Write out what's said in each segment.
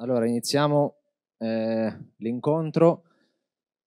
Allora, iniziamo eh, l'incontro.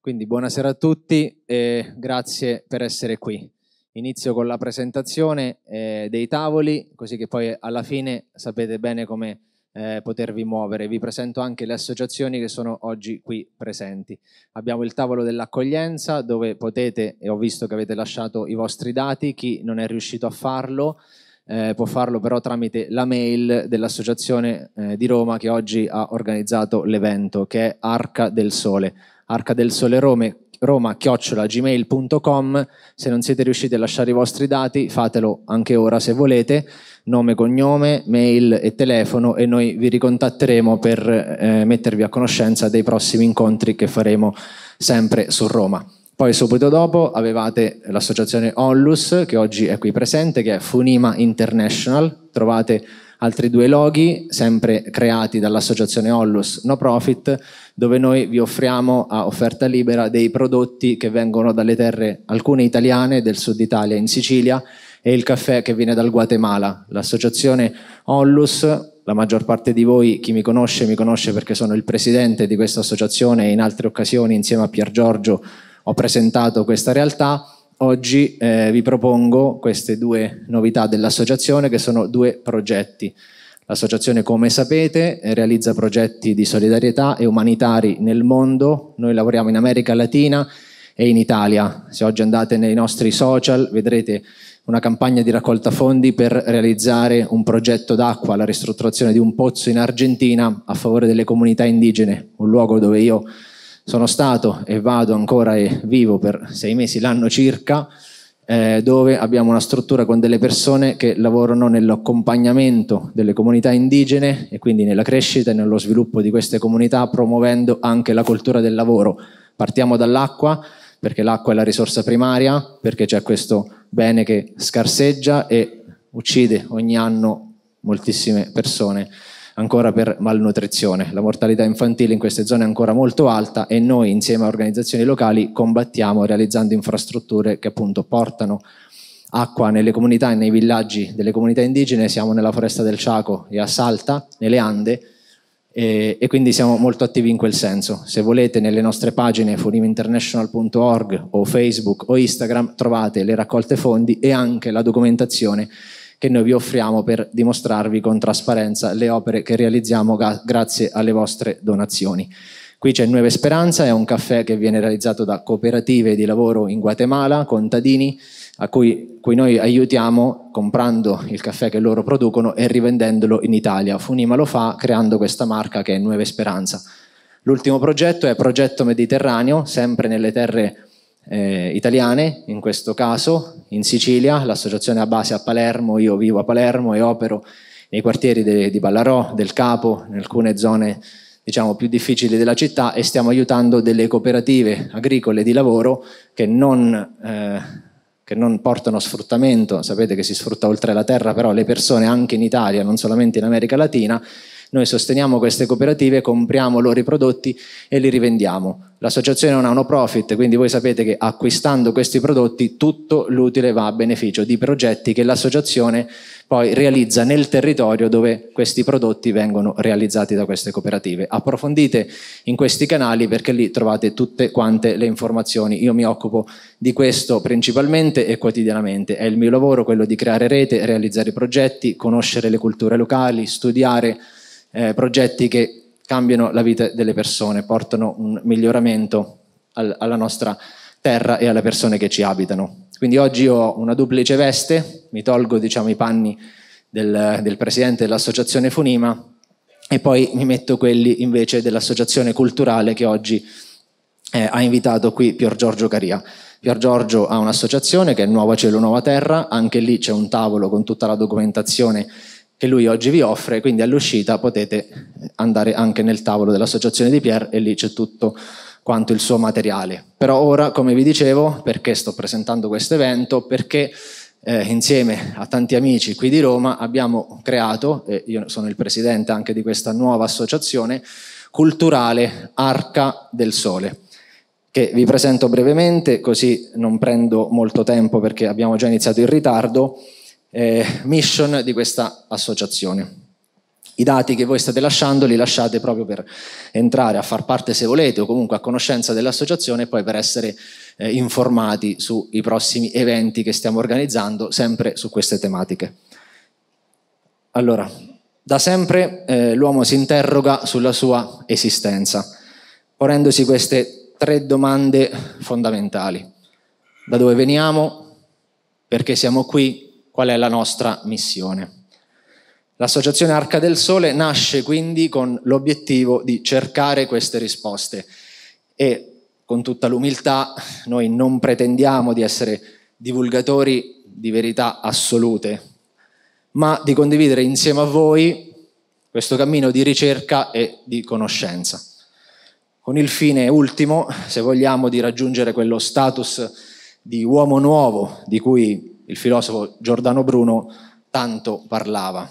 Quindi buonasera a tutti e grazie per essere qui. Inizio con la presentazione eh, dei tavoli, così che poi alla fine sapete bene come eh, potervi muovere. Vi presento anche le associazioni che sono oggi qui presenti. Abbiamo il tavolo dell'accoglienza dove potete, e ho visto che avete lasciato i vostri dati, chi non è riuscito a farlo, eh, può farlo però tramite la mail dell'associazione eh, di Roma che oggi ha organizzato l'evento, che è Arca del Sole. Arca del Sole Rome, Roma, gmail.com. Se non siete riusciti a lasciare i vostri dati, fatelo anche ora se volete. Nome, cognome, mail e telefono e noi vi ricontatteremo per eh, mettervi a conoscenza dei prossimi incontri che faremo sempre su Roma. Poi subito dopo avevate l'associazione Onlus, che oggi è qui presente, che è Funima International. Trovate altri due loghi, sempre creati dall'associazione Onlus No Profit, dove noi vi offriamo a offerta libera dei prodotti che vengono dalle terre, alcune italiane, del sud Italia in Sicilia, e il caffè che viene dal Guatemala. L'associazione Onlus la maggior parte di voi, chi mi conosce, mi conosce perché sono il presidente di questa associazione e in altre occasioni insieme a Pier Giorgio ho presentato questa realtà, oggi eh, vi propongo queste due novità dell'associazione che sono due progetti. L'associazione, come sapete, realizza progetti di solidarietà e umanitari nel mondo. Noi lavoriamo in America Latina e in Italia. Se oggi andate nei nostri social vedrete una campagna di raccolta fondi per realizzare un progetto d'acqua, la ristrutturazione di un pozzo in Argentina a favore delle comunità indigene, un luogo dove io sono stato e vado ancora e vivo per sei mesi l'anno circa, eh, dove abbiamo una struttura con delle persone che lavorano nell'accompagnamento delle comunità indigene e quindi nella crescita e nello sviluppo di queste comunità, promuovendo anche la cultura del lavoro. Partiamo dall'acqua, perché l'acqua è la risorsa primaria, perché c'è questo bene che scarseggia e uccide ogni anno moltissime persone ancora per malnutrizione. La mortalità infantile in queste zone è ancora molto alta e noi insieme a organizzazioni locali combattiamo realizzando infrastrutture che appunto portano acqua nelle comunità e nei villaggi delle comunità indigene, siamo nella foresta del Chaco e a Salta, nelle Ande, e, e, quindi siamo molto attivi in quel senso. Se volete nelle nostre pagine foniminternational.org o Facebook o Instagram trovate le raccolte fondi e anche la documentazione che noi vi offriamo per dimostrarvi con trasparenza le opere che realizziamo ga- grazie alle vostre donazioni. Qui c'è Nueva Esperanza, è un caffè che viene realizzato da cooperative di lavoro in Guatemala, contadini, a cui, cui, noi aiutiamo comprando il caffè che loro producono e rivendendolo in Italia. Funima lo fa creando questa marca che è Nueva Esperanza. L'ultimo progetto è Progetto Mediterraneo, sempre nelle terre eh, italiane, in questo caso in Sicilia, l'associazione ha base a Palermo, io vivo a Palermo e opero nei quartieri de, di Ballarò, del Capo, in alcune zone diciamo, più difficili della città e stiamo aiutando delle cooperative agricole di lavoro che non, eh, che non portano sfruttamento, sapete che si sfrutta oltre la terra però le persone anche in Italia, non solamente in America Latina, noi sosteniamo queste cooperative, compriamo loro i prodotti e li rivendiamo. L'associazione non ha uno profit, quindi voi sapete che acquistando questi prodotti tutto l'utile va a beneficio di progetti che l'associazione poi realizza nel territorio dove questi prodotti vengono realizzati da queste cooperative. Approfondite in questi canali perché lì trovate tutte quante le informazioni. Io mi occupo di questo principalmente e quotidianamente. È il mio lavoro quello di creare rete, realizzare progetti, conoscere le culture locali, studiare eh, progetti che cambiano la vita delle persone, portano un miglioramento al, alla nostra terra e alle persone che ci abitano. Quindi oggi ho una duplice veste, mi tolgo diciamo, i panni del, del presidente dell'associazione Funima e poi mi metto quelli invece dell'associazione culturale che oggi eh, ha invitato qui Pier Giorgio Caria. Pier Giorgio ha un'associazione che è Nuova Cielo Nuova Terra, anche lì c'è un tavolo con tutta la documentazione che lui oggi vi offre, quindi all'uscita potete andare anche nel tavolo dell'associazione di Pierre e lì c'è tutto quanto il suo materiale. Però ora, come vi dicevo, perché sto presentando questo evento? Perché eh, insieme a tanti amici qui di Roma abbiamo creato, e io sono il presidente anche di questa nuova associazione, culturale Arca del Sole che vi presento brevemente, così non prendo molto tempo perché abbiamo già iniziato in ritardo eh, mission di questa associazione. I dati che voi state lasciando li lasciate proprio per entrare a far parte, se volete, o comunque a conoscenza dell'associazione e poi per essere eh, informati sui prossimi eventi che stiamo organizzando, sempre su queste tematiche. Allora, da sempre eh, l'uomo si interroga sulla sua esistenza, ponendosi queste tre domande fondamentali. Da dove veniamo? Perché siamo qui? qual è la nostra missione. L'associazione Arca del Sole nasce quindi con l'obiettivo di cercare queste risposte e con tutta l'umiltà noi non pretendiamo di essere divulgatori di verità assolute, ma di condividere insieme a voi questo cammino di ricerca e di conoscenza, con il fine ultimo, se vogliamo, di raggiungere quello status di uomo nuovo di cui il filosofo Giordano Bruno tanto parlava.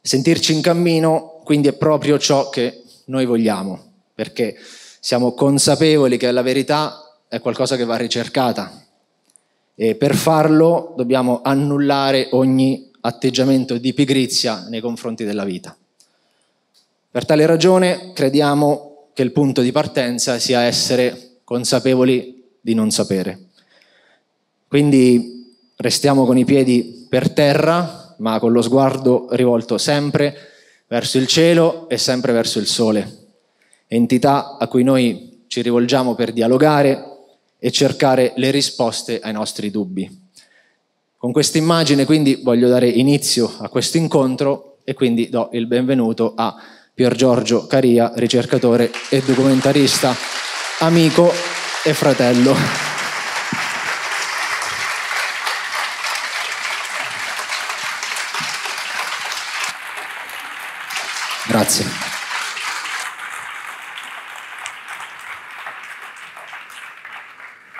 Sentirci in cammino quindi è proprio ciò che noi vogliamo, perché siamo consapevoli che la verità è qualcosa che va ricercata e per farlo dobbiamo annullare ogni atteggiamento di pigrizia nei confronti della vita. Per tale ragione crediamo che il punto di partenza sia essere consapevoli di non sapere. Quindi restiamo con i piedi per terra, ma con lo sguardo rivolto sempre verso il cielo e sempre verso il sole, entità a cui noi ci rivolgiamo per dialogare e cercare le risposte ai nostri dubbi. Con questa immagine quindi voglio dare inizio a questo incontro e quindi do il benvenuto a Pier Giorgio Caria, ricercatore e documentarista, amico e fratello. Grazie.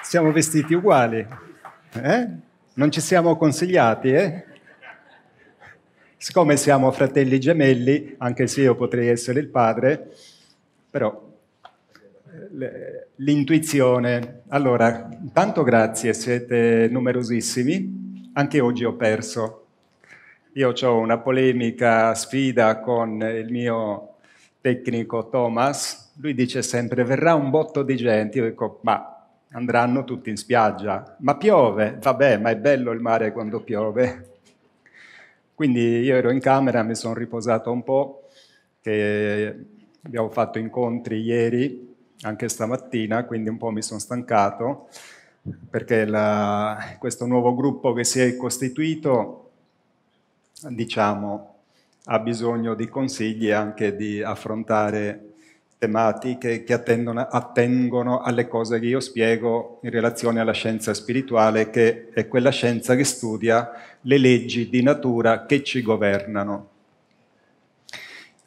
Siamo vestiti uguali, eh? Non ci siamo consigliati, eh? Siccome siamo fratelli gemelli, anche se io potrei essere il padre, però eh, l'intuizione. Allora, tanto grazie, siete numerosissimi. Anche oggi ho perso, io ho una polemica sfida con il mio tecnico Thomas, lui dice sempre verrà un botto di gente, io dico ma andranno tutti in spiaggia, ma piove, vabbè ma è bello il mare quando piove. Quindi io ero in camera, mi sono riposato un po', abbiamo fatto incontri ieri, anche stamattina, quindi un po' mi sono stancato, perché la, questo nuovo gruppo che si è costituito diciamo, ha bisogno di consigli anche di affrontare tematiche che attendono, attengono alle cose che io spiego in relazione alla scienza spirituale, che è quella scienza che studia le leggi di natura che ci governano.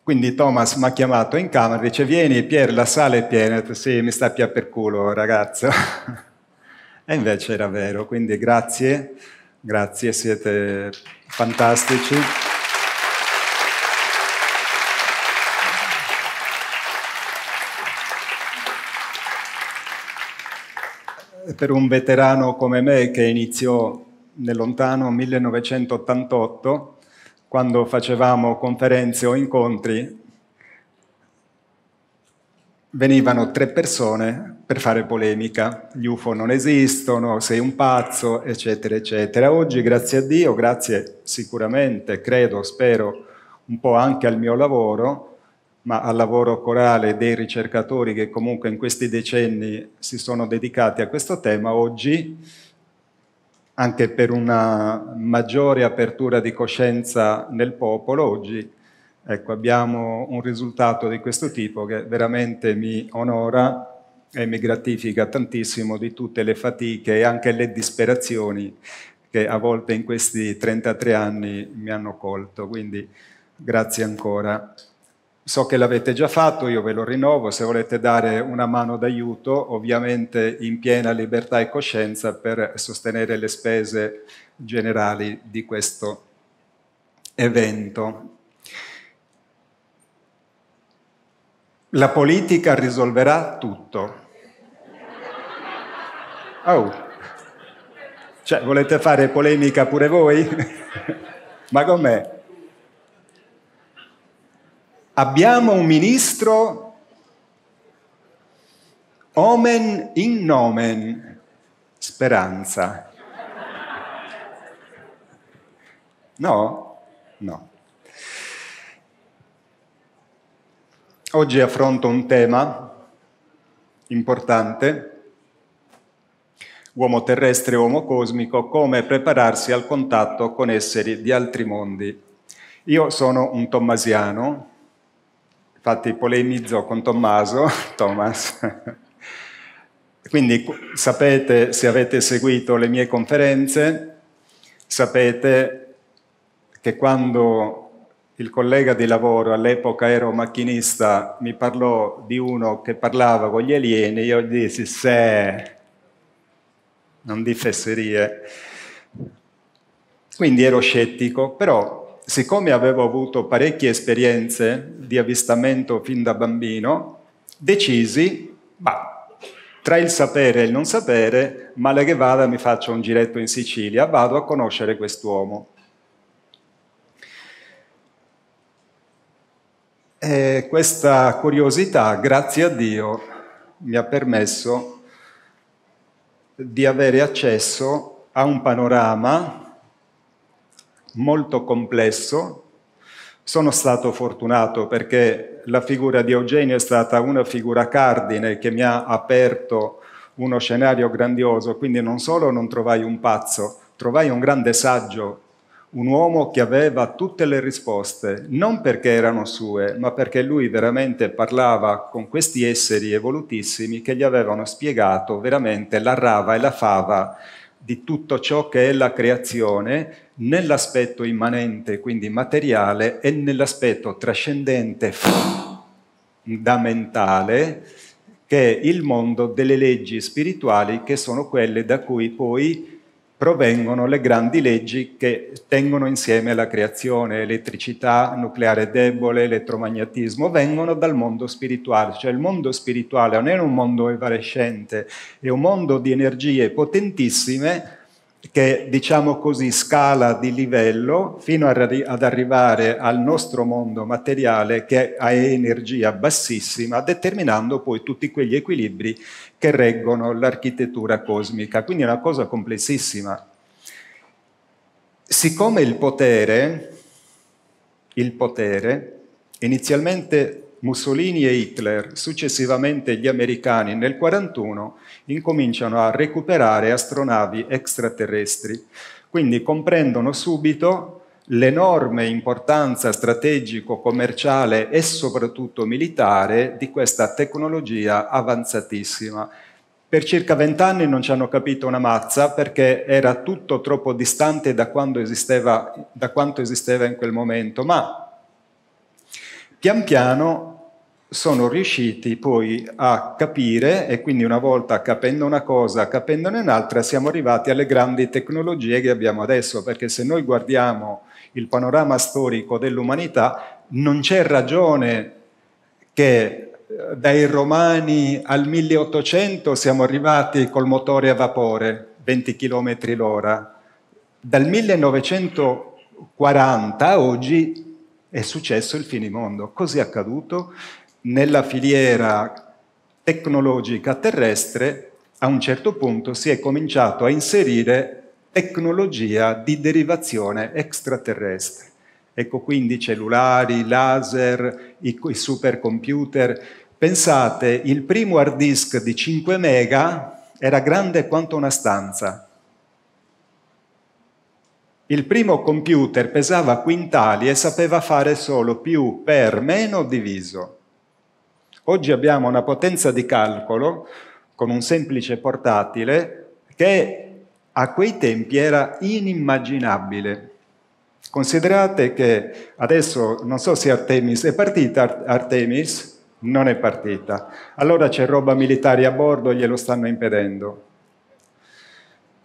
Quindi Thomas mi ha chiamato in camera e dice vieni Pier, la sala è piena, sì mi sta più per culo ragazzo. e invece era vero, quindi grazie. Grazie, siete fantastici. Per un veterano come me che iniziò nel lontano 1988, quando facevamo conferenze o incontri, venivano tre persone per fare polemica, gli UFO non esistono, sei un pazzo, eccetera, eccetera. Oggi, grazie a Dio, grazie sicuramente, credo, spero, un po' anche al mio lavoro, ma al lavoro corale dei ricercatori che comunque in questi decenni si sono dedicati a questo tema, oggi, anche per una maggiore apertura di coscienza nel popolo, oggi Ecco, abbiamo un risultato di questo tipo che veramente mi onora e mi gratifica tantissimo di tutte le fatiche e anche le disperazioni che a volte in questi 33 anni mi hanno colto. Quindi grazie ancora. So che l'avete già fatto, io ve lo rinnovo, se volete dare una mano d'aiuto, ovviamente in piena libertà e coscienza per sostenere le spese generali di questo evento. La politica risolverà tutto. Oh, cioè volete fare polemica pure voi? Ma com'è? Abbiamo un ministro omen in nomen, speranza. No? No. Oggi affronto un tema importante, uomo terrestre uomo cosmico, come prepararsi al contatto con esseri di altri mondi. Io sono un tommasiano, infatti polemizzo con Tommaso, Thomas. Quindi sapete, se avete seguito le mie conferenze, sapete che quando il collega di lavoro, all'epoca ero macchinista, mi parlò di uno che parlava con gli alieni, io gli dissi se non di fesserie. Quindi ero scettico, però siccome avevo avuto parecchie esperienze di avvistamento fin da bambino, decisi, bah, tra il sapere e il non sapere, male che vada mi faccio un giretto in Sicilia, vado a conoscere quest'uomo E questa curiosità, grazie a Dio, mi ha permesso di avere accesso a un panorama molto complesso. Sono stato fortunato perché la figura di Eugenio è stata una figura cardine che mi ha aperto uno scenario grandioso, quindi non solo non trovai un pazzo, trovai un grande saggio un uomo che aveva tutte le risposte, non perché erano sue, ma perché lui veramente parlava con questi esseri evolutissimi che gli avevano spiegato veramente la rava e la fava di tutto ciò che è la creazione nell'aspetto immanente, quindi materiale, e nell'aspetto trascendente, fondamentale, che è il mondo delle leggi spirituali, che sono quelle da cui poi provengono le grandi leggi che tengono insieme la creazione, elettricità, nucleare debole, elettromagnetismo, vengono dal mondo spirituale, cioè il mondo spirituale non è un mondo evanescente, è un mondo di energie potentissime che diciamo così scala di livello fino ad arrivare al nostro mondo materiale che ha energia bassissima, determinando poi tutti quegli equilibri che reggono l'architettura cosmica. Quindi è una cosa complessissima. Siccome il potere, il potere, inizialmente Mussolini e Hitler, successivamente gli americani nel 1941, incominciano a recuperare astronavi extraterrestri. Quindi comprendono subito l'enorme importanza strategico, commerciale e soprattutto militare di questa tecnologia avanzatissima. Per circa vent'anni non ci hanno capito una mazza perché era tutto troppo distante da, esisteva, da quanto esisteva in quel momento, ma pian piano sono riusciti poi a capire e quindi una volta capendo una cosa, capendone un'altra, siamo arrivati alle grandi tecnologie che abbiamo adesso, perché se noi guardiamo il panorama storico dell'umanità, non c'è ragione che eh, dai romani al 1800 siamo arrivati col motore a vapore, 20 km l'ora. Dal 1940 a oggi è successo il finimondo. Così è accaduto? nella filiera tecnologica terrestre a un certo punto si è cominciato a inserire tecnologia di derivazione extraterrestre. Ecco quindi cellulari, laser, i, i supercomputer. Pensate, il primo hard disk di 5 mega era grande quanto una stanza. Il primo computer pesava quintali e sapeva fare solo più per meno diviso. Oggi abbiamo una potenza di calcolo con un semplice portatile che a quei tempi era inimmaginabile. Considerate che adesso non so se Artemis è partita, Artemis non è partita. Allora c'è roba militare a bordo, glielo stanno impedendo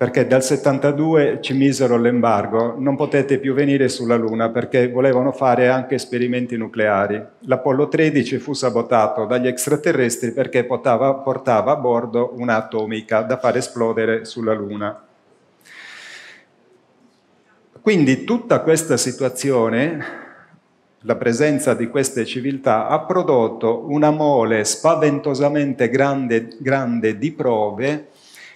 perché dal 72 ci misero l'embargo, non potete più venire sulla Luna perché volevano fare anche esperimenti nucleari. L'Apollo 13 fu sabotato dagli extraterrestri perché portava, portava a bordo un'atomica da far esplodere sulla Luna. Quindi tutta questa situazione, la presenza di queste civiltà, ha prodotto una mole spaventosamente grande, grande di prove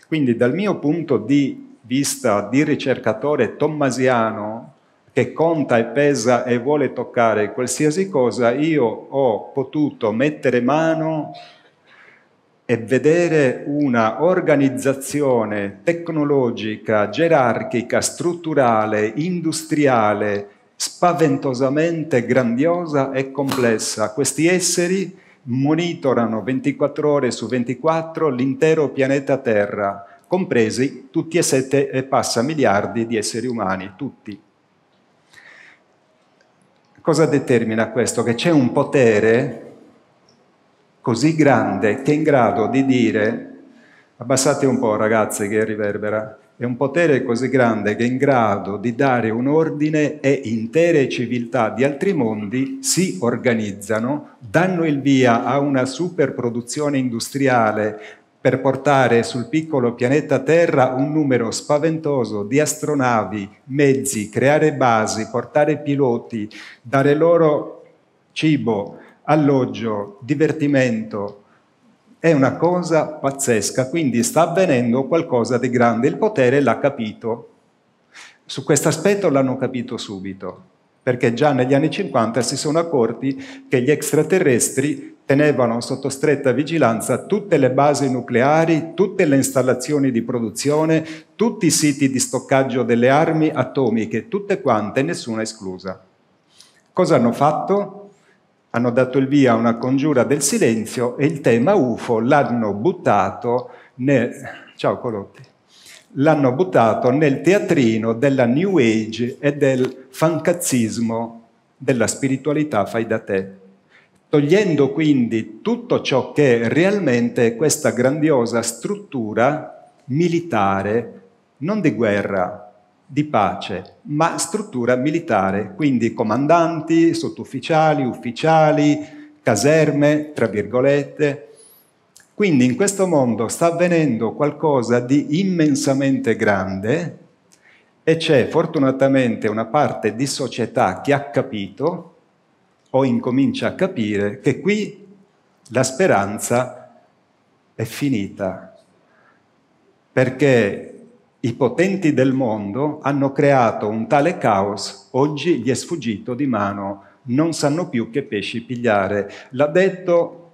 quindi dal mio punto di vista di ricercatore tommasiano, che conta e pesa e vuole toccare qualsiasi cosa, io ho potuto mettere mano e vedere una organizzazione tecnologica, gerarchica, strutturale, industriale, spaventosamente grandiosa e complessa. Questi esseri monitorano 24 ore su 24 l'intero pianeta Terra, compresi tutti e sette e passa miliardi di esseri umani, tutti. Cosa determina questo? Che c'è un potere così grande che è in grado di dire, abbassate un po' ragazzi che riverbera, è un potere così grande che è in grado di dare un ordine e intere civiltà di altri mondi si organizzano, danno il via a una superproduzione industriale per portare sul piccolo pianeta Terra un numero spaventoso di astronavi, mezzi, creare basi, portare piloti, dare loro cibo, alloggio, divertimento, è una cosa pazzesca, quindi sta avvenendo qualcosa di grande. Il potere l'ha capito. Su questo aspetto l'hanno capito subito, perché già negli anni 50 si sono accorti che gli extraterrestri tenevano sotto stretta vigilanza tutte le basi nucleari, tutte le installazioni di produzione, tutti i siti di stoccaggio delle armi atomiche, tutte quante, nessuna esclusa. Cosa hanno fatto? hanno dato il via a una congiura del silenzio e il tema UFO l'hanno buttato nel... Ciao Colotti. L'hanno buttato nel teatrino della New Age e del fancazzismo della spiritualità fai da te, togliendo quindi tutto ciò che realmente è questa grandiosa struttura militare, non di guerra, di pace, ma struttura militare, quindi comandanti, sottufficiali, ufficiali, caserme, tra virgolette. Quindi in questo mondo sta avvenendo qualcosa di immensamente grande e c'è fortunatamente una parte di società che ha capito o incomincia a capire che qui la speranza è finita, perché i potenti del mondo hanno creato un tale caos, oggi gli è sfuggito di mano, non sanno più che pesci pigliare. L'ha detto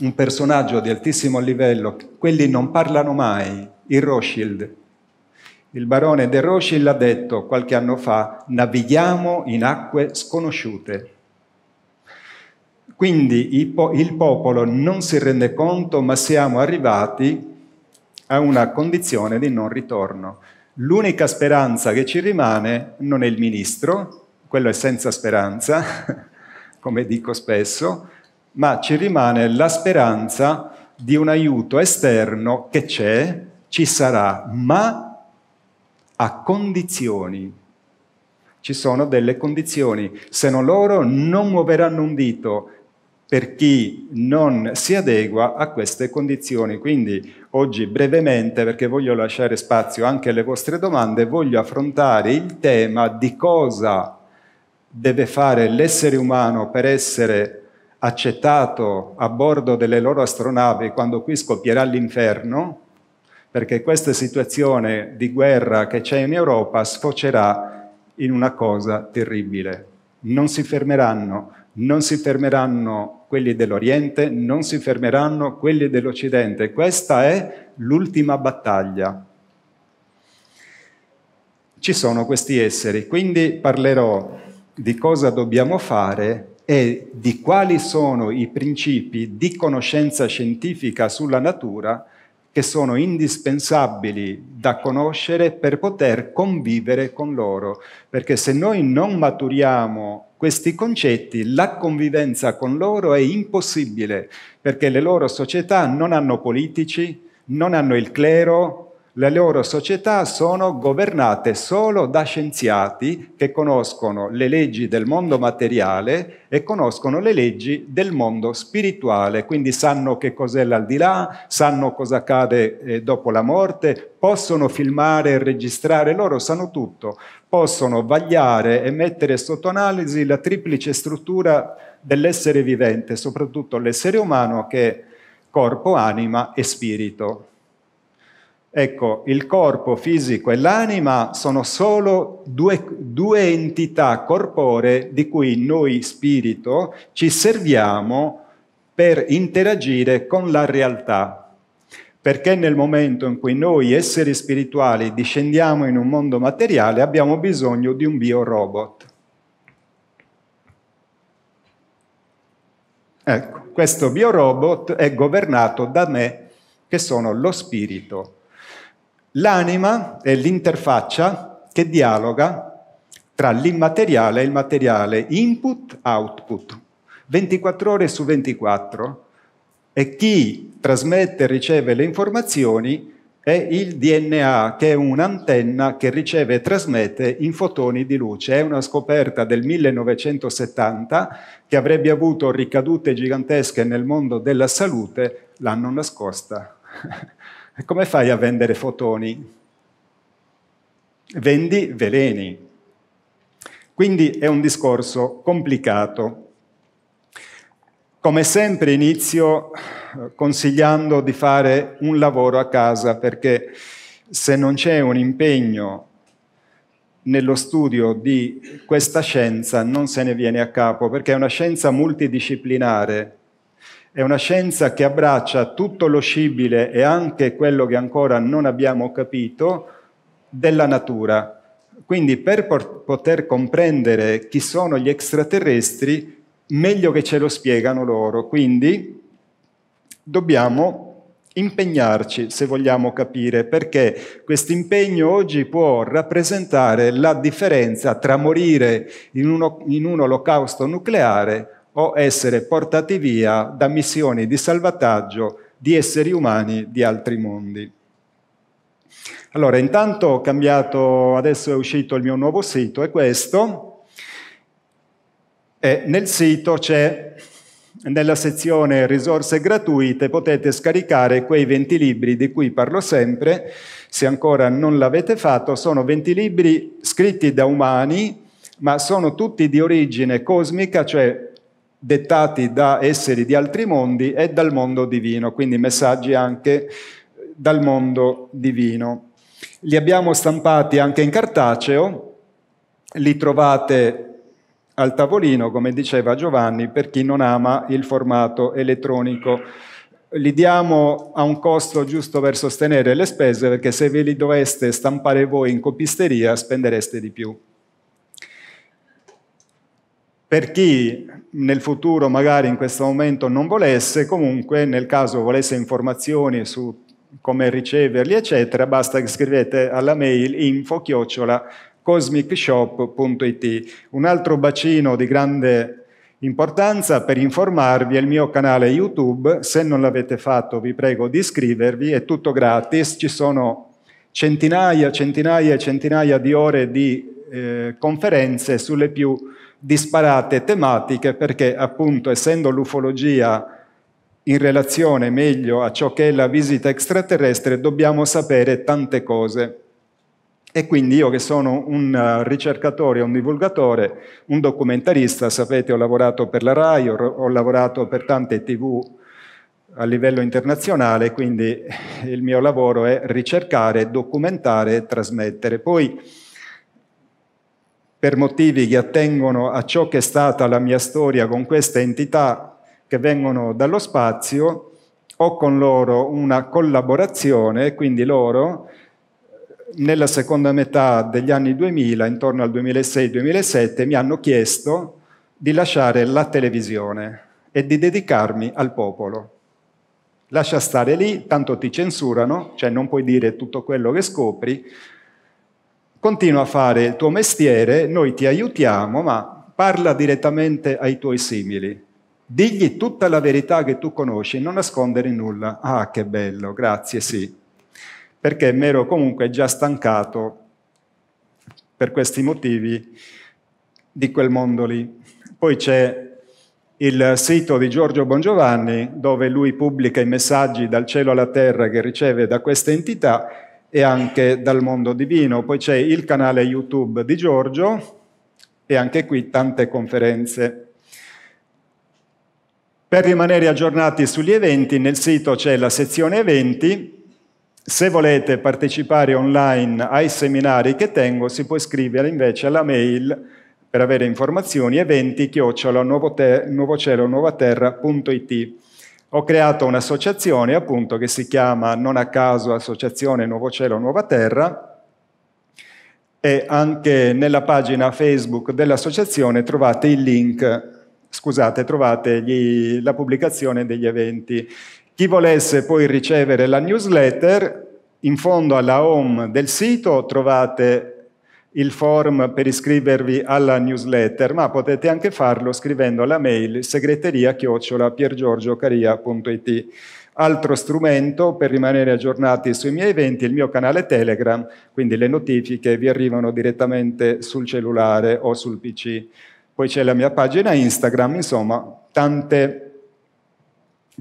un personaggio di altissimo livello, quelli non parlano mai, il Rothschild. Il barone de Rothschild ha detto qualche anno fa, navighiamo in acque sconosciute. Quindi il popolo non si rende conto, ma siamo arrivati a una condizione di non ritorno. L'unica speranza che ci rimane non è il ministro, quello è senza speranza, come dico spesso, ma ci rimane la speranza di un aiuto esterno che c'è, ci sarà, ma a condizioni. Ci sono delle condizioni, se no loro non muoveranno un dito per chi non si adegua a queste condizioni. Quindi oggi brevemente, perché voglio lasciare spazio anche alle vostre domande, voglio affrontare il tema di cosa deve fare l'essere umano per essere accettato a bordo delle loro astronavi quando qui scoppierà l'inferno, perché questa situazione di guerra che c'è in Europa sfocerà in una cosa terribile. Non si fermeranno, non si fermeranno quelli dell'Oriente, non si fermeranno quelli dell'Occidente. Questa è l'ultima battaglia. Ci sono questi esseri, quindi parlerò di cosa dobbiamo fare e di quali sono i principi di conoscenza scientifica sulla natura che sono indispensabili da conoscere per poter convivere con loro, perché se noi non maturiamo questi concetti, la convivenza con loro è impossibile perché le loro società non hanno politici, non hanno il clero, le loro società sono governate solo da scienziati che conoscono le leggi del mondo materiale e conoscono le leggi del mondo spirituale, quindi sanno che cos'è l'aldilà, sanno cosa accade eh, dopo la morte, possono filmare e registrare, loro sanno tutto, possono vagliare e mettere sotto analisi la triplice struttura dell'essere vivente, soprattutto l'essere umano che è corpo, anima e spirito. Ecco, il corpo fisico e l'anima sono solo due, due, entità corporee di cui noi spirito ci serviamo per interagire con la realtà. Perché nel momento in cui noi esseri spirituali discendiamo in un mondo materiale abbiamo bisogno di un biorobot. Ecco, questo biorobot è governato da me che sono lo spirito. L'anima è l'interfaccia che dialoga tra l'immateriale e il materiale, input-output, 24 ore su 24. E chi trasmette e riceve le informazioni è il DNA, che è un'antenna che riceve e trasmette in fotoni di luce. È una scoperta del 1970 che avrebbe avuto ricadute gigantesche nel mondo della salute, l'hanno nascosta. Come fai a vendere fotoni? Vendi veleni. Quindi è un discorso complicato. Come sempre inizio eh, consigliando di fare un lavoro a casa perché se non c'è un impegno nello studio di questa scienza non se ne viene a capo perché è una scienza multidisciplinare è una scienza che abbraccia tutto lo scibile e anche quello che ancora non abbiamo capito della natura. Quindi per poter comprendere chi sono gli extraterrestri, meglio che ce lo spiegano loro. Quindi dobbiamo impegnarci se vogliamo capire, perché questo impegno oggi può rappresentare la differenza tra morire in, in un olocausto nucleare o essere portati via da missioni di salvataggio di esseri umani di altri mondi. Allora, intanto ho cambiato, adesso è uscito il mio nuovo sito, è questo, e nel sito c'è, nella sezione risorse gratuite, potete scaricare quei 20 libri di cui parlo sempre, se ancora non l'avete fatto, sono 20 libri scritti da umani, ma sono tutti di origine cosmica, cioè dettati da esseri di altri mondi e dal mondo divino, quindi messaggi anche dal mondo divino. Li abbiamo stampati anche in cartaceo, li trovate al tavolino, come diceva Giovanni, per chi non ama il formato elettronico. Li diamo a un costo giusto per sostenere le spese, perché se ve li doveste stampare voi in copisteria spendereste di più per chi nel futuro magari in questo momento non volesse, comunque nel caso volesse informazioni su come riceverli eccetera, basta che scrivete alla mail info chiocciola cosmicshop.it. Un altro bacino di grande importanza per informarvi è il mio canale YouTube, se non l'avete fatto vi prego di iscrivervi, è tutto gratis, ci sono centinaia, centinaia e centinaia di ore di eh, conferenze sulle più disparate tematiche perché appunto essendo l'ufologia in relazione meglio a ciò che è la visita extraterrestre dobbiamo sapere tante cose. E quindi io che sono un eh, ricercatore, un divulgatore, un documentarista, sapete ho lavorato per la RAI, ho, lavorato per tante tv a livello internazionale, quindi il mio lavoro è ricercare, documentare e trasmettere. Poi per motivi che attengono a ciò che è stata la mia storia con queste entità che vengono dallo spazio, ho con loro una collaborazione e quindi loro nella seconda metà degli anni 2000, intorno al 2006-2007, mi hanno chiesto di lasciare la televisione e di dedicarmi al popolo. Lascia stare lì, tanto ti censurano, cioè non puoi dire tutto quello che scopri, continua a fare il tuo mestiere, noi ti aiutiamo, ma parla direttamente ai tuoi simili. Digli tutta la verità che tu conosci, non nascondere nulla. Ah, che bello, grazie, sì. Perché mi ero comunque già stancato per questi motivi di quel mondo lì. Poi c'è il sito di Giorgio Bongiovanni dove lui pubblica i messaggi dal cielo alla terra che riceve da queste entità e anche dal mondo divino. Poi c'è il canale YouTube di Giorgio e anche qui tante conferenze. Per rimanere aggiornati sugli eventi, nel sito c'è la sezione eventi. Se volete partecipare online ai seminari che tengo, si può scrivere invece alla mail per avere informazioni eventi chiocciola nuovocelonuovaterra.it ho creato un'associazione appunto che si chiama non a caso Associazione Nuovo Cielo Nuova Terra e anche nella pagina Facebook dell'associazione trovate il link, scusate, trovate gli, la pubblicazione degli eventi. Chi volesse poi ricevere la newsletter, in fondo alla home del sito trovate il form per iscrivervi alla newsletter, ma potete anche farlo scrivendo alla mail segreteria chiocciola piergiorgiocaria.it. Altro strumento per rimanere aggiornati sui miei eventi è il mio canale Telegram, quindi le notifiche vi arrivano direttamente sul cellulare o sul PC. Poi c'è la mia pagina Instagram, insomma, tante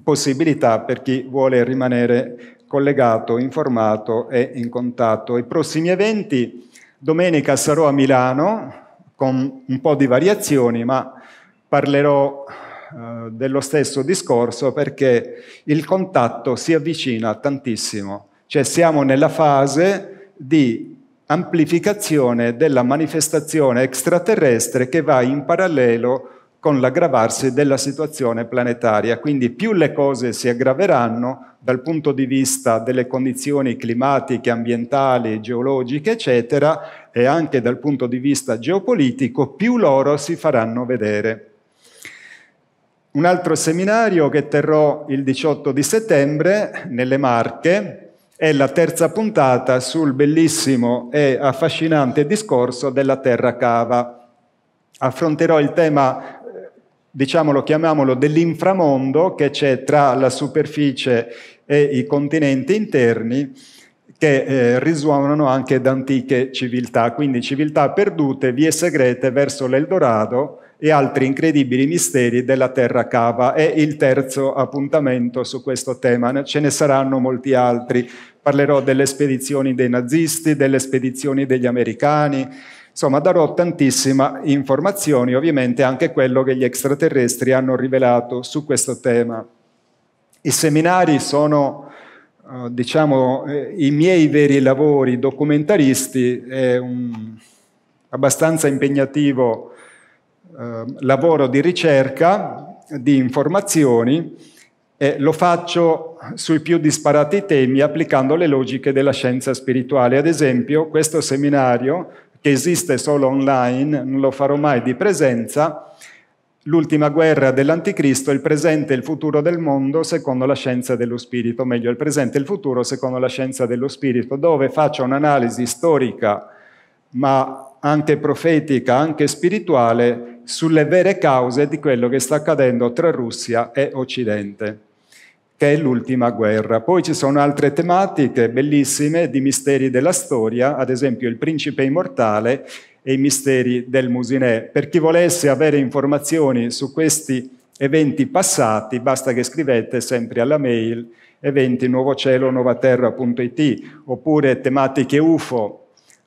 possibilità per chi vuole rimanere collegato, informato e in contatto. I prossimi eventi Domenica sarò a Milano con un po' di variazioni, ma parlerò eh, dello stesso discorso perché il contatto si avvicina tantissimo, cioè siamo nella fase di amplificazione della manifestazione extraterrestre che va in parallelo con l'aggravarsi della situazione planetaria. Quindi più le cose si aggraveranno dal punto di vista delle condizioni climatiche, ambientali, geologiche, eccetera, e anche dal punto di vista geopolitico, più loro si faranno vedere. Un altro seminario che terrò il 18 di settembre nelle Marche, è la terza puntata sul bellissimo e affascinante discorso della terra cava. Affronterò il tema diciamolo, chiamiamolo, dell'inframondo che c'è tra la superficie e i continenti interni che eh, risuonano anche da antiche civiltà, quindi civiltà perdute, vie segrete verso l'Eldorado e altri incredibili misteri della terra cava. È il terzo appuntamento su questo tema, ce ne saranno molti altri. Parlerò delle spedizioni dei nazisti, delle spedizioni degli americani, Insomma, darò tantissima informazione, ovviamente anche quello che gli extraterrestri hanno rivelato su questo tema. I seminari sono, eh, diciamo, eh, i miei veri lavori documentaristi, è un abbastanza impegnativo eh, lavoro di ricerca, di informazioni, e lo faccio sui più disparati temi applicando le logiche della scienza spirituale. Ad esempio, questo seminario che esiste solo online, non lo farò mai di presenza, l'ultima guerra dell'anticristo, il presente e il futuro del mondo secondo la scienza dello spirito, o meglio il presente e il futuro secondo la scienza dello spirito, dove faccio un'analisi storica, ma anche profetica, anche spirituale, sulle vere cause di quello che sta accadendo tra Russia e Occidente che è l'ultima guerra. Poi ci sono altre tematiche bellissime di misteri della storia, ad esempio il principe immortale e i misteri del Musinè. Per chi volesse avere informazioni su questi eventi passati, basta che scrivete sempre alla mail eventi nuovocielo-novaterra.it oppure tematiche UFO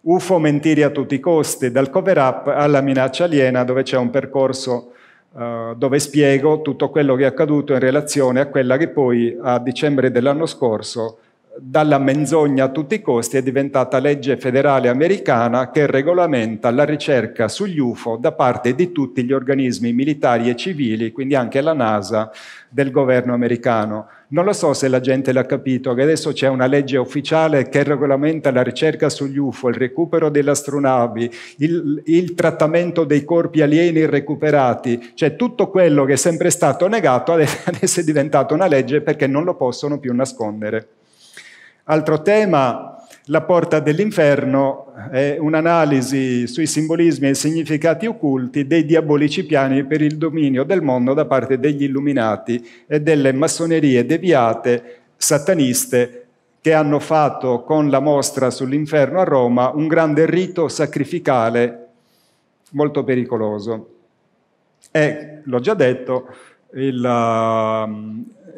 UFO mentire a tutti i costi, dal cover up alla minaccia aliena dove c'è un percorso eh, dove spiego tutto quello che è accaduto in relazione a quella che poi a dicembre dell'anno scorso dalla menzogna a tutti i costi è diventata legge federale americana che regolamenta la ricerca sugli UFO da parte di tutti gli organismi militari e civili, quindi anche la NASA del governo americano. Non lo so se la gente l'ha capito, che adesso c'è una legge ufficiale che regolamenta la ricerca sugli UFO, il recupero delle astronavi, il, il trattamento dei corpi alieni recuperati, cioè tutto quello che è sempre stato negato adesso è diventato una legge perché non lo possono più nascondere. Altro tema, La porta dell'inferno, è un'analisi sui simbolismi e significati occulti dei diabolici piani per il dominio del mondo da parte degli illuminati e delle massonerie deviate sataniste che hanno fatto con la mostra sull'inferno a Roma un grande rito sacrificale molto pericoloso. E, l'ho già detto, il,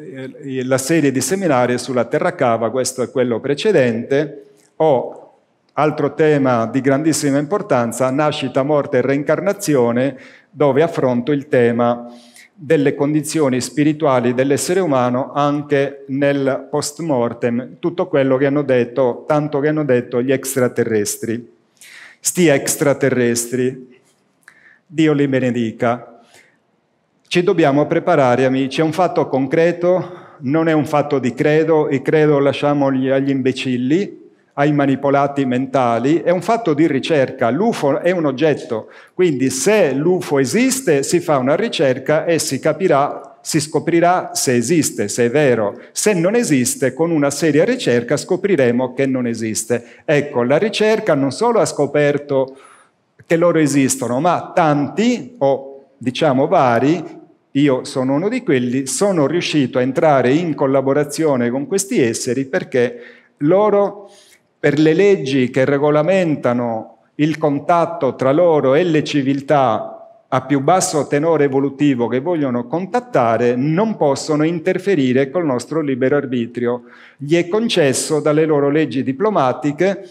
eh, eh, la serie di seminari sulla terra cava, questo è quello precedente, o altro tema di grandissima importanza, nascita, morte e reincarnazione, dove affronto il tema delle condizioni spirituali dell'essere umano anche nel post mortem, tutto quello che hanno detto, tanto che hanno detto gli extraterrestri. Sti extraterrestri, Dio li benedica. Ci dobbiamo preparare, amici, è un fatto concreto, non è un fatto di credo, e credo lasciamo agli imbecilli, ai manipolati mentali, è un fatto di ricerca. L'UFO è un oggetto, quindi se l'UFO esiste si fa una ricerca e si capirà, si scoprirà se esiste, se è vero. Se non esiste, con una seria ricerca scopriremo che non esiste. Ecco, la ricerca non solo ha scoperto che loro esistono, ma tanti o diciamo vari io sono uno di quelli, sono riuscito a entrare in collaborazione con questi esseri perché loro, per le leggi che regolamentano il contatto tra loro e le civiltà a più basso tenore evolutivo che vogliono contattare non possono interferire col nostro libero arbitrio. Gli è concesso dalle loro leggi diplomatiche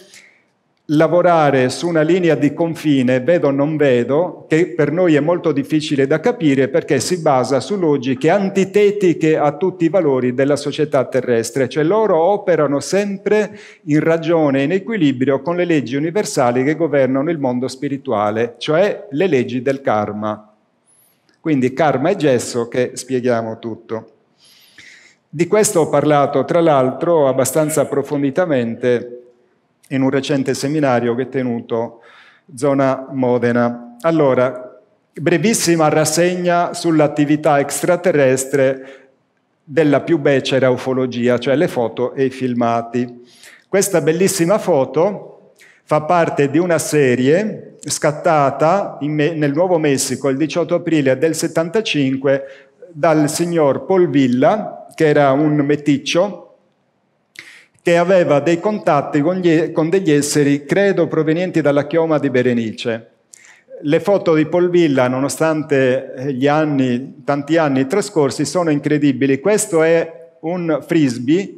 lavorare su una linea di confine, vedo o non vedo, che per noi è molto difficile da capire perché si basa su logiche antitetiche a tutti i valori della società terrestre, cioè loro operano sempre in ragione e in equilibrio con le leggi universali che governano il mondo spirituale, cioè le leggi del karma. Quindi karma e gesso che spieghiamo tutto. Di questo ho parlato tra l'altro abbastanza approfonditamente in un recente seminario che è tenuto zona Modena. Allora, brevissima rassegna sull'attività extraterrestre della più becera ufologia, cioè le foto e i filmati. Questa bellissima foto fa parte di una serie scattata me- nel Nuovo Messico il 18 aprile del 75 dal signor Paul Villa, che era un meticcio che aveva dei contatti con, gli, con degli esseri, credo, provenienti dalla chioma di Berenice. Le foto di Paul Villa, nonostante gli anni, tanti anni trascorsi, sono incredibili. Questo è un frisbee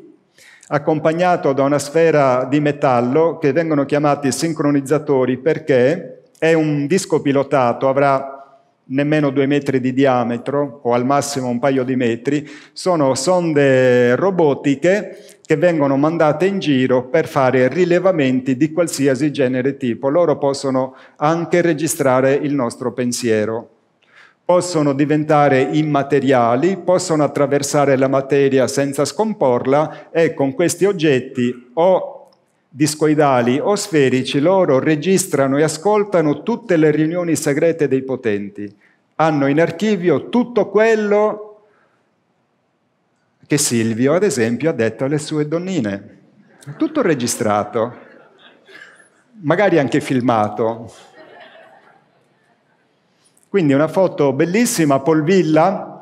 accompagnato da una sfera di metallo che vengono chiamati sincronizzatori perché è un disco pilotato, avrà nemmeno due metri di diametro o al massimo un paio di metri, sono sonde robotiche che vengono mandate in giro per fare rilevamenti di qualsiasi genere tipo. Loro possono anche registrare il nostro pensiero. Possono diventare immateriali, possono attraversare la materia senza scomporla e con questi oggetti o discoidali o sferici loro registrano e ascoltano tutte le riunioni segrete dei potenti. Hanno in archivio tutto quello che Silvio, ad esempio, ha detto alle sue donnine. Tutto registrato, magari anche filmato. Quindi una foto bellissima, Paul Villa.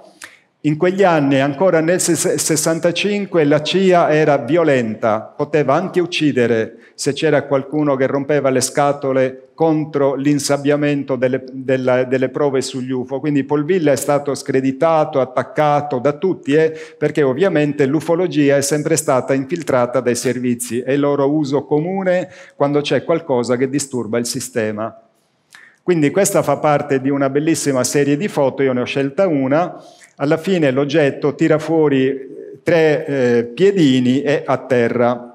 In quegli anni, ancora nel 65, la CIA era violenta, poteva anche uccidere se c'era qualcuno che rompeva le scatole contro l'insabbiamento delle, della, delle, prove sugli UFO. Quindi Polvilla è stato screditato, attaccato da tutti, eh, perché ovviamente l'ufologia è sempre stata infiltrata dai servizi, e il loro uso comune quando c'è qualcosa che disturba il sistema. Quindi questa fa parte di una bellissima serie di foto, io ne ho scelta una, alla fine l'oggetto tira fuori tre eh, piedini e atterra.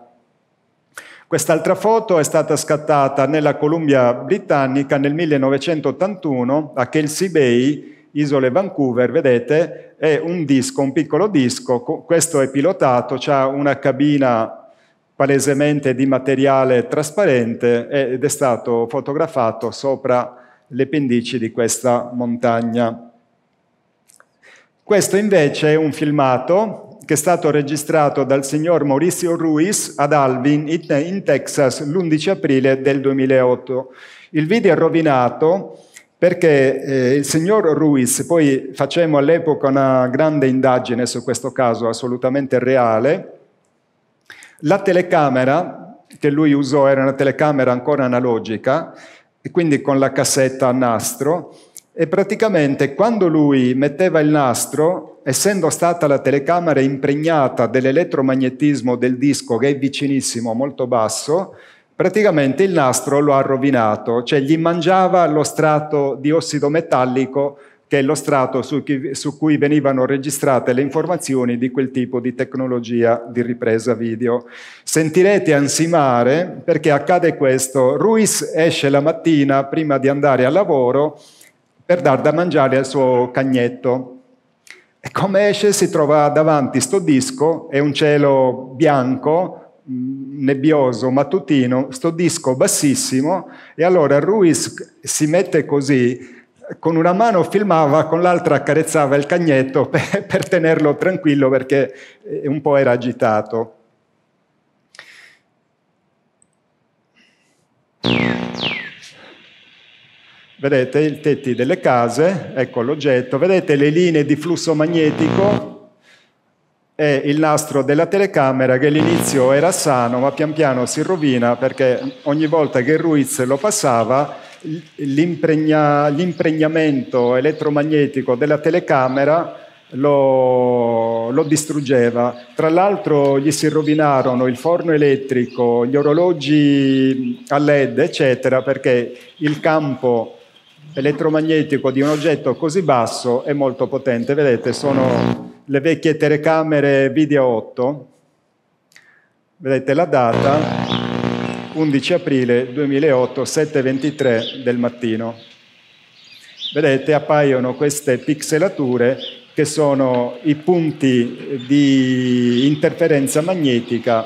Quest'altra foto è stata scattata nella Columbia Britannica nel 1981 a Kelsey Bay, isole Vancouver, vedete, è un disco, un piccolo disco, questo è pilotato, ha una cabina palesemente di materiale trasparente ed è stato fotografato sopra le pendici di questa montagna. Questo invece è un filmato che è stato registrato dal signor Mauricio Ruiz ad Alvin in Texas l'11 aprile del 2008. Il video è rovinato perché eh, il signor Ruiz, poi facemmo all'epoca una grande indagine su questo caso assolutamente reale, la telecamera che lui usò era una telecamera ancora analogica, e quindi con la cassetta a nastro, e praticamente quando lui metteva il nastro essendo stata la telecamera impregnata dell'elettromagnetismo del disco che è vicinissimo, molto basso, praticamente il nastro lo ha rovinato, cioè gli mangiava lo strato di ossido metallico che è lo strato su cui, su cui venivano registrate le informazioni di quel tipo di tecnologia di ripresa video. Sentirete ansimare perché accade questo. Ruiz esce la mattina prima di andare al lavoro per dar da mangiare al suo cagnetto e come esce si trova davanti sto disco, è un cielo bianco, mm, nebbioso, mattutino, sto disco bassissimo e allora Ruiz si mette così, con una mano filmava, con l'altra accarezzava il cagnetto per, per tenerlo tranquillo perché eh, un po' era agitato. Vedete i tetti delle case, ecco l'oggetto, vedete le linee di flusso magnetico e il nastro della telecamera che all'inizio era sano ma pian piano si rovina perché ogni volta che Ruiz lo passava l'impregna, l'impregnamento elettromagnetico della telecamera lo, lo, distruggeva. Tra l'altro gli si rovinarono il forno elettrico, gli orologi a led, eccetera, perché il campo elettromagnetico di un oggetto così basso è molto potente. Vedete, sono le vecchie telecamere video 8. Vedete la data, 11 aprile 2008, 7.23 del mattino. Vedete, appaiono queste pixelature che sono i punti di interferenza magnetica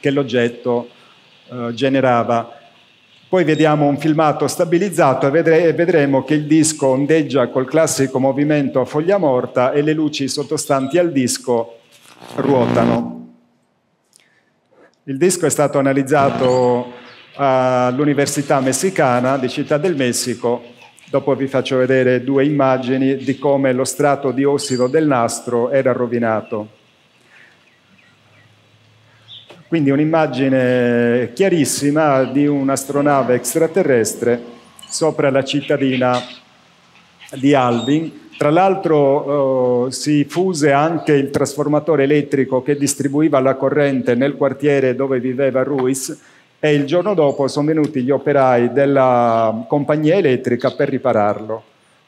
che l'oggetto eh, generava. Poi vediamo un filmato stabilizzato e vedremo che il disco ondeggia col classico movimento a foglia morta e le luci sottostanti al disco ruotano. Il disco è stato analizzato eh, all'Università Messicana di Città del Messico. Dopo vi faccio vedere due immagini di come lo strato di ossido del nastro era rovinato. Quindi un'immagine chiarissima di un'astronave extraterrestre sopra la cittadina di Alvin. Tra l'altro eh, si fuse anche il trasformatore elettrico che distribuiva la corrente nel quartiere dove viveva Ruiz e il giorno dopo sono venuti gli operai della compagnia elettrica per ripararlo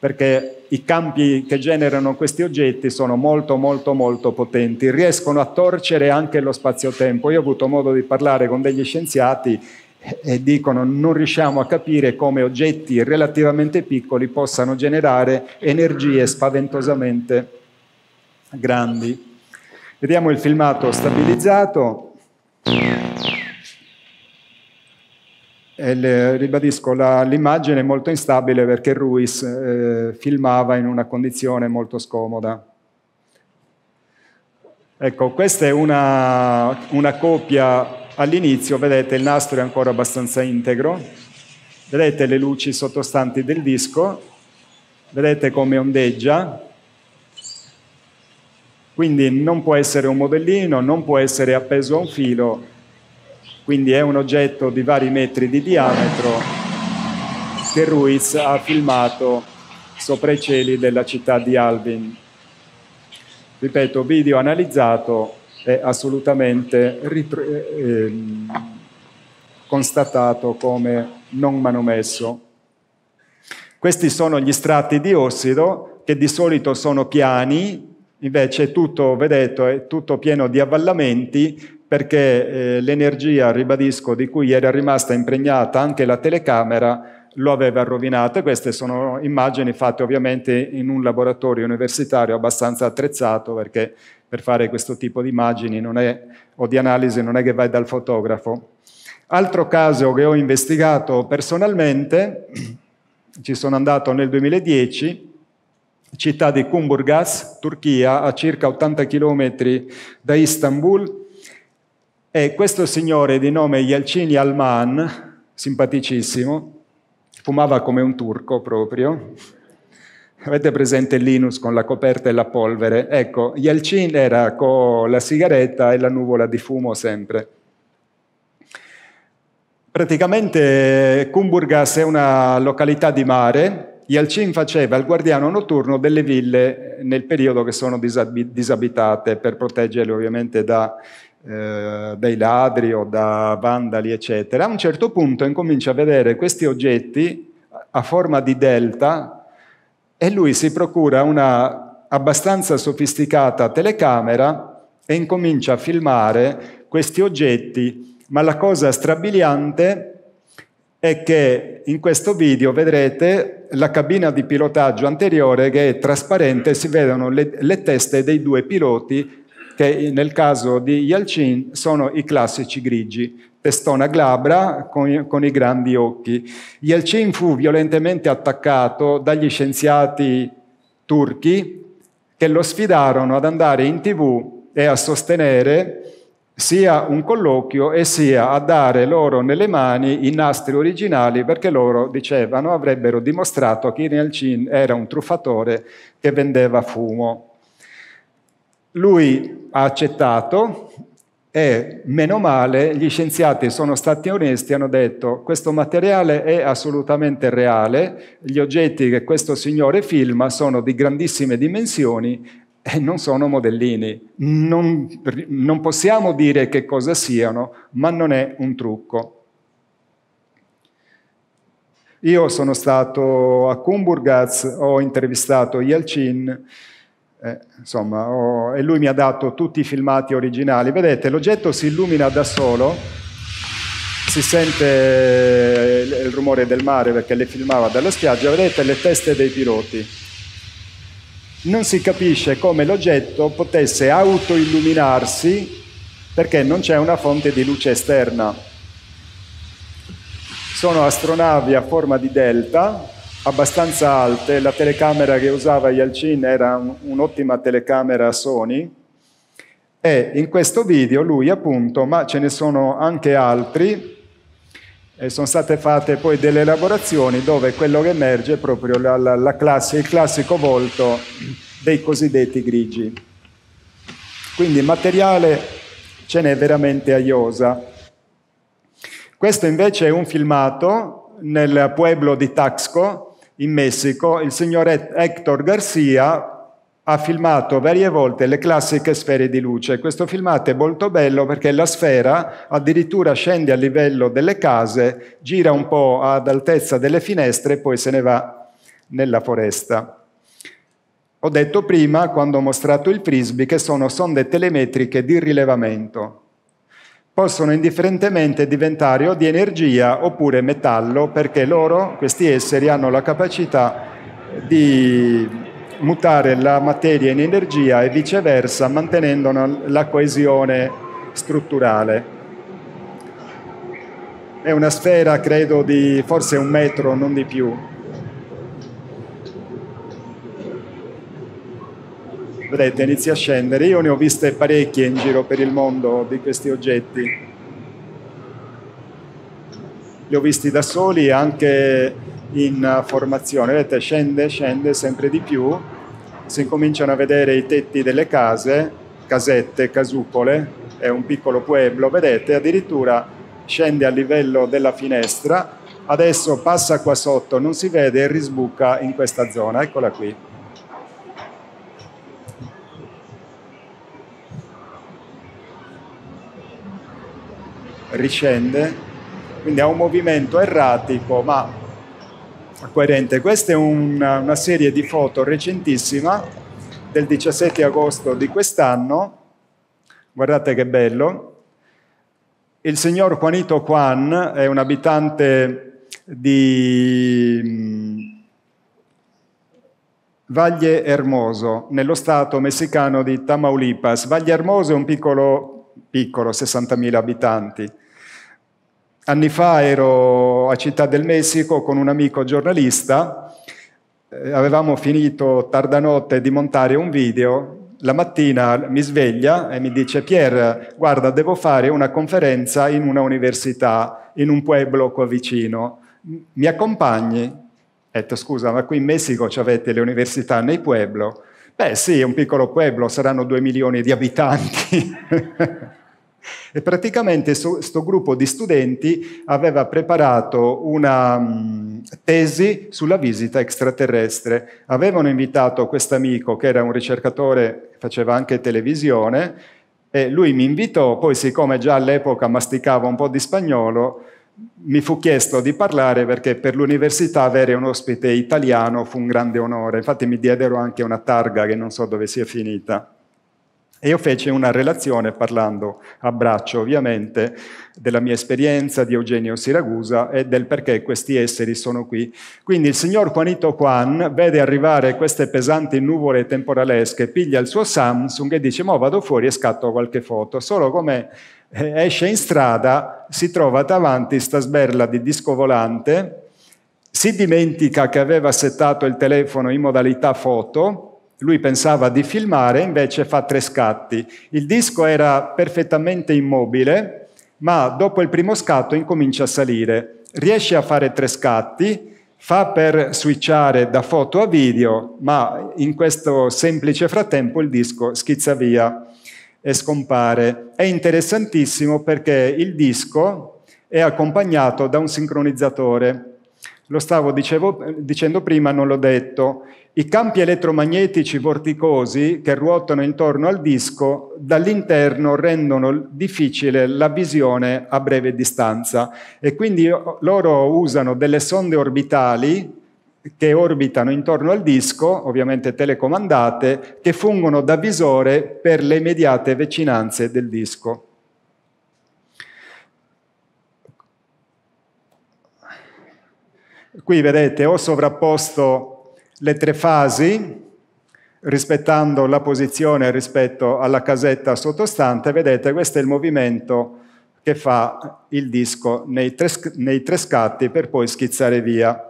perché i campi che generano questi oggetti sono molto molto molto potenti, riescono a torcere anche lo spazio-tempo. Io ho avuto modo di parlare con degli scienziati e dicono non riusciamo a capire come oggetti relativamente piccoli possano generare energie spaventosamente grandi. Vediamo il filmato stabilizzato. Le, ribadisco, l'immagine è molto instabile perché Ruiz eh, filmava in una condizione molto scomoda. Ecco, questa è una, una copia all'inizio, vedete il nastro è ancora abbastanza integro, vedete le luci sottostanti del disco, vedete come ondeggia, quindi non può essere un modellino, non può essere appeso a un filo, quindi è un oggetto di vari metri di diametro che Ruiz ha filmato sopra i cieli della città di Alvin. Ripeto, video analizzato è assolutamente ripre- eh, ehm, constatato come non manomesso. Questi sono gli strati di ossido che di solito sono piani, invece è tutto, vedete, è tutto pieno di avvallamenti perché eh, l'energia, ribadisco, di cui era rimasta impregnata anche la telecamera lo aveva rovinato e queste sono immagini fatte ovviamente in un laboratorio universitario abbastanza attrezzato perché per fare questo tipo di immagini è, o di analisi non è che vai dal fotografo. Altro caso che ho investigato personalmente, ci sono andato nel 2010, città di Kumburgas, Turchia, a circa 80 km da Istanbul, e questo signore di nome Yalcini Alman, simpaticissimo, fumava come un turco proprio. Avete presente Linus con la coperta e la polvere? Ecco, Yalcin era con la sigaretta e la nuvola di fumo sempre. Praticamente Kumburgas è una località di mare. Yalcin faceva il guardiano notturno delle ville nel periodo che sono disabitate per proteggerle ovviamente da eh, dai ladri o da vandali, eccetera, a un certo punto incomincia a vedere questi oggetti a forma di delta e lui si procura una abbastanza sofisticata telecamera e incomincia a filmare questi oggetti, ma la cosa strabiliante è che in questo video vedrete la cabina di pilotaggio anteriore che è trasparente, si vedono le, le teste dei due piloti che nel caso di Yelchin sono i classici grigi, testona glabra con, con, i grandi occhi. Yelchin fu violentemente attaccato dagli scienziati turchi che lo sfidarono ad andare in tv e a sostenere sia un colloquio e sia a dare loro nelle mani i nastri originali perché loro dicevano avrebbero dimostrato che Yelchin era un truffatore che vendeva fumo. Lui ha accettato e meno male gli scienziati sono stati onesti hanno detto questo materiale è assolutamente reale, gli oggetti che questo signore filma sono di grandissime dimensioni e non sono modellini. Non, non possiamo dire che cosa siano, ma non è un trucco. Io sono stato a Kumburgaz, ho intervistato Yalcin, eh, insomma, ho, e lui mi ha dato tutti i filmati originali. Vedete, l'oggetto si illumina da solo, si sente il, eh, il rumore del mare perché le filmava dalla spiaggia, vedete le teste dei piloti. Non si capisce come l'oggetto potesse autoilluminarsi perché non c'è una fonte di luce esterna. Sono astronavi a forma di delta, abbastanza alte, la telecamera che usava Yalcin era un'ottima telecamera Sony e in questo video lui appunto, ma ce ne sono anche altri, sono state fatte poi delle elaborazioni dove quello che emerge è proprio la, la, la classe, il classico volto dei cosiddetti grigi. Quindi materiale ce n'è veramente a iosa. Questo invece è un filmato nel pueblo di Taxco, in Messico, il signor Hector Garcia ha filmato varie volte le classiche sfere di luce. Questo filmato è molto bello perché la sfera addirittura scende a livello delle case, gira un po' ad altezza delle finestre e poi se ne va nella foresta. Ho detto prima, quando ho mostrato il frisbee, che sono sonde telemetriche di rilevamento possono indifferentemente diventare o di energia oppure metallo perché loro, questi esseri, hanno la capacità di mutare la materia in energia e viceversa mantenendo la coesione strutturale. È una sfera, credo, di forse un metro, non di più, vedete inizia a scendere. Io ne ho viste parecchie in giro per il mondo di questi oggetti. Li ho visti da soli anche in eh, formazione, vedete scende, scende sempre di più, si incominciano a vedere i tetti delle case, casette, casupole, è un piccolo pueblo, vedete addirittura scende a livello della finestra, adesso passa qua sotto, non si vede e risbuca in questa zona, eccola qui. riscende, quindi ha un movimento erratico ma coerente. Questa è una, una serie di foto recentissima del 17 agosto di quest'anno, guardate che bello, il signor Juanito Kwan è un abitante di mm, Valle Hermoso, nello stato messicano di Tamaulipas. Valle Hermoso è un piccolo, piccolo 60.000 abitanti, Anni fa ero a Città del Messico con un amico giornalista, eh, avevamo finito tardanotte di montare un video, la mattina mi sveglia e mi dice Pier, guarda, devo fare una conferenza in una università, in un pueblo qua vicino, mi accompagni? Ho detto scusa, ma qui in Messico ci avete le università nei pueblo? Beh sì, è un piccolo pueblo, saranno due milioni di abitanti. E praticamente questo gruppo di studenti aveva preparato una mm, tesi sulla visita extraterrestre. Avevano invitato questo amico che era un ricercatore, faceva anche televisione, e lui mi invitò, poi siccome già all'epoca masticavo un po' di spagnolo, mi fu chiesto di parlare perché per l'università avere un ospite italiano fu un grande onore. Infatti mi diedero anche una targa che non so dove sia finita. E io feci una relazione parlando a braccio ovviamente della mia esperienza di Eugenio Siragusa e del perché questi esseri sono qui. Quindi il signor Juanito Kwan vede arrivare queste pesanti nuvole temporalesche, piglia il suo Samsung e dice mo vado fuori e scatto qualche foto, solo come eh, esce in strada si trova davanti sta sberla di disco volante, si dimentica che aveva settato il telefono in modalità foto lui pensava di filmare, invece fa tre scatti. Il disco era perfettamente immobile, ma dopo il primo scatto incomincia a salire. Riesce a fare tre scatti, fa per switchare da foto a video, ma in questo semplice frattempo il disco schizza via e scompare. È interessantissimo perché il disco è accompagnato da un sincronizzatore. Lo stavo dicevo, dicendo prima, non l'ho detto i campi elettromagnetici vorticosi che ruotano intorno al disco dall'interno rendono difficile la visione a breve distanza e quindi loro usano delle sonde orbitali che orbitano intorno al disco, ovviamente telecomandate, che fungono da visore per le immediate vicinanze del disco. Qui vedete ho sovrapposto le tre fasi, rispettando la posizione rispetto alla casetta sottostante, vedete questo è il movimento che fa il disco nei tre, nei tre scatti per poi schizzare via.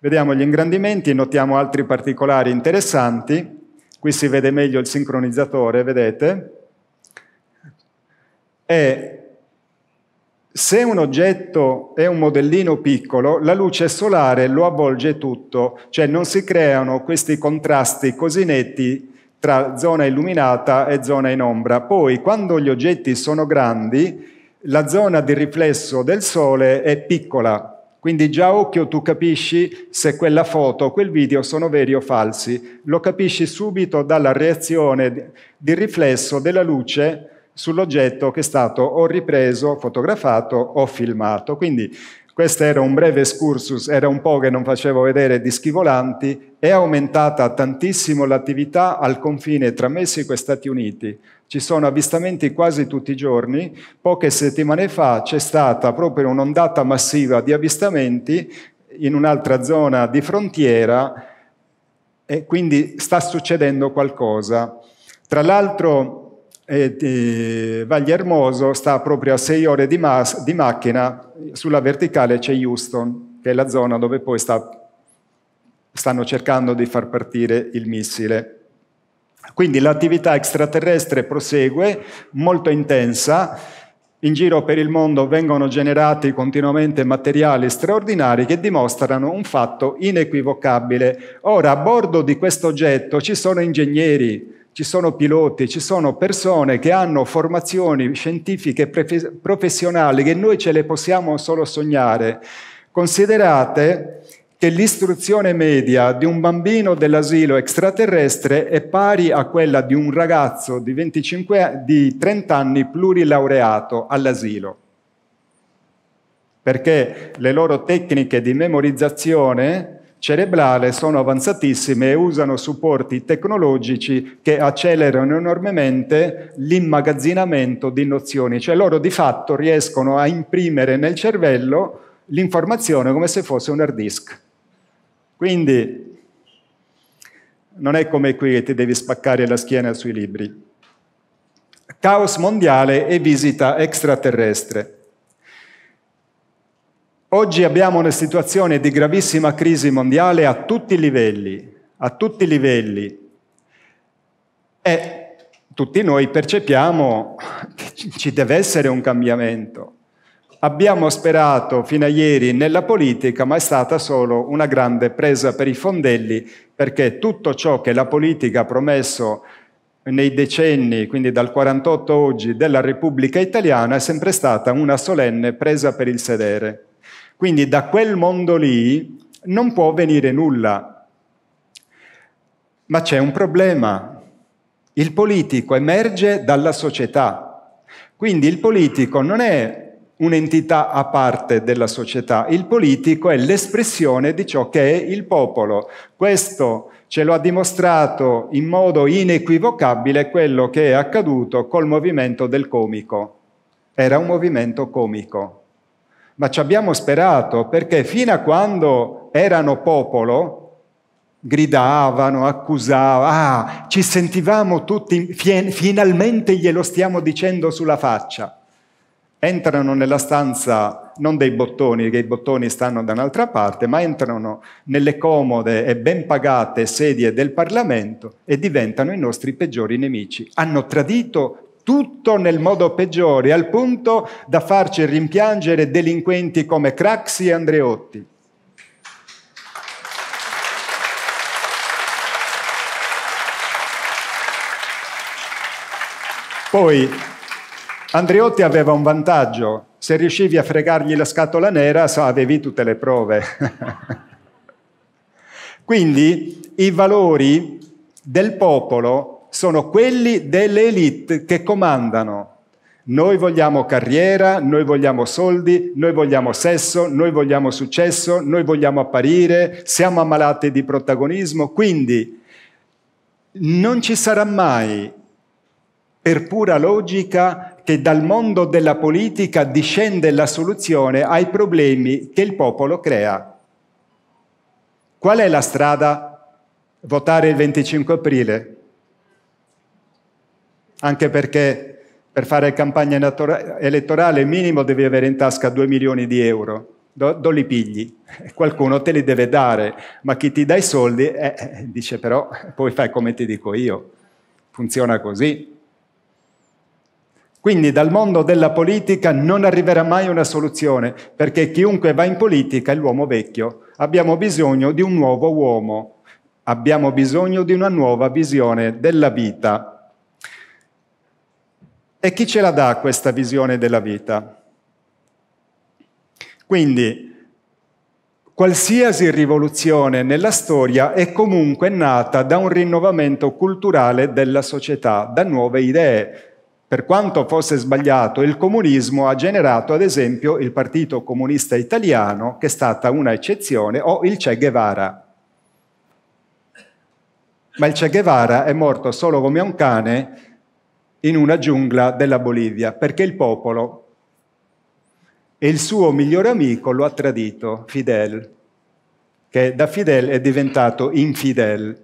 Vediamo gli ingrandimenti, notiamo altri particolari interessanti, qui si vede meglio il sincronizzatore, vedete? E se un oggetto è un modellino piccolo, la luce solare lo avvolge tutto, cioè non si creano questi contrasti così netti tra zona illuminata e zona in ombra. Poi, quando gli oggetti sono grandi, la zona di riflesso del sole è piccola. Quindi già a occhio tu capisci se quella foto o quel video sono veri o falsi. Lo capisci subito dalla reazione di riflesso della luce sull'oggetto che è stato o ripreso, fotografato o filmato. Quindi questo era un breve excursus, era un po' che non facevo vedere dischi volanti, è aumentata tantissimo l'attività al confine tra Messico e Stati Uniti. Ci sono avvistamenti quasi tutti i giorni, poche settimane fa c'è stata proprio un'ondata massiva di avvistamenti in un'altra zona di frontiera e quindi sta succedendo qualcosa. Tra l'altro eh, di Vagliermoso sta proprio a sei ore di, di, macchina, sulla verticale c'è Houston, che è la zona dove poi sta, stanno cercando di far partire il missile. Quindi l'attività extraterrestre prosegue, molto intensa, in giro per il mondo vengono generati continuamente materiali straordinari che dimostrano un fatto inequivocabile. Ora, a bordo di questo oggetto ci sono ingegneri, ci sono piloti, ci sono persone che hanno formazioni scientifiche e professionali che noi ce le possiamo solo sognare. Considerate che l'istruzione media di un bambino dell'asilo extraterrestre è pari a quella di un ragazzo di, 25, di 30 anni plurilaureato all'asilo, perché le loro tecniche di memorizzazione cerebrale sono avanzatissime e usano supporti tecnologici che accelerano enormemente l'immagazzinamento di nozioni, cioè loro di fatto riescono a imprimere nel cervello l'informazione come se fosse un hard disk. Quindi non è come qui che ti devi spaccare la schiena sui libri. Caos mondiale e visita extraterrestre. Oggi abbiamo una situazione di gravissima crisi mondiale a tutti i livelli, a tutti i livelli. E tutti noi percepiamo che ci deve essere un cambiamento. Abbiamo sperato fino a ieri nella politica, ma è stata solo una grande presa per i fondelli, perché tutto ciò che la politica ha promesso nei decenni, quindi dal 48 oggi, della Repubblica Italiana è sempre stata una solenne presa per il sedere. Quindi da quel mondo lì non può venire nulla. Ma c'è un problema. Il politico emerge dalla società. Quindi il politico non è un'entità a parte della società. Il politico è l'espressione di ciò che è il popolo. Questo ce lo ha dimostrato in modo inequivocabile quello che è accaduto col movimento del comico. Era un movimento comico ma ci abbiamo sperato perché fino a quando erano popolo, gridavano, accusavano, ah, ci sentivamo tutti, finalmente glielo stiamo dicendo sulla faccia. Entrano nella stanza, non dei bottoni, che i bottoni stanno da un'altra parte, ma entrano nelle comode e ben pagate sedie del Parlamento e diventano i nostri peggiori nemici. Hanno tradito tutto nel modo peggiore, al punto da farci rimpiangere delinquenti come Craxi e Andreotti. Poi Andreotti aveva un vantaggio, se riuscivi a fregargli la scatola nera so, avevi tutte le prove. Quindi i valori del popolo sono quelli delle elite che comandano. Noi vogliamo carriera, noi vogliamo soldi, noi vogliamo sesso, noi vogliamo successo, noi vogliamo apparire, siamo ammalati di protagonismo, quindi non ci sarà mai, per pura logica, che dal mondo della politica discende la soluzione ai problemi che il popolo crea. Qual è la strada? Votare il 25 aprile, anche perché per fare campagna elettorale minimo devi avere in tasca 2 milioni di euro. Do, do li pigli, qualcuno te li deve dare, ma chi ti dà i soldi eh, eh dice però poi fai come ti dico io, funziona così. Quindi dal mondo della politica non arriverà mai una soluzione, perché chiunque va in politica è l'uomo vecchio. Abbiamo bisogno di un nuovo uomo, abbiamo bisogno di una nuova visione della vita e chi ce la dà questa visione della vita? Quindi, qualsiasi rivoluzione nella storia è comunque nata da un rinnovamento culturale della società, da nuove idee. Per quanto fosse sbagliato, il comunismo ha generato, ad esempio, il Partito Comunista Italiano, che è stata una eccezione, o il Che Guevara. Ma il Che Guevara è morto solo come un cane in una giungla della Bolivia, perché il popolo e il suo migliore amico lo ha tradito, Fidel, che da Fidel è diventato infidel,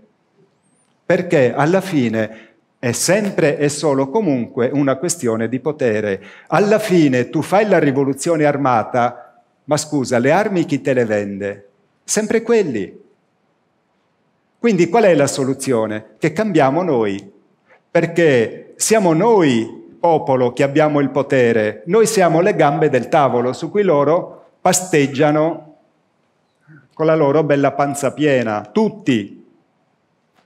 perché alla fine è sempre e solo comunque una questione di potere. Alla fine tu fai la rivoluzione armata, ma scusa, le armi chi te le vende? Sempre quelli. Quindi qual è la soluzione? Che cambiamo noi, perché siamo noi, popolo, che abbiamo il potere, noi siamo le gambe del tavolo su cui loro pasteggiano con la loro bella panza piena, tutti.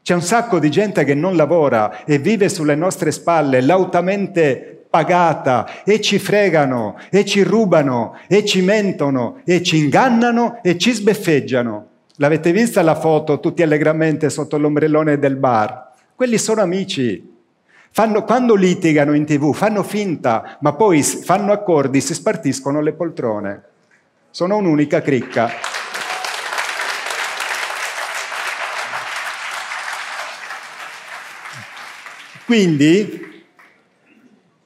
C'è un sacco di gente che non lavora e vive sulle nostre spalle, lautamente pagata, e ci fregano, e ci rubano, e ci mentono, e ci ingannano, e ci sbeffeggiano. L'avete vista la foto tutti allegramente sotto l'ombrellone del bar? Quelli sono amici, Fanno, quando litigano in tv fanno finta, ma poi fanno accordi, si spartiscono le poltrone. Sono un'unica cricca. Quindi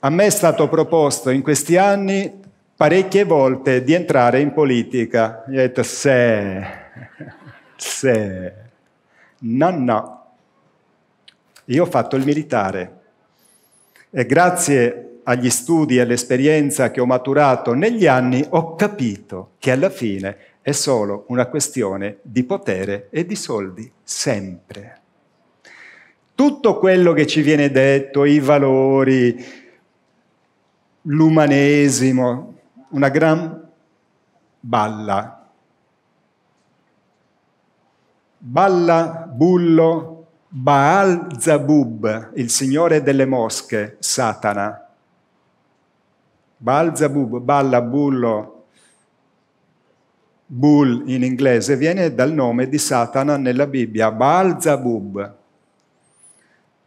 a me è stato proposto in questi anni parecchie volte di entrare in politica. Io ho detto se, se, no, no. Io ho fatto il militare. E grazie agli studi e all'esperienza che ho maturato negli anni ho capito che alla fine è solo una questione di potere e di soldi, sempre. Tutto quello che ci viene detto, i valori, l'umanesimo, una gran balla. Balla, bullo, Baal Zabub, il signore delle mosche, Satana. Baal Zabub, balla, bullo, bull in inglese, viene dal nome di Satana nella Bibbia, Baal Zabub.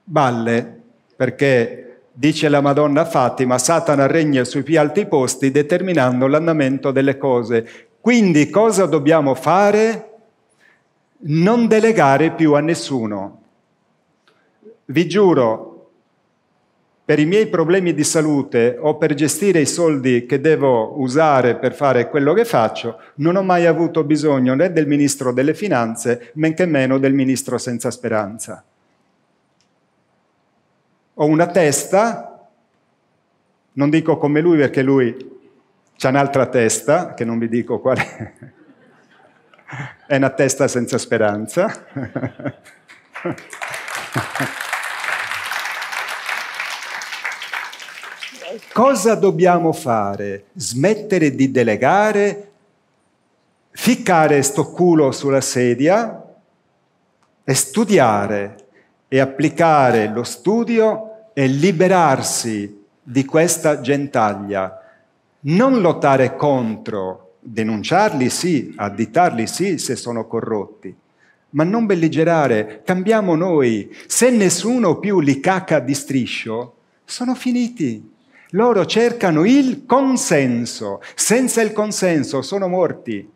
Balle, perché dice la Madonna Fatima, Satana regna sui più alti posti determinando l'andamento delle cose. Quindi cosa dobbiamo fare? Non delegare più a nessuno, vi giuro, per i miei problemi di salute o per gestire i soldi che devo usare per fare quello che faccio, non ho mai avuto bisogno né del ministro delle finanze, men che meno del ministro senza speranza. Ho una testa, non dico come lui perché lui c'è un'altra testa, che non vi dico qual è, è una testa senza speranza. cosa dobbiamo fare? Smettere di delegare, ficcare sto culo sulla sedia e studiare e applicare lo studio e liberarsi di questa gentaglia. Non lottare contro, denunciarli sì, additarli sì se sono corrotti, ma non belligerare, cambiamo noi. Se nessuno più li cacca di striscio, sono finiti. Loro cercano il consenso. Senza il consenso sono morti.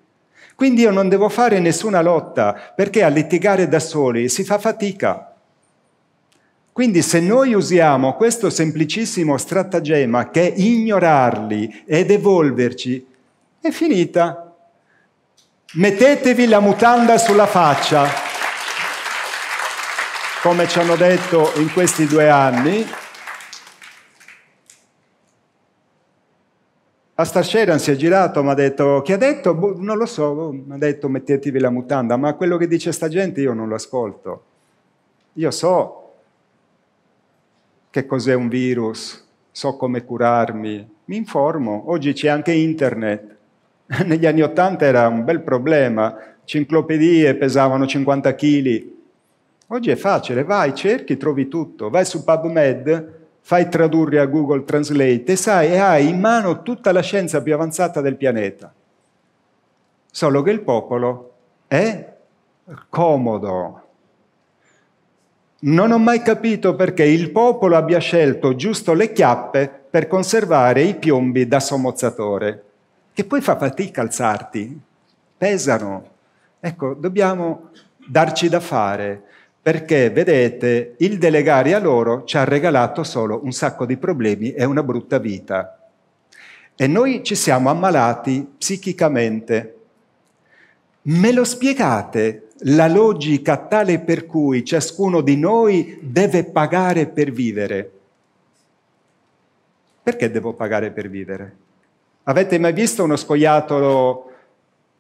Quindi io non devo fare nessuna lotta perché a litigare da soli si fa fatica. Quindi se noi usiamo questo semplicissimo stratagemma che è ignorarli ed evolverci, è finita. Mettetevi la mutanda sulla faccia, come ci hanno detto in questi due anni, A Stasceran si è girato, mi ha detto, chi ha detto? Boh, non lo so, boh, mi ha detto mettetevi la mutanda, ma quello che dice sta gente io non lo ascolto. Io so che cos'è un virus, so come curarmi, mi informo, oggi c'è anche internet. Negli anni Ottanta era un bel problema, ciclopedie pesavano 50 kg. Oggi è facile, vai, cerchi, trovi tutto, vai su PubMed, fai tradurre a Google Translate e sai, e hai in mano tutta la scienza più avanzata del pianeta. Solo che il popolo è comodo. Non ho mai capito perché il popolo abbia scelto giusto le chiappe per conservare i piombi da sommozzatore, che poi fa fatica alzarti, pesano. Ecco, dobbiamo darci da fare perché vedete, il delegare a loro ci ha regalato solo un sacco di problemi e una brutta vita. E noi ci siamo ammalati psichicamente. Me lo spiegate la logica tale per cui ciascuno di noi deve pagare per vivere? Perché devo pagare per vivere? Avete mai visto uno scoiattolo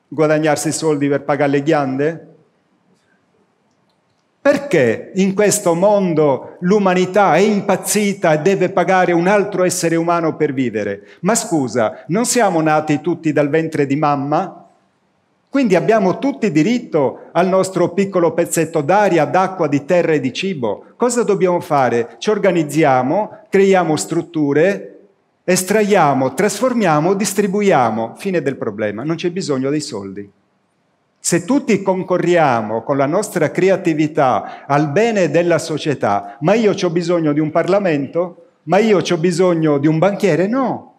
guadagnarsi i soldi per pagare le ghiande? Perché in questo mondo l'umanità è impazzita e deve pagare un altro essere umano per vivere? Ma scusa, non siamo nati tutti dal ventre di mamma? Quindi abbiamo tutti diritto al nostro piccolo pezzetto d'aria, d'acqua, di terra e di cibo. Cosa dobbiamo fare? Ci organizziamo, creiamo strutture, estraiamo, trasformiamo, distribuiamo. Fine del problema, non c'è bisogno dei soldi. Se tutti concorriamo con la nostra creatività al bene della società, ma io ho bisogno di un Parlamento? Ma io ho bisogno di un banchiere? No.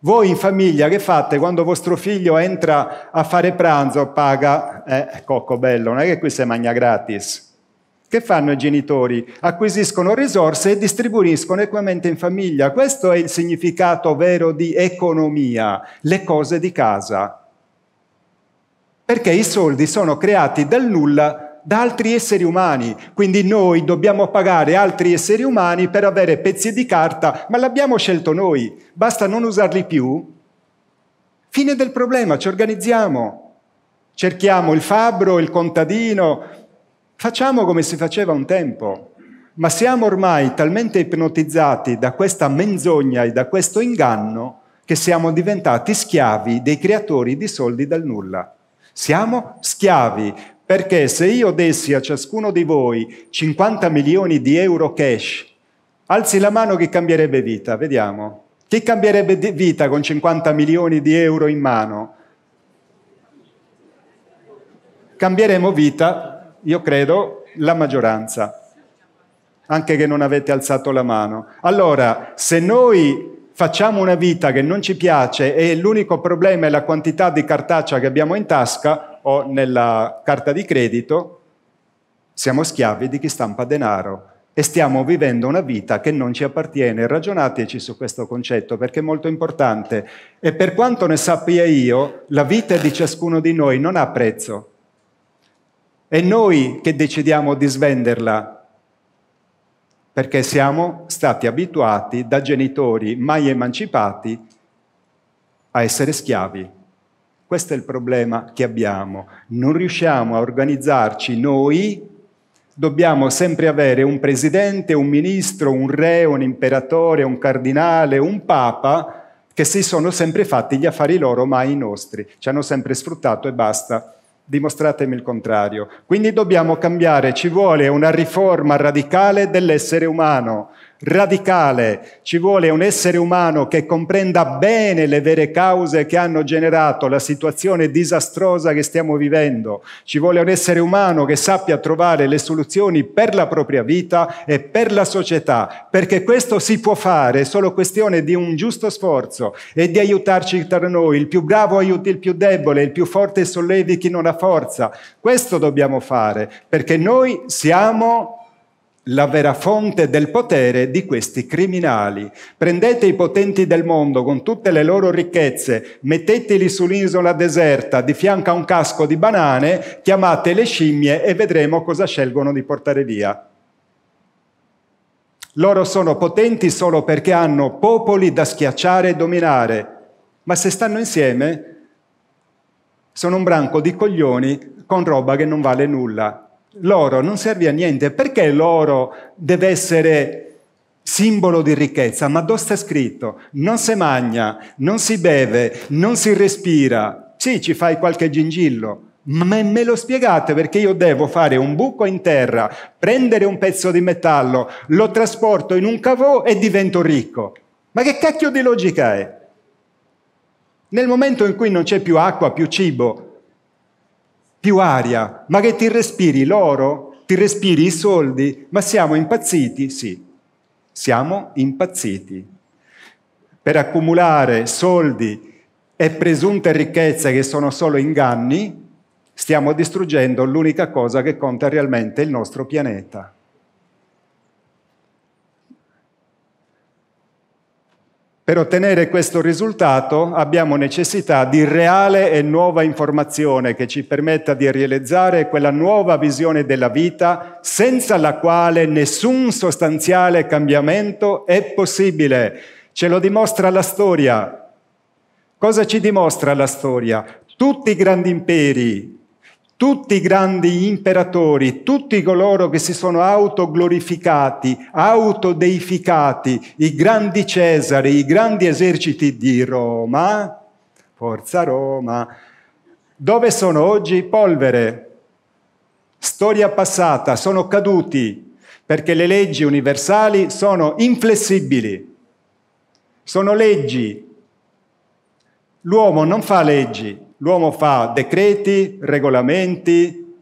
Voi in famiglia che fate quando vostro figlio entra a fare pranzo, paga, eh, cocco bello, non è che qui si mangia gratis. Che fanno i genitori? Acquisiscono risorse e distribuiscono equamente in famiglia. Questo è il significato vero di economia, le cose di casa perché i soldi sono creati dal nulla da altri esseri umani, quindi noi dobbiamo pagare altri esseri umani per avere pezzi di carta, ma l'abbiamo scelto noi, basta non usarli più. Fine del problema, ci organizziamo, cerchiamo il fabbro, il contadino, facciamo come si faceva un tempo. Ma siamo ormai talmente ipnotizzati da questa menzogna e da questo inganno che siamo diventati schiavi dei creatori di soldi dal nulla. Siamo schiavi, perché se io dessi a ciascuno di voi 50 milioni di euro cash, alzi la mano chi cambierebbe vita, vediamo. Chi cambierebbe vita con 50 milioni di euro in mano? Cambieremo vita, io credo, la maggioranza, anche che non avete alzato la mano. Allora, se noi facciamo una vita che non ci piace e l'unico problema è la quantità di cartaccia che abbiamo in tasca o nella carta di credito, siamo schiavi di chi stampa denaro e stiamo vivendo una vita che non ci appartiene. Ragionateci su questo concetto perché è molto importante e per quanto ne sappia io, la vita di ciascuno di noi non ha prezzo. È noi che decidiamo di svenderla perché siamo stati abituati da genitori mai emancipati a essere schiavi. Questo è il problema che abbiamo. Non riusciamo a organizzarci noi, dobbiamo sempre avere un presidente, un ministro, un re, un imperatore, un cardinale, un papa, che si sono sempre fatti gli affari loro, mai i nostri. Ci hanno sempre sfruttato e basta dimostratemi il contrario. Quindi dobbiamo cambiare, ci vuole una riforma radicale dell'essere umano, radicale, ci vuole un essere umano che comprenda bene le vere cause che hanno generato la situazione disastrosa che stiamo vivendo, ci vuole un essere umano che sappia trovare le soluzioni per la propria vita e per la società, perché questo si può fare, è solo questione di un giusto sforzo e di aiutarci tra noi, il più bravo aiuti il più debole, il più forte sollevi chi non ha forza, questo dobbiamo fare, perché noi siamo la vera fonte del potere di questi criminali. Prendete i potenti del mondo con tutte le loro ricchezze, metteteli sull'isola deserta di fianco a un casco di banane, chiamate le scimmie e vedremo cosa scelgono di portare via. Loro sono potenti solo perché hanno popoli da schiacciare e dominare, ma se stanno insieme sono un branco di coglioni con roba che non vale nulla l'oro non serve a niente. Perché l'oro deve essere simbolo di ricchezza? Ma dove sta scritto? Non si mangia, non si beve, non si respira. Sì, ci fai qualche gingillo, ma me lo spiegate perché io devo fare un buco in terra, prendere un pezzo di metallo, lo trasporto in un cavò e divento ricco. Ma che cacchio di logica è? Nel momento in cui non c'è più acqua, più cibo, più aria, ma che ti respiri l'oro, ti respiri i soldi, ma siamo impazziti? Sì, siamo impazziti. Per accumulare soldi e presunte ricchezze che sono solo inganni, stiamo distruggendo l'unica cosa che conta realmente il nostro pianeta. Per ottenere questo risultato abbiamo necessità di reale e nuova informazione che ci permetta di realizzare quella nuova visione della vita senza la quale nessun sostanziale cambiamento è possibile. Ce lo dimostra la storia. Cosa ci dimostra la storia? Tutti i grandi imperi tutti i grandi imperatori, tutti coloro che si sono autoglorificati, autodeificati, i grandi Cesari, i grandi eserciti di Roma, forza Roma, dove sono oggi? Polvere, storia passata, sono caduti perché le leggi universali sono inflessibili, sono leggi. L'uomo non fa leggi, L'uomo fa decreti, regolamenti,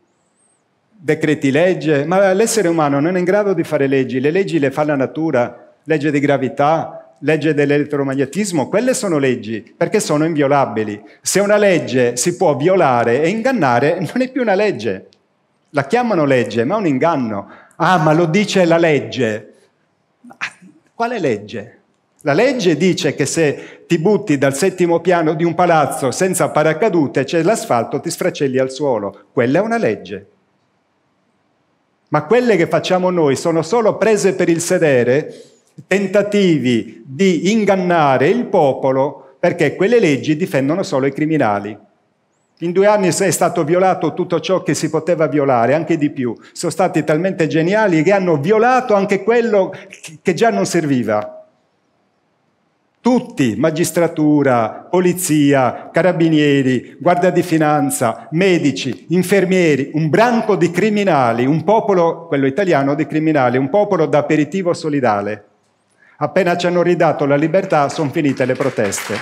decreti legge, ma l'essere umano non è in grado di fare leggi, le leggi le fa la natura, legge di gravità, legge dell'elettromagnetismo, quelle sono leggi perché sono inviolabili. Se una legge si può violare e ingannare, non è più una legge. La chiamano legge, ma è un inganno. Ah, ma lo dice la legge. Quale legge? La legge dice che se ti butti dal settimo piano di un palazzo senza paracadute, c'è l'asfalto, ti sfracelli al suolo. Quella è una legge. Ma quelle che facciamo noi sono solo prese per il sedere, tentativi di ingannare il popolo, perché quelle leggi difendono solo i criminali. In due anni è stato violato tutto ciò che si poteva violare, anche di più. Sono stati talmente geniali che hanno violato anche quello che già non serviva. Tutti, magistratura, polizia, carabinieri, guardia di finanza, medici, infermieri, un branco di criminali, un popolo, quello italiano, di criminali, un popolo d'aperitivo solidale. Appena ci hanno ridato la libertà sono finite le proteste.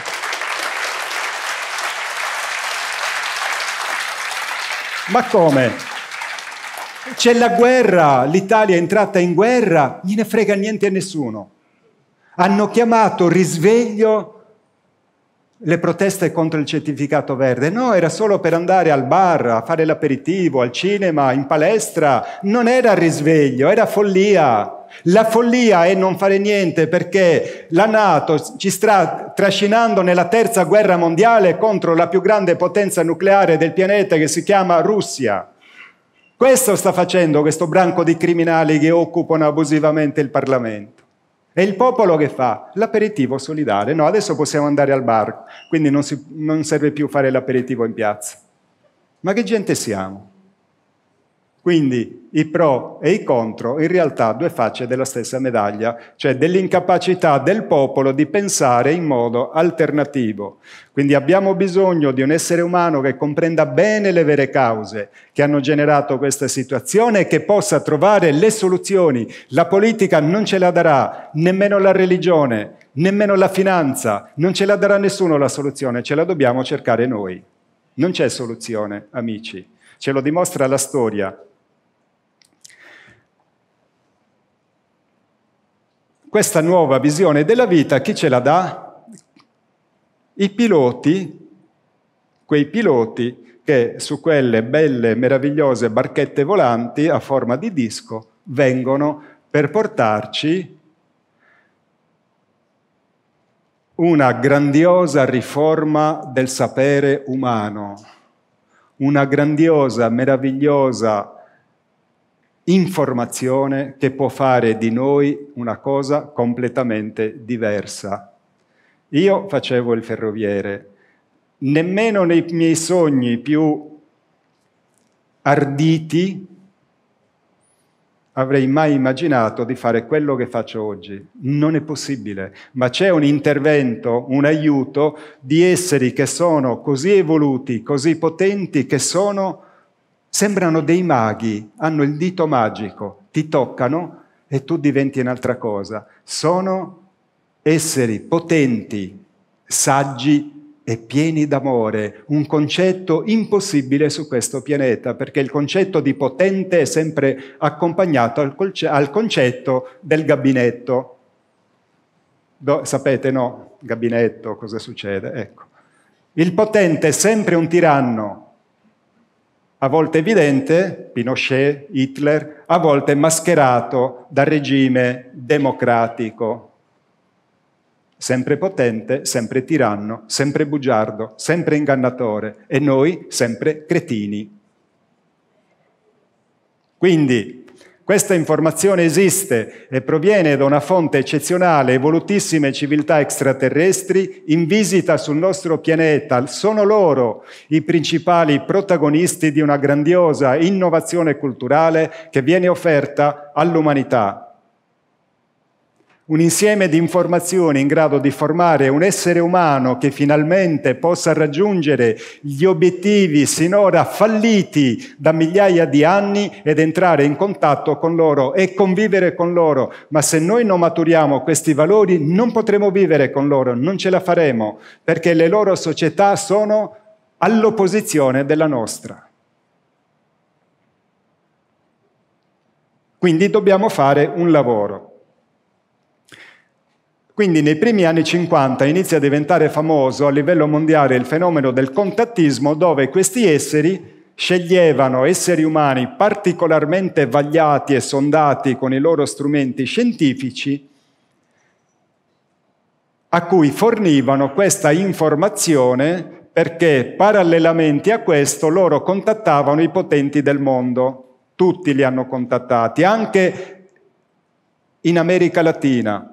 Ma come? C'è la guerra, l'Italia è entrata in guerra, gliene frega niente a nessuno hanno chiamato risveglio le proteste contro il certificato verde. No, era solo per andare al bar, a fare l'aperitivo, al cinema, in palestra. Non era risveglio, era follia. La follia è non fare niente perché la Nato ci sta trascinando nella terza guerra mondiale contro la più grande potenza nucleare del pianeta che si chiama Russia. Questo sta facendo questo branco di criminali che occupano abusivamente il Parlamento. È il popolo che fa l'aperitivo solidale. No, adesso possiamo andare al bar, quindi non, si, non serve più fare l'aperitivo in piazza. Ma che gente siamo? Quindi i pro e i contro, in realtà due facce della stessa medaglia, cioè dell'incapacità del popolo di pensare in modo alternativo. Quindi abbiamo bisogno di un essere umano che comprenda bene le vere cause che hanno generato questa situazione e che possa trovare le soluzioni. La politica non ce la darà, nemmeno la religione, nemmeno la finanza, non ce la darà nessuno la soluzione, ce la dobbiamo cercare noi. Non c'è soluzione, amici. Ce lo dimostra la storia, Questa nuova visione della vita chi ce la dà? I piloti, quei piloti che su quelle belle, meravigliose barchette volanti a forma di disco vengono per portarci una grandiosa riforma del sapere umano, una grandiosa, meravigliosa riforma informazione che può fare di noi una cosa completamente diversa. Io facevo il ferroviere, nemmeno nei miei sogni più arditi avrei mai immaginato di fare quello che faccio oggi. Non è possibile, ma c'è un intervento, un aiuto di esseri che sono così evoluti, così potenti, che sono Sembrano dei maghi, hanno il dito magico, ti toccano e tu diventi un'altra cosa. Sono esseri potenti, saggi e pieni d'amore, un concetto impossibile su questo pianeta, perché il concetto di potente è sempre accompagnato al, conce- al concetto del gabinetto. Do- sapete, no? Gabinetto, cosa succede? Ecco. Il potente è sempre un tiranno, a volte evidente, Pinochet, Hitler, a volte mascherato dal regime democratico, sempre potente, sempre tiranno, sempre bugiardo, sempre ingannatore e noi sempre cretini. Quindi questa informazione esiste e proviene da una fonte eccezionale, evolutissime civiltà extraterrestri in visita sul nostro pianeta. Sono loro i principali protagonisti di una grandiosa innovazione culturale che viene offerta all'umanità un insieme di informazioni in grado di formare un essere umano che finalmente possa raggiungere gli obiettivi sinora falliti da migliaia di anni ed entrare in contatto con loro e convivere con loro. Ma se noi non maturiamo questi valori non potremo vivere con loro, non ce la faremo, perché le loro società sono all'opposizione della nostra. Quindi dobbiamo fare un lavoro. Quindi nei primi anni 50 inizia a diventare famoso a livello mondiale il fenomeno del contattismo dove questi esseri sceglievano esseri umani particolarmente vagliati e sondati con i loro strumenti scientifici a cui fornivano questa informazione perché parallelamente a questo loro contattavano i potenti del mondo, tutti li hanno contattati, anche in America Latina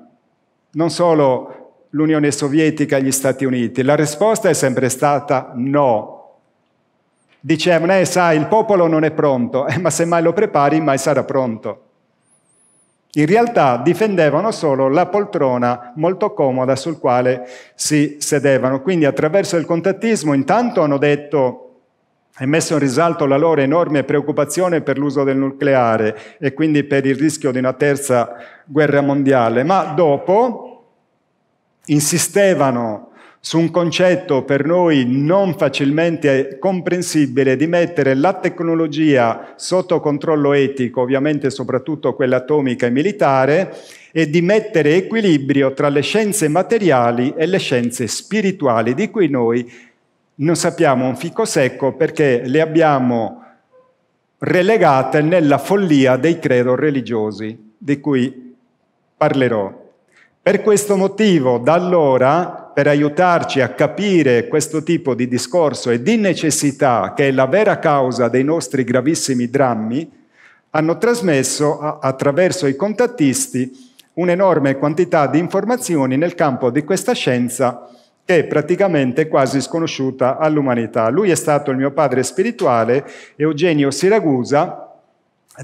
non solo l'Unione Sovietica e gli Stati Uniti, la risposta è sempre stata no. Dicevano, eh, sai, il popolo non è pronto, eh, ma se mai lo prepari, mai sarà pronto. In realtà difendevano solo la poltrona molto comoda sul quale si sedevano. Quindi attraverso il contattismo intanto hanno detto e messo in risalto la loro enorme preoccupazione per l'uso del nucleare e quindi per il rischio di una terza guerra mondiale, ma dopo insistevano su un concetto per noi non facilmente comprensibile di mettere la tecnologia sotto controllo etico, ovviamente soprattutto quella atomica e militare, e di mettere equilibrio tra le scienze materiali e le scienze spirituali, di cui noi non sappiamo un fico secco perché le abbiamo relegate nella follia dei credo religiosi, di cui parlerò. Per questo motivo, da allora, per aiutarci a capire questo tipo di discorso e di necessità che è la vera causa dei nostri gravissimi drammi, hanno trasmesso attraverso i contattisti un'enorme quantità di informazioni nel campo di questa scienza che è praticamente quasi sconosciuta all'umanità. Lui è stato il mio padre spirituale, Eugenio Siragusa,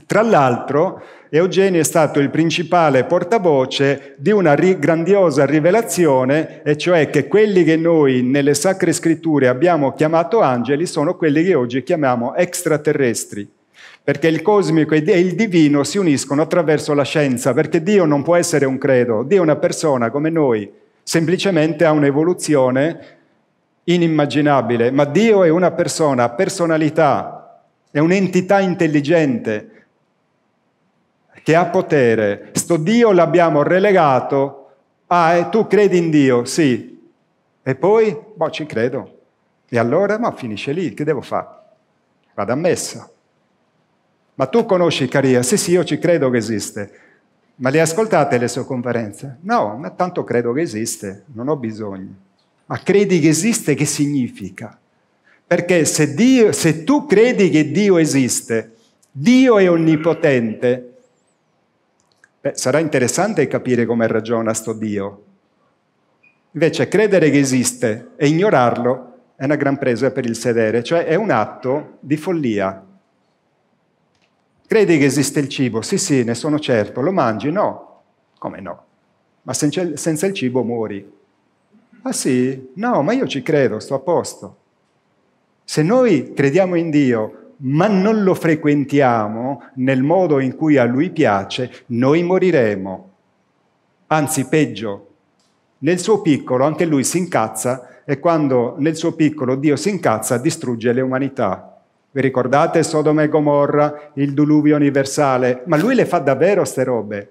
tra l'altro Eugenio è stato il principale portavoce di una ri- grandiosa rivelazione, e cioè che quelli che noi nelle sacre scritture abbiamo chiamato angeli sono quelli che oggi chiamiamo extraterrestri perché il cosmico e il divino si uniscono attraverso la scienza, perché Dio non può essere un credo, Dio è una persona come noi, semplicemente ha un'evoluzione inimmaginabile, ma Dio è una persona, personalità, è un'entità intelligente, che ha potere. Sto Dio l'abbiamo relegato Ah, eh, tu credi in Dio? Sì. E poi? Boh, ci credo. E allora? Ma finisce lì, che devo fare? Vado a messa. Ma tu conosci Caria? Sì, sì, io ci credo che esiste. Ma le ascoltate le sue conferenze? No, ma tanto credo che esiste, non ho bisogno. Ma credi che esiste, che significa? Perché se, Dio, se tu credi che Dio esiste, Dio è onnipotente, Beh, sarà interessante capire come ragiona sto Dio. Invece credere che esiste e ignorarlo è una gran presa per il sedere, cioè è un atto di follia. Credi che esiste il cibo? Sì, sì, ne sono certo. Lo mangi? No. Come no? Ma senza il cibo muori. Ah sì? No, ma io ci credo, sto a posto. Se noi crediamo in Dio ma non lo frequentiamo nel modo in cui a lui piace, noi moriremo. Anzi, peggio, nel suo piccolo anche lui si incazza e quando nel suo piccolo Dio si incazza distrugge le umanità. Vi ricordate Sodoma e Gomorra, il diluvio universale? Ma lui le fa davvero ste robe.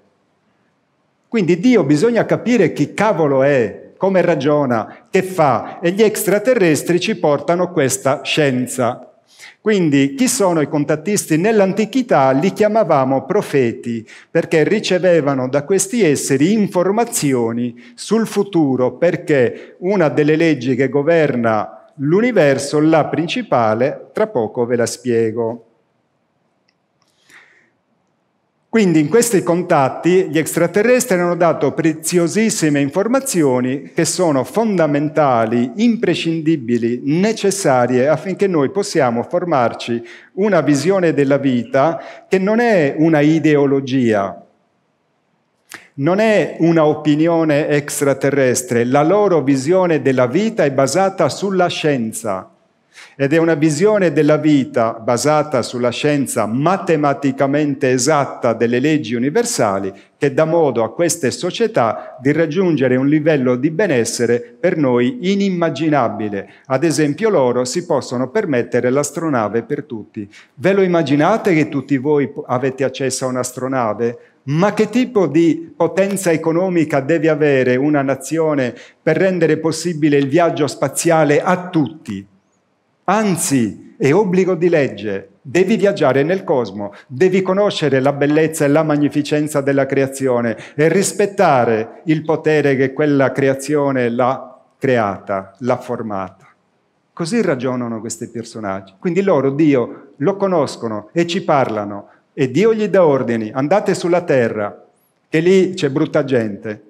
Quindi Dio bisogna capire chi cavolo è, come ragiona, che fa e gli extraterrestri ci portano questa scienza quindi chi sono i contattisti? Nell'antichità li chiamavamo profeti perché ricevevano da questi esseri informazioni sul futuro perché una delle leggi che governa l'universo, la principale, tra poco ve la spiego. Quindi in questi contatti gli extraterrestri hanno dato preziosissime informazioni che sono fondamentali, imprescindibili, necessarie affinché noi possiamo formarci una visione della vita che non è una ideologia, non è un'opinione extraterrestre, la loro visione della vita è basata sulla scienza ed è una visione della vita basata sulla scienza matematicamente esatta delle leggi universali che dà modo a queste società di raggiungere un livello di benessere per noi inimmaginabile. Ad esempio loro si possono permettere l'astronave per tutti. Ve lo immaginate che tutti voi avete accesso a un'astronave? Ma che tipo di potenza economica deve avere una nazione per rendere possibile il viaggio spaziale a tutti? Anzi, è obbligo di legge. Devi viaggiare nel cosmo, devi conoscere la bellezza e la magnificenza della creazione e rispettare il potere che quella creazione l'ha creata, l'ha formata. Così ragionano questi personaggi. Quindi loro Dio lo conoscono e ci parlano e Dio gli dà ordini, andate sulla terra, che lì c'è brutta gente.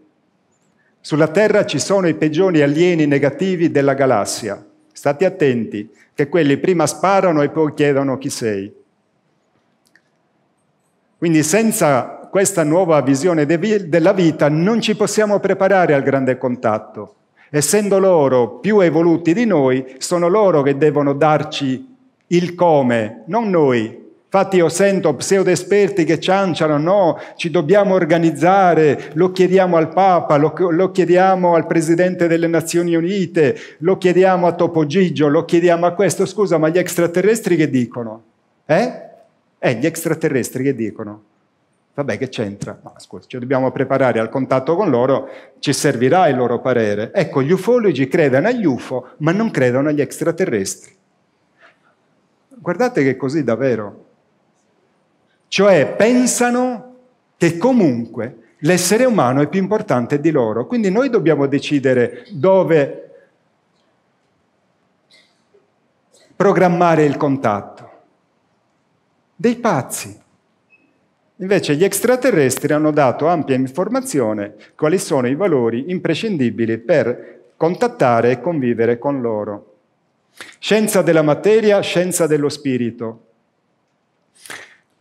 Sulla terra ci sono i peggiori alieni negativi della galassia State attenti, che quelli prima sparano e poi chiedono chi sei. Quindi senza questa nuova visione de della vita non ci possiamo preparare al grande contatto. Essendo loro più evoluti di noi, sono loro che devono darci il come, non noi, Infatti io sento pseudoesperti che cianciano, no, ci dobbiamo organizzare, lo chiediamo al Papa, lo, lo, chiediamo al Presidente delle Nazioni Unite, lo chiediamo a Topo Gigio, lo chiediamo a questo. Scusa, ma gli extraterrestri che dicono? Eh? Eh, gli extraterrestri che dicono? Vabbè, che c'entra? Ma scusa, ci dobbiamo preparare al contatto con loro, ci servirà il loro parere. Ecco, gli ufologi credono agli UFO, ma non credono agli extraterrestri. Guardate che è così davvero. Cioè pensano che comunque l'essere umano è più importante di loro. Quindi noi dobbiamo decidere dove programmare il contatto. Dei pazzi. Invece gli extraterrestri hanno dato ampia informazione quali sono i valori imprescindibili per contattare e convivere con loro. Scienza della materia, scienza dello spirito.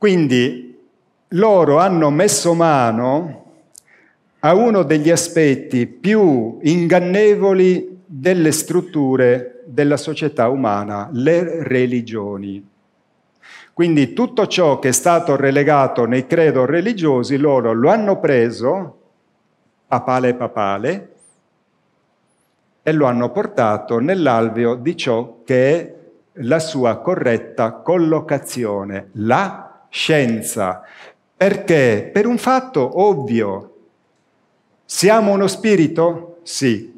Quindi loro hanno messo mano a uno degli aspetti più ingannevoli delle strutture della società umana, le religioni. Quindi tutto ciò che è stato relegato nei credo religiosi, loro lo hanno preso, papale papale, e lo hanno portato nell'alveo di ciò che è la sua corretta collocazione, la scienza. Perché? Per un fatto ovvio. Siamo uno spirito? Sì.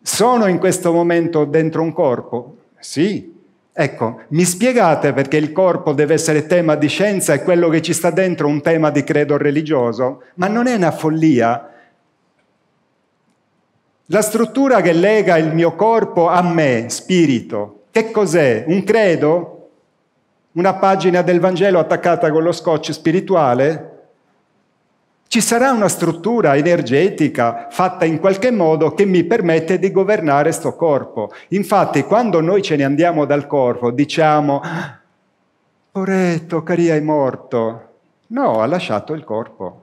Sono in questo momento dentro un corpo? Sì. Ecco, mi spiegate perché il corpo deve essere tema di scienza e quello che ci sta dentro un tema di credo religioso? Ma non è una follia? La struttura che lega il mio corpo a me, spirito, che cos'è? Un credo? una pagina del Vangelo attaccata con lo scotch spirituale? Ci sarà una struttura energetica fatta in qualche modo che mi permette di governare sto corpo. Infatti, quando noi ce ne andiamo dal corpo, diciamo, poretto, Caria è morto. No, ha lasciato il corpo.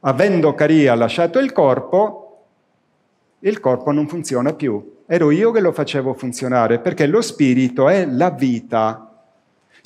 Avendo Caria lasciato il corpo, il corpo non funziona più. Ero io che lo facevo funzionare, perché lo spirito è la vita,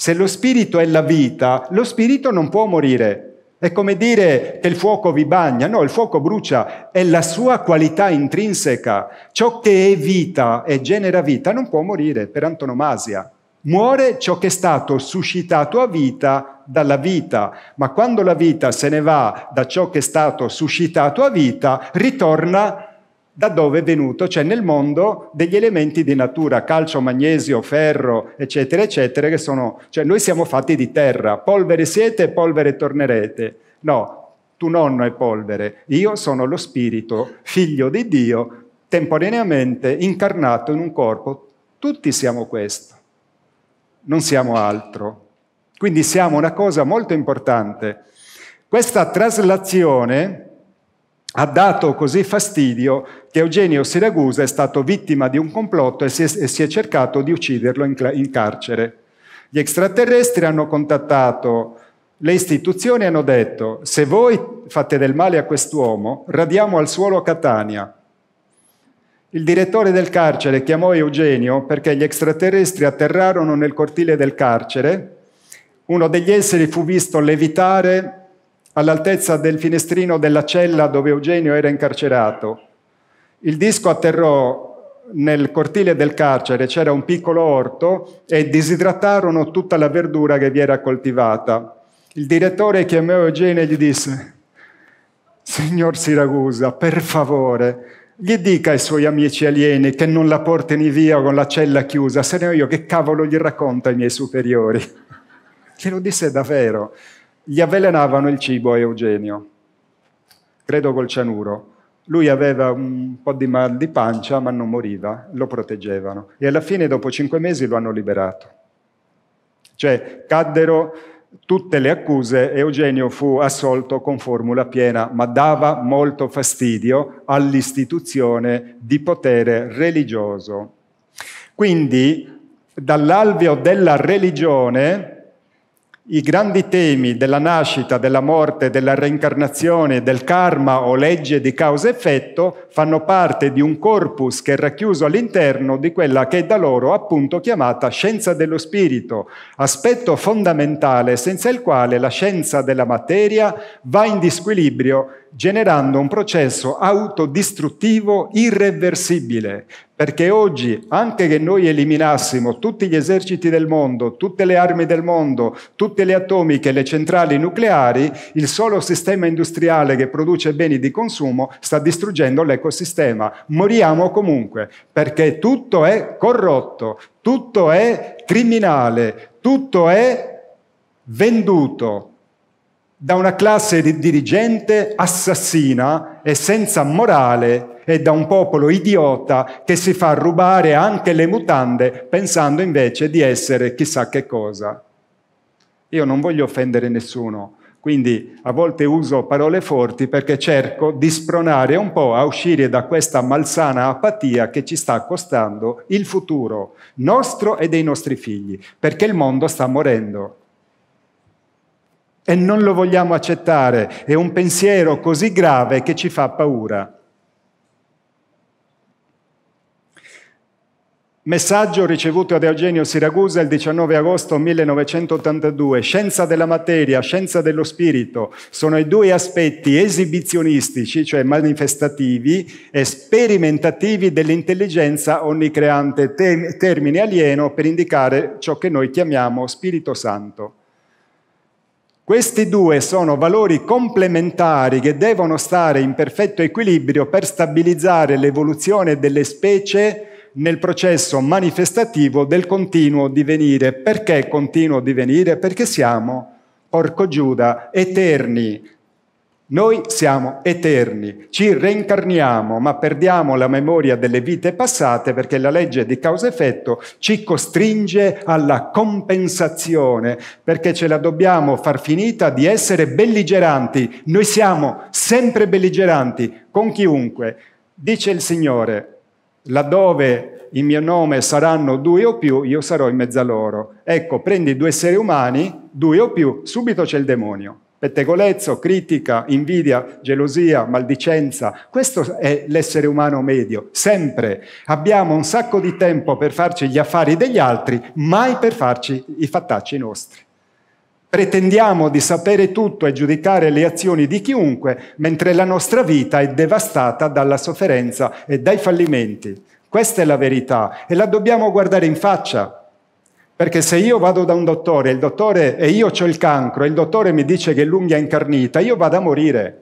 se lo spirito è la vita, lo spirito non può morire. È come dire che il fuoco vi bagna, no, il fuoco brucia, è la sua qualità intrinseca. Ciò che è vita e genera vita non può morire per antonomasia. Muore ciò che è stato suscitato a vita dalla vita, ma quando la vita se ne va da ciò che è stato suscitato a vita, ritorna a da dove è venuto, cioè nel mondo degli elementi di natura, calcio, magnesio, ferro, eccetera, eccetera, che sono, cioè noi siamo fatti di terra, polvere siete, polvere tornerete. No, tu nonno è polvere, io sono lo spirito, figlio di Dio, temporaneamente incarnato in un corpo. Tutti siamo questo, non siamo altro. Quindi siamo una cosa molto importante. Questa traslazione ha dato così fastidio che Eugenio Siragusa è stato vittima di un complotto e si è, e si è cercato di ucciderlo in, in carcere. Gli extraterrestri hanno contattato le istituzioni e hanno detto se voi fate del male a quest'uomo, radiamo al suolo Catania. Il direttore del carcere chiamò Eugenio perché gli extraterrestri atterrarono nel cortile del carcere. Uno degli esseri fu visto levitare all'altezza del finestrino della cella dove Eugenio era incarcerato. Il disco atterrò nel cortile del carcere, c'era un piccolo orto e disidratarono tutta la verdura che vi era coltivata. Il direttore chiamò Eugenio e gli disse, signor Siragusa, per favore, gli dica ai suoi amici alieni che non la portini via con la cella chiusa, se no io che cavolo gli racconto ai miei superiori. Glielo disse davvero gli avvelenavano il cibo a Eugenio, credo col cianuro. Lui aveva un po' di mal di pancia, ma non moriva, lo proteggevano. E alla fine, dopo cinque mesi, lo hanno liberato. Cioè, caddero tutte le accuse e Eugenio fu assolto con formula piena, ma dava molto fastidio all'istituzione di potere religioso. Quindi, dall'alveo della religione, i grandi temi della nascita, della morte, della reincarnazione, del karma o legge di causa-effetto fanno parte di un corpus che è racchiuso all'interno di quella che è da loro appunto chiamata scienza dello spirito, aspetto fondamentale senza il quale la scienza della materia va in disquilibrio generando un processo autodistruttivo irreversibile. Perché oggi, anche che noi eliminassimo tutti gli eserciti del mondo, tutte le armi del mondo, tutte le atomiche, le centrali nucleari, il solo sistema industriale che produce beni di consumo sta distruggendo l'ecosistema. Moriamo comunque, perché tutto è corrotto, tutto è criminale, tutto è venduto da una classe di dirigente assassina e senza morale e da un popolo idiota che si fa rubare anche le mutande pensando invece di essere chissà che cosa. Io non voglio offendere nessuno, quindi a volte uso parole forti perché cerco di spronare un po' a uscire da questa malsana apatia che ci sta costando il futuro nostro e dei nostri figli, perché il mondo sta morendo. E non lo vogliamo accettare, è un pensiero così grave che ci fa paura. Messaggio ricevuto da Eugenio Siragusa il 19 agosto 1982. Scienza della materia, scienza dello spirito sono i due aspetti esibizionistici, cioè manifestativi, e sperimentativi dell'intelligenza onnicreante, te- termine alieno per indicare ciò che noi chiamiamo Spirito Santo. Questi due sono valori complementari che devono stare in perfetto equilibrio per stabilizzare l'evoluzione delle specie nel processo manifestativo del continuo divenire. Perché continuo divenire? Perché siamo, porco Giuda, eterni. Noi siamo eterni, ci reincarniamo, ma perdiamo la memoria delle vite passate perché la legge di causa-effetto ci costringe alla compensazione, perché ce la dobbiamo far finita di essere belligeranti. Noi siamo sempre belligeranti con chiunque. Dice il Signore, laddove in mio nome saranno due o più, io sarò in mezzo a loro. Ecco, prendi due esseri umani, due o più, subito c'è il demonio. Pettegolezzo, critica, invidia, gelosia, maldicenza. Questo è l'essere umano medio, sempre. Abbiamo un sacco di tempo per farci gli affari degli altri, mai per farci i fattacci nostri. Pretendiamo di sapere tutto e giudicare le azioni di chiunque, mentre la nostra vita è devastata dalla sofferenza e dai fallimenti. Questa è la verità e la dobbiamo guardare in faccia. Perché se io vado da un dottore, dottore e io ho il cancro, e il dottore mi dice che l'unghia è incarnita, io vado a morire.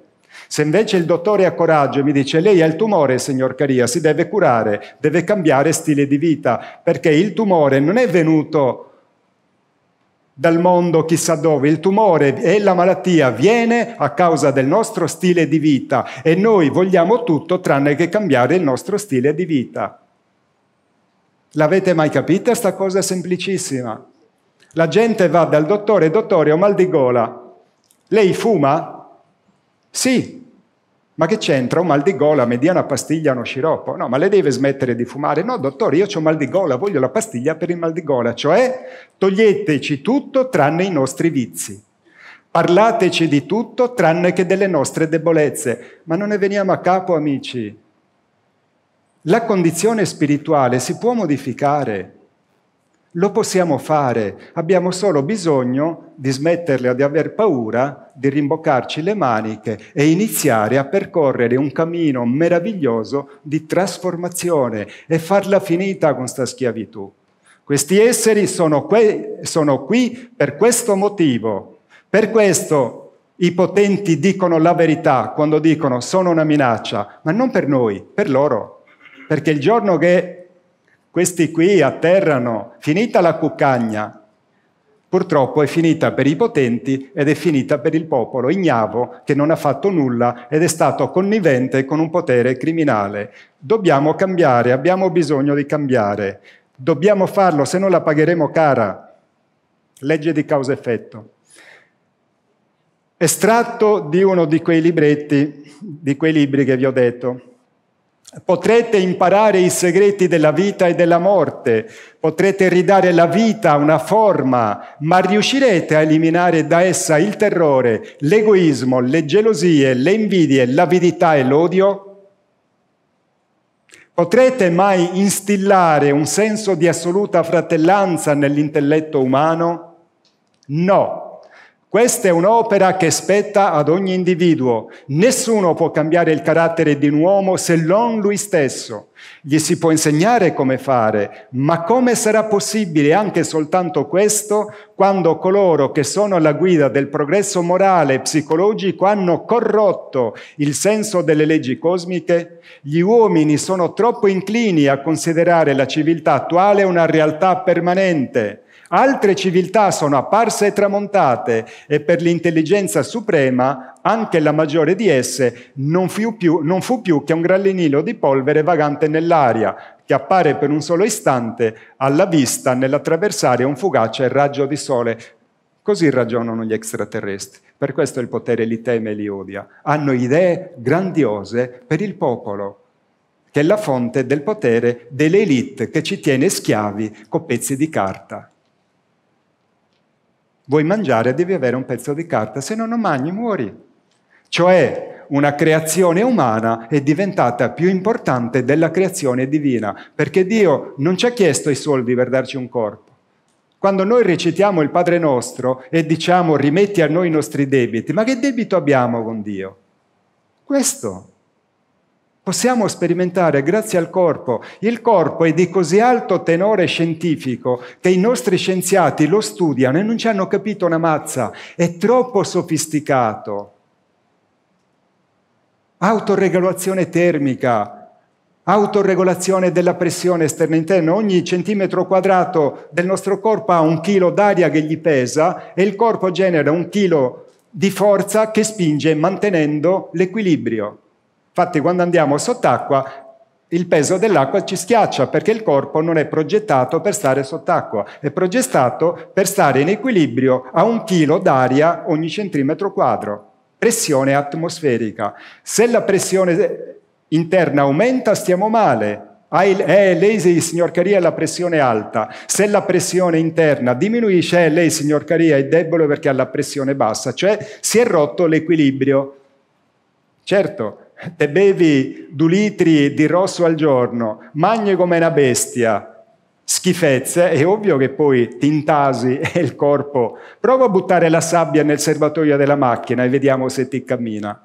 Se invece il dottore ha coraggio e mi dice lei ha il tumore, signor Caria, si deve curare, deve cambiare stile di vita, perché il tumore non è venuto dal mondo chissà dove. Il tumore e la malattia viene a causa del nostro stile di vita e noi vogliamo tutto tranne che cambiare il nostro stile di vita. L'avete mai capita questa cosa semplicissima? La gente va dal dottore, dottore ho mal di gola. Lei fuma? Sì, ma che c'entra? Un mal di gola, mi dia una pastiglia, uno sciroppo. No, ma lei deve smettere di fumare. No, dottore, io ho mal di gola, voglio la pastiglia per il mal di gola. Cioè, toglieteci tutto tranne i nostri vizi. Parlateci di tutto tranne che delle nostre debolezze. Ma non ne veniamo a capo, amici. La condizione spirituale si può modificare. Lo possiamo fare, abbiamo solo bisogno di smetterla di aver paura, di rimboccarci le maniche e iniziare a percorrere un cammino meraviglioso di trasformazione e farla finita con questa schiavitù. Questi esseri sono, que- sono qui per questo motivo. Per questo i potenti dicono la verità quando dicono sono una minaccia, ma non per noi, per loro. Perché il giorno che questi qui atterrano, finita la cuccagna. Purtroppo è finita per i potenti ed è finita per il popolo ignavo che non ha fatto nulla ed è stato connivente con un potere criminale. Dobbiamo cambiare, abbiamo bisogno di cambiare. Dobbiamo farlo, se no la pagheremo cara. Legge di causa-effetto estratto di uno di quei libretti, di quei libri che vi ho detto. Potrete imparare i segreti della vita e della morte, potrete ridare la vita una forma, ma riuscirete a eliminare da essa il terrore, l'egoismo, le gelosie, le invidie, l'avidità e l'odio? Potrete mai instillare un senso di assoluta fratellanza nell'intelletto umano? No. Questa è un'opera che spetta ad ogni individuo. Nessuno può cambiare il carattere di un uomo se non lui stesso. Gli si può insegnare come fare, ma come sarà possibile anche soltanto questo quando coloro che sono alla guida del progresso morale e psicologico hanno corrotto il senso delle leggi cosmiche? Gli uomini sono troppo inclini a considerare la civiltà attuale una realtà permanente Altre civiltà sono apparse e tramontate e per l'intelligenza suprema, anche la maggiore di esse, non fu più, non fu più che un granlinilo di polvere vagante nell'aria, che appare per un solo istante alla vista nell'attraversare un fugace raggio di sole. Così ragionano gli extraterrestri. Per questo il potere li teme e li odia. Hanno idee grandiose per il popolo, che è la fonte del potere dell'elite che ci tiene schiavi con pezzi di carta vuoi mangiare devi avere un pezzo di carta, se no non mangi muori. Cioè una creazione umana è diventata più importante della creazione divina, perché Dio non ci ha chiesto i soldi per darci un corpo. Quando noi recitiamo il Padre nostro e diciamo rimetti a noi i nostri debiti, ma che debito abbiamo con Dio? Questo Possiamo sperimentare grazie al corpo. Il corpo è di così alto tenore scientifico che i nostri scienziati lo studiano e non ci hanno capito una mazza. È troppo sofisticato. Autoregolazione termica, autoregolazione della pressione esterna e interna. Ogni centimetro quadrato del nostro corpo ha un chilo d'aria che gli pesa e il corpo genera un chilo di forza che spinge mantenendo l'equilibrio. Infatti quando andiamo sott'acqua il peso dell'acqua ci schiaccia perché il corpo non è progettato per stare sott'acqua, è progettato per stare in equilibrio a un chilo d'aria ogni centimetro quadro, pressione atmosferica. Se la pressione interna aumenta stiamo male, è ah, eh, lei, signor Caria, la pressione alta. Se la pressione interna diminuisce, è eh, lei, signor Caria, è debole perché ha la pressione bassa, cioè si è rotto l'equilibrio. Certo, te bevi due litri di rosso al giorno, mangi come una bestia, schifezze, è ovvio che poi ti intasi e il corpo. Prova a buttare la sabbia nel serbatoio della macchina e vediamo se ti cammina.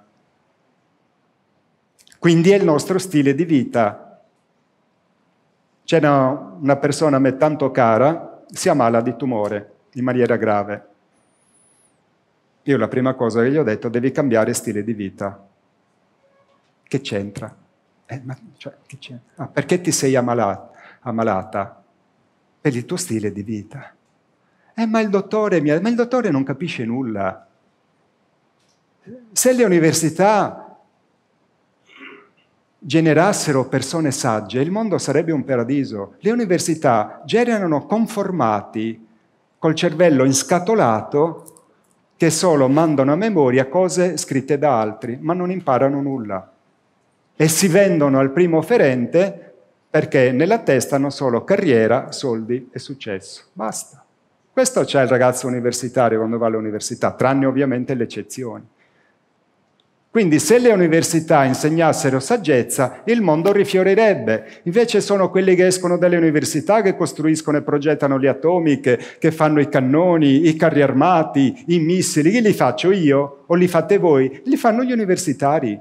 Quindi è il nostro stile di vita. C'è una persona a me tanto cara, si ammala di tumore in maniera grave. Io la prima cosa che gli ho detto, devi cambiare stile di vita. Che c'entra? Eh, ma, cioè, che c'entra? Ah, perché ti sei ammala- ammalata? Per il tuo stile di vita. Eh, ma il dottore, mia, ma il dottore non capisce nulla. Se le università generassero persone sagge, il mondo sarebbe un paradiso. Le università generano conformati col cervello inscatolato che solo mandano a memoria cose scritte da altri, ma non imparano nulla e si vendono al primo offerente perché nella testa hanno solo carriera, soldi e successo. Basta. Questo c'è il ragazzo universitario quando va all'università, tranne ovviamente le eccezioni. Quindi se le università insegnassero saggezza, il mondo rifiorirebbe. Invece sono quelli che escono dalle università che costruiscono e progettano le atomiche, che fanno i cannoni, i carri armati, i missili. Chi li faccio io o li fate voi? Li fanno gli universitari.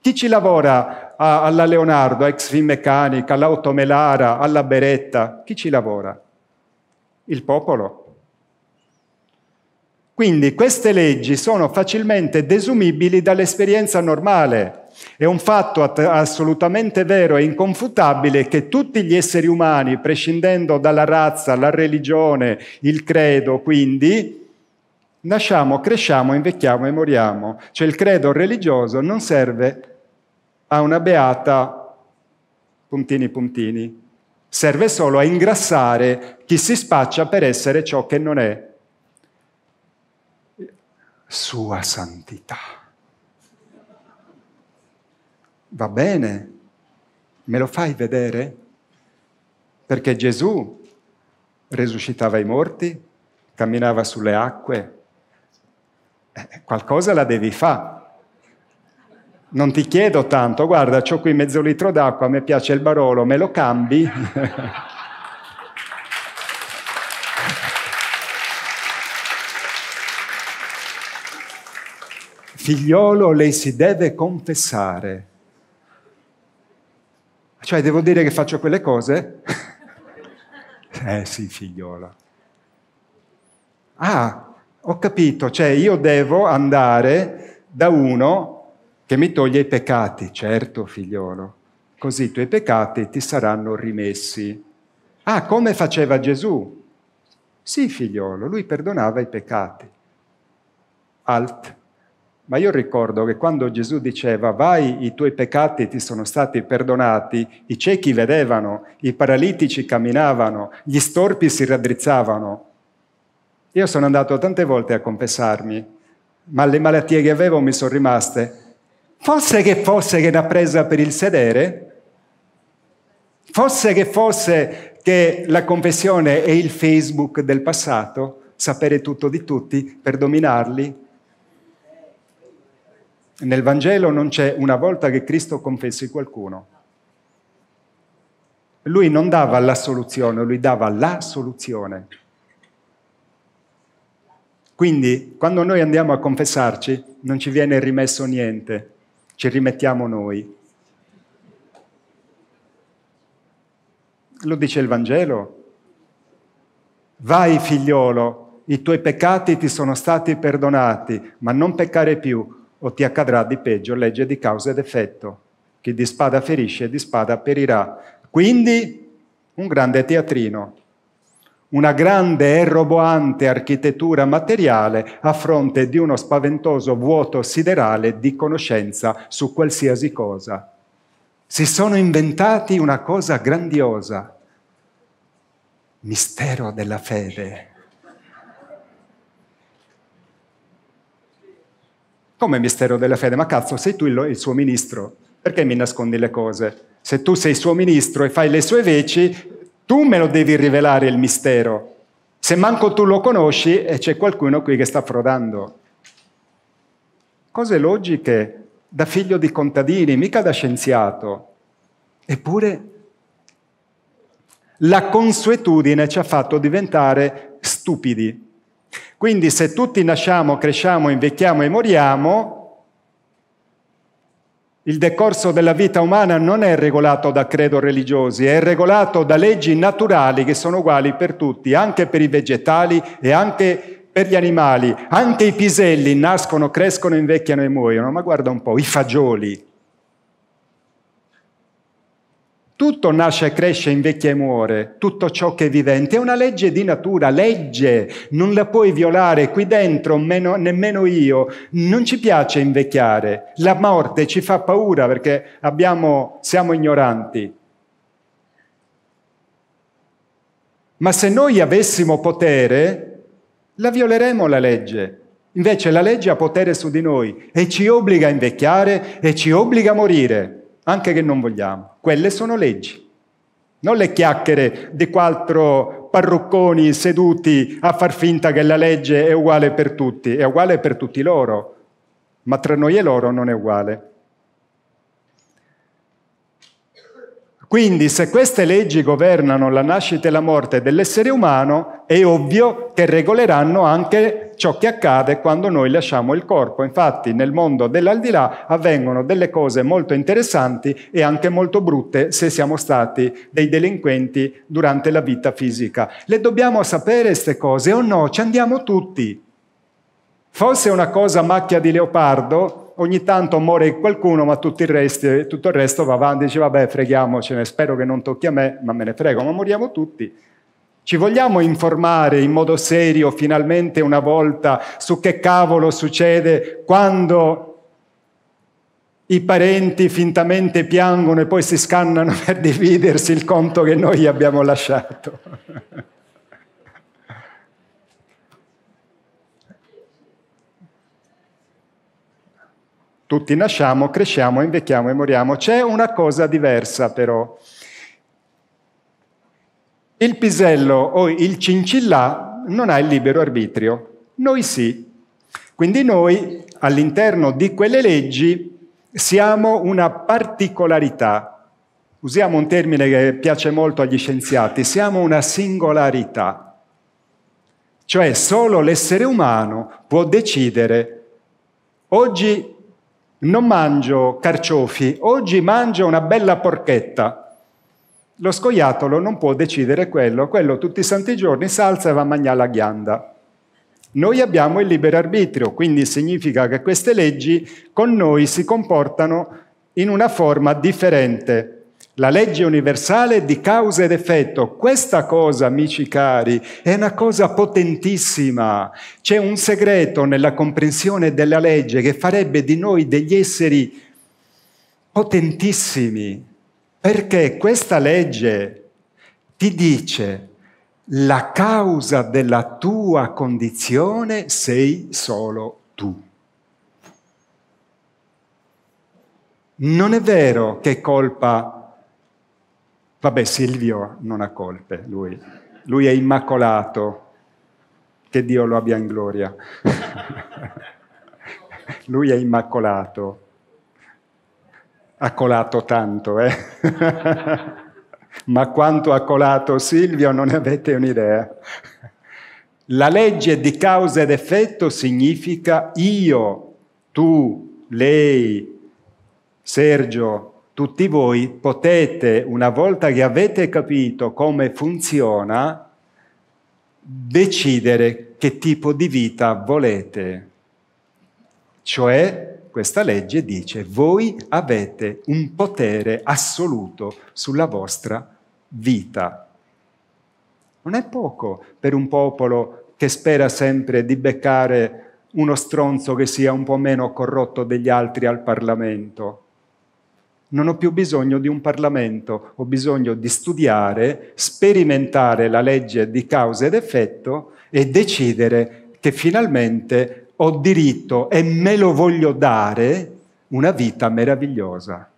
Chi ci lavora a, alla Leonardo, a Exfinmeccanica, Meccanica, all'Automelara, alla Beretta? Chi ci lavora? Il popolo. Quindi queste leggi sono facilmente desumibili dall'esperienza normale. È un fatto assolutamente vero e inconfutabile che tutti gli esseri umani, prescindendo dalla razza, la religione, il credo, quindi, Nasciamo, cresciamo, invecchiamo e moriamo. Cioè il credo religioso non serve a una beata puntini puntini, serve solo a ingrassare chi si spaccia per essere ciò che non è. Sua santità. Va bene, me lo fai vedere? Perché Gesù risuscitava i morti, camminava sulle acque, qualcosa la devi fare. Non ti chiedo tanto, guarda, ho qui mezzo litro d'acqua, a me piace il barolo, me lo cambi? Figliolo, lei si deve confessare. Cioè, devo dire che faccio quelle cose? eh sì, figliolo. Ah, ho capito, cioè io devo andare da uno che mi toglie i peccati, certo figliolo, così i tuoi peccati ti saranno rimessi. Ah, come faceva Gesù? Sì, figliolo, lui perdonava i peccati. Alt. Ma io ricordo che quando Gesù diceva vai, i tuoi peccati ti sono stati perdonati, i ciechi vedevano, i paralitici camminavano, gli storpi si raddrizzavano, io sono andato tante volte a confessarmi, ma le malattie che avevo mi sono rimaste. Fosse che fosse che l'ha presa per il sedere, fosse che fosse che la confessione è il Facebook del passato, sapere tutto di tutti per dominarli. Nel Vangelo non c'è una volta che Cristo confessi qualcuno. Lui non dava la soluzione, lui dava la soluzione. Quindi quando noi andiamo a confessarci non ci viene rimesso niente, ci rimettiamo noi. Lo dice il Vangelo. Vai figliolo, i tuoi peccati ti sono stati perdonati, ma non peccare più o ti accadrà di peggio legge di causa ed effetto. Chi di spada ferisce, di spada perirà. Quindi un grande teatrino una grande e roboante architettura materiale a fronte di uno spaventoso vuoto siderale di conoscenza su qualsiasi cosa. Si sono inventati una cosa grandiosa, mistero della fede. Come mistero della fede? Ma cazzo, sei tu il suo ministro, perché mi nascondi le cose? Se tu sei suo ministro e fai le sue veci, tu me lo devi rivelare il mistero. Se manco tu lo conosci, eh, c'è qualcuno qui che sta frodando. Cose logiche da figlio di contadini, mica da scienziato. Eppure la consuetudine ci ha fatto diventare stupidi. Quindi se tutti nasciamo, cresciamo, invecchiamo e moriamo, il decorso della vita umana non è regolato da credo religiosi, è regolato da leggi naturali che sono uguali per tutti, anche per i vegetali e anche per gli animali. Anche i piselli nascono, crescono, invecchiano e muoiono. Ma guarda un po', i fagioli, Tutto nasce, cresce, invecchia e muore, tutto ciò che è vivente. È una legge di natura, legge, non la puoi violare qui dentro, meno, nemmeno io. Non ci piace invecchiare, la morte ci fa paura perché abbiamo, siamo ignoranti. Ma se noi avessimo potere, la violeremo la legge. Invece la legge ha potere su di noi e ci obbliga a invecchiare e ci obbliga a morire anche che non vogliamo. Quelle sono leggi, non le chiacchiere di quattro parrucconi seduti a far finta che la legge è uguale per tutti, è uguale per tutti loro, ma tra noi e loro non è uguale. Quindi se queste leggi governano la nascita e la morte dell'essere umano, è ovvio che regoleranno anche ciò che accade quando noi lasciamo il corpo. Infatti nel mondo dell'aldilà avvengono delle cose molto interessanti e anche molto brutte se siamo stati dei delinquenti durante la vita fisica. Le dobbiamo sapere queste cose o no? Ci andiamo tutti. Forse è una cosa macchia di leopardo, ogni tanto muore qualcuno, ma tutto il, resto, tutto il resto va avanti, dice vabbè freghiamocene, spero che non tocchi a me, ma me ne frego, ma moriamo tutti. Ci vogliamo informare in modo serio finalmente una volta su che cavolo succede quando i parenti fintamente piangono e poi si scannano per dividersi il conto che noi gli abbiamo lasciato. Tutti nasciamo, cresciamo, invecchiamo e moriamo. C'è una cosa diversa però. Il pisello o il cincillà non ha il libero arbitrio, noi sì. Quindi noi all'interno di quelle leggi siamo una particolarità. Usiamo un termine che piace molto agli scienziati, siamo una singolarità. Cioè solo l'essere umano può decidere oggi non mangio carciofi, oggi mangio una bella porchetta. Lo scoiattolo non può decidere quello, quello tutti i santi giorni salza e va a mangiare la ghianda. Noi abbiamo il libero arbitrio, quindi significa che queste leggi con noi si comportano in una forma differente. La legge universale di causa ed effetto. Questa cosa, amici cari, è una cosa potentissima. C'è un segreto nella comprensione della legge che farebbe di noi degli esseri potentissimi, perché questa legge ti dice la causa della tua condizione sei solo tu. Non è vero che colpa Vabbè, Silvio non ha colpe, lui, lui è immacolato, che Dio lo abbia in gloria. lui è immacolato, ha colato tanto, eh? ma quanto ha colato Silvio non ne avete un'idea. La legge di causa ed effetto significa io, tu, lei, Sergio, tutti voi potete, una volta che avete capito come funziona, decidere che tipo di vita volete. Cioè, questa legge dice, voi avete un potere assoluto sulla vostra vita. Non è poco per un popolo che spera sempre di beccare uno stronzo che sia un po' meno corrotto degli altri al Parlamento non ho più bisogno di un Parlamento, ho bisogno di studiare, sperimentare la legge di causa ed effetto e decidere che finalmente ho diritto e me lo voglio dare una vita meravigliosa.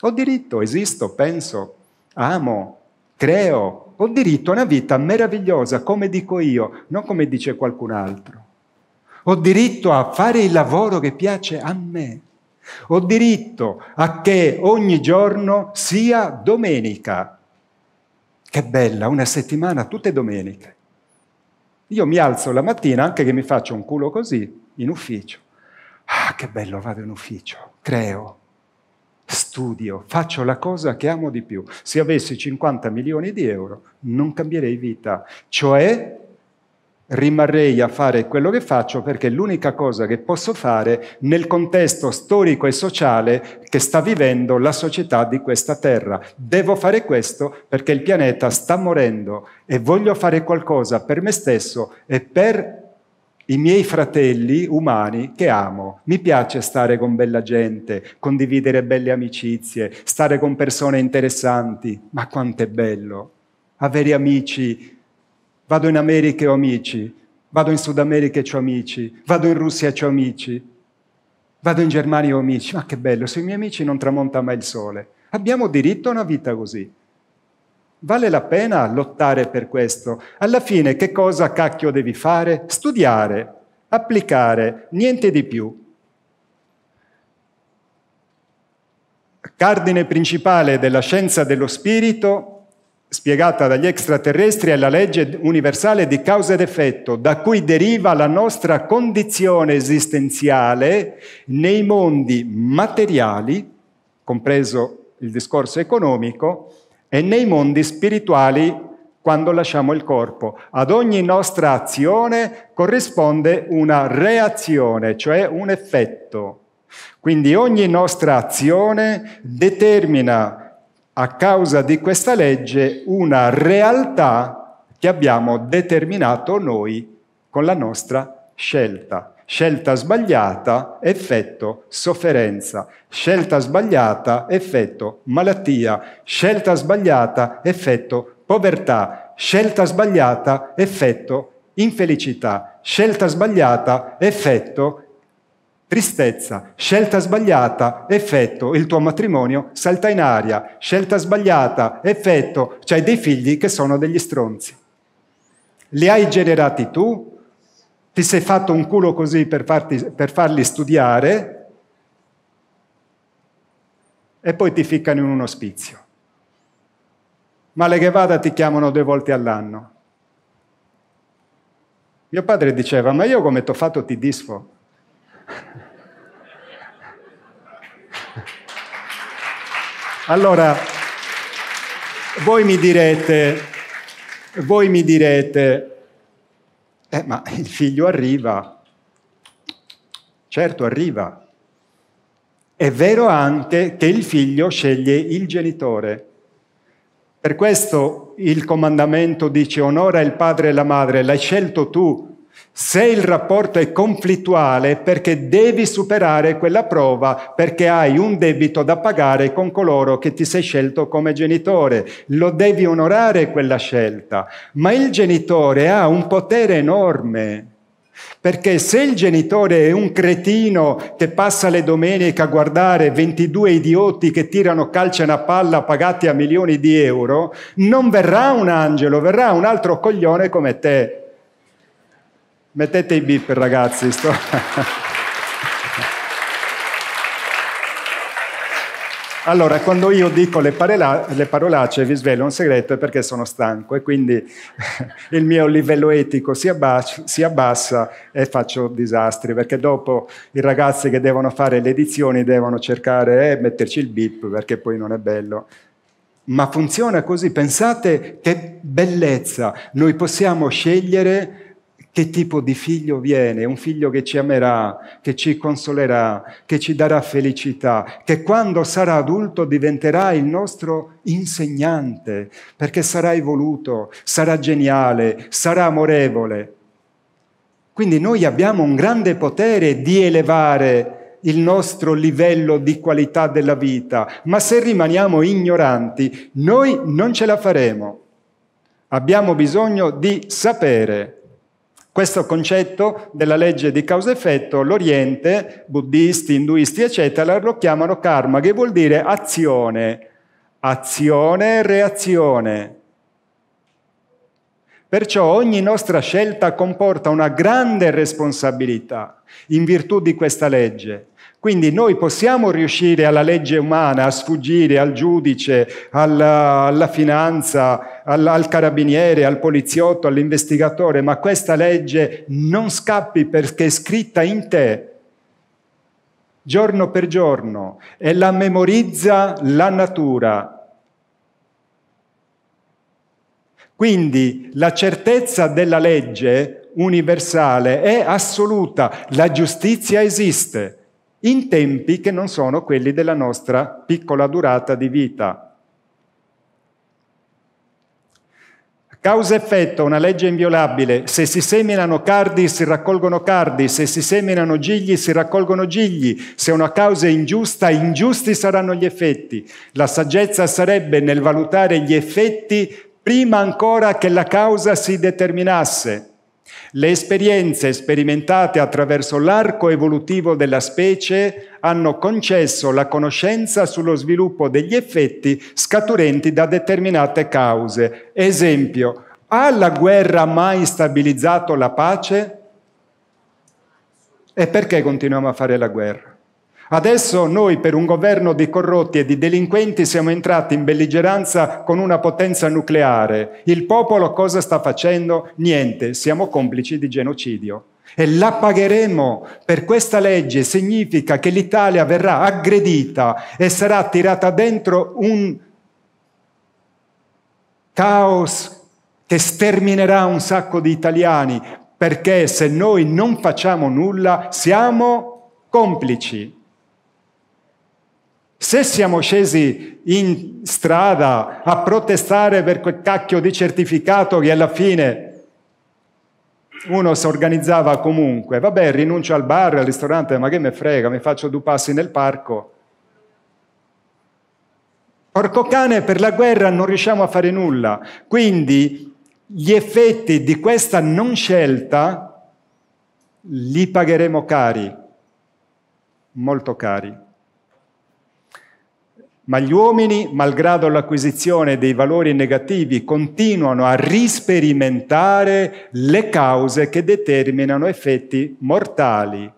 Ho diritto, esisto, penso, amo, creo, ho diritto a una vita meravigliosa, come dico io, non come dice qualcun altro. Ho diritto a fare il lavoro che piace a me. Ho diritto a che ogni giorno sia domenica. Che bella, una settimana, tutte domeniche. Io mi alzo la mattina, anche che mi faccio un culo così, in ufficio. Ah, che bello, vado in ufficio, creo, studio, faccio la cosa che amo di più. Se avessi 50 milioni di euro non cambierei vita, cioè rimarrei a fare quello che faccio perché è l'unica cosa che posso fare nel contesto storico e sociale che sta vivendo la società di questa terra. Devo fare questo perché il pianeta sta morendo e voglio fare qualcosa per me stesso e per i miei fratelli umani che amo. Mi piace stare con bella gente, condividere belle amicizie, stare con persone interessanti, ma quanto è bello avere amici Vado in America e ho amici, vado in Sud America e ho amici, vado in Russia e ho amici, vado in Germania e ho amici. Ma che bello, sui miei amici non tramonta mai il sole. Abbiamo diritto a una vita così. Vale la pena lottare per questo. Alla fine che cosa cacchio devi fare? Studiare, applicare, niente di più. Cardine principale della scienza dello spirito spiegata dagli extraterrestri è la legge universale di causa ed effetto, da cui deriva la nostra condizione esistenziale nei mondi materiali, compreso il discorso economico, e nei mondi spirituali quando lasciamo il corpo. Ad ogni nostra azione corrisponde una reazione, cioè un effetto. Quindi ogni nostra azione determina a causa di questa legge una realtà che abbiamo determinato noi con la nostra scelta. Scelta sbagliata, effetto sofferenza. Scelta sbagliata, effetto malattia. Scelta sbagliata, effetto povertà. Scelta sbagliata, effetto infelicità. Scelta sbagliata, effetto Tristezza, scelta sbagliata, effetto, il tuo matrimonio salta in aria, scelta sbagliata, effetto, c'hai dei figli che sono degli stronzi. Li hai generati tu, ti sei fatto un culo così per, farti, per farli studiare e poi ti ficcano in un ospizio. Male che vada ti chiamano due volte all'anno. Mio padre diceva, ma io come ti ho fatto ti disfo? Allora, voi mi direte, voi mi direte, eh, ma il figlio arriva, certo arriva. È vero anche che il figlio sceglie il genitore. Per questo il comandamento dice onora il padre e la madre, l'hai scelto tu, se il rapporto è conflittuale perché devi superare quella prova, perché hai un debito da pagare con coloro che ti sei scelto come genitore, lo devi onorare quella scelta, ma il genitore ha un potere enorme. Perché se il genitore è un cretino che passa le domeniche a guardare 22 idioti che tirano calcio a una palla pagati a milioni di euro, non verrà un angelo, verrà un altro coglione come te Mettete i bip, ragazzi. Sto... Allora, quando io dico le, parola- le parolacce vi svelo un segreto è perché sono stanco e quindi il mio livello etico si, abbas- si abbassa e faccio disastri perché dopo i ragazzi che devono fare le edizioni devono cercare di eh, metterci il bip perché poi non è bello. Ma funziona così, pensate che bellezza, noi possiamo scegliere che tipo di figlio viene, un figlio che ci amerà, che ci consolerà, che ci darà felicità, che quando sarà adulto diventerà il nostro insegnante, perché sarà evoluto, sarà geniale, sarà amorevole. Quindi noi abbiamo un grande potere di elevare il nostro livello di qualità della vita, ma se rimaniamo ignoranti, noi non ce la faremo. Abbiamo bisogno di sapere questo concetto della legge di causa-effetto l'Oriente, buddisti, induisti, eccetera, lo chiamano karma, che vuol dire azione, azione e reazione. Perciò ogni nostra scelta comporta una grande responsabilità in virtù di questa legge. Quindi noi possiamo riuscire alla legge umana, a sfuggire al giudice, alla, alla finanza, al, al carabiniere, al poliziotto, all'investigatore, ma questa legge non scappi perché è scritta in te giorno per giorno e la memorizza la natura. Quindi la certezza della legge universale è assoluta, la giustizia esiste in tempi che non sono quelli della nostra piccola durata di vita. Causa-effetto, una legge inviolabile. Se si seminano cardi, si raccolgono cardi. Se si seminano gigli, si raccolgono gigli. Se una causa è ingiusta, ingiusti saranno gli effetti. La saggezza sarebbe nel valutare gli effetti prima ancora che la causa si determinasse. Le esperienze sperimentate attraverso l'arco evolutivo della specie hanno concesso la conoscenza sullo sviluppo degli effetti scaturenti da determinate cause. Esempio, ha la guerra mai stabilizzato la pace? E perché continuiamo a fare la guerra? Adesso noi per un governo di corrotti e di delinquenti siamo entrati in belligeranza con una potenza nucleare. Il popolo cosa sta facendo? Niente, siamo complici di genocidio. E la pagheremo per questa legge significa che l'Italia verrà aggredita e sarà tirata dentro un caos che sterminerà un sacco di italiani, perché se noi non facciamo nulla siamo complici se siamo scesi in strada a protestare per quel cacchio di certificato che alla fine uno si organizzava comunque, vabbè rinuncio al bar, al ristorante, ma che me frega, mi faccio due passi nel parco. Porco cane, per la guerra non riusciamo a fare nulla. Quindi gli effetti di questa non scelta li pagheremo cari, molto cari. Ma gli uomini, malgrado l'acquisizione dei valori negativi, continuano a risperimentare le cause che determinano effetti mortali,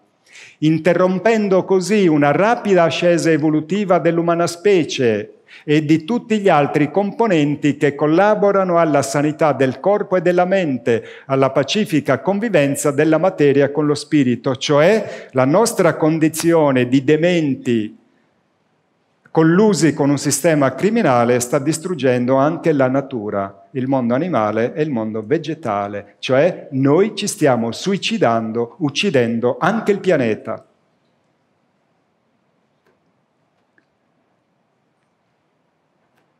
interrompendo così una rapida ascesa evolutiva dell'umana specie e di tutti gli altri componenti che collaborano alla sanità del corpo e della mente, alla pacifica convivenza della materia con lo spirito, cioè la nostra condizione di dementi collusi con un sistema criminale, sta distruggendo anche la natura, il mondo animale e il mondo vegetale, cioè noi ci stiamo suicidando, uccidendo anche il pianeta.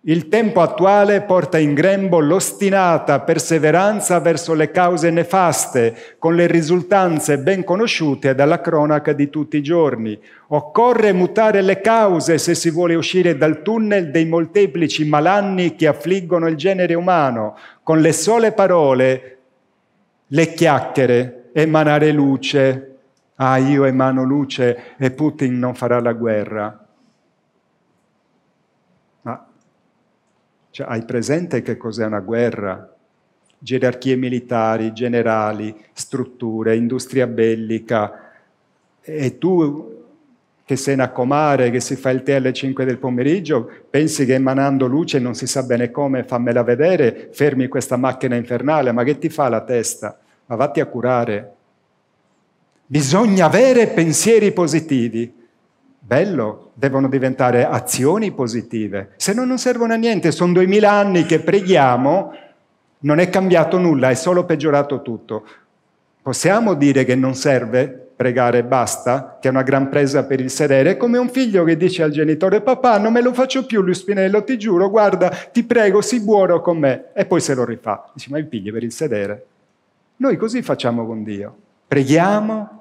Il tempo attuale porta in grembo l'ostinata perseveranza verso le cause nefaste, con le risultanze ben conosciute dalla cronaca di tutti i giorni. Occorre mutare le cause se si vuole uscire dal tunnel dei molteplici malanni che affliggono il genere umano. Con le sole parole, le chiacchiere, emanare luce. Ah, io emano luce e Putin non farà la guerra. Cioè, hai presente che cos'è una guerra? Gerarchie militari, generali, strutture, industria bellica. E tu che sei una comare, che si fa il tè alle 5 del pomeriggio, pensi che emanando luce non si sa bene come, fammela vedere, fermi questa macchina infernale, ma che ti fa la testa? Ma vatti a curare. Bisogna avere pensieri positivi. Bello, devono diventare azioni positive, se no non servono a niente, sono duemila anni che preghiamo, non è cambiato nulla, è solo peggiorato tutto. Possiamo dire che non serve pregare e basta, che è una gran presa per il sedere, è come un figlio che dice al genitore papà non me lo faccio più lui spinello, ti giuro, guarda, ti prego, sii buono con me. E poi se lo rifà, dice ma il pigli per il sedere. Noi così facciamo con Dio, preghiamo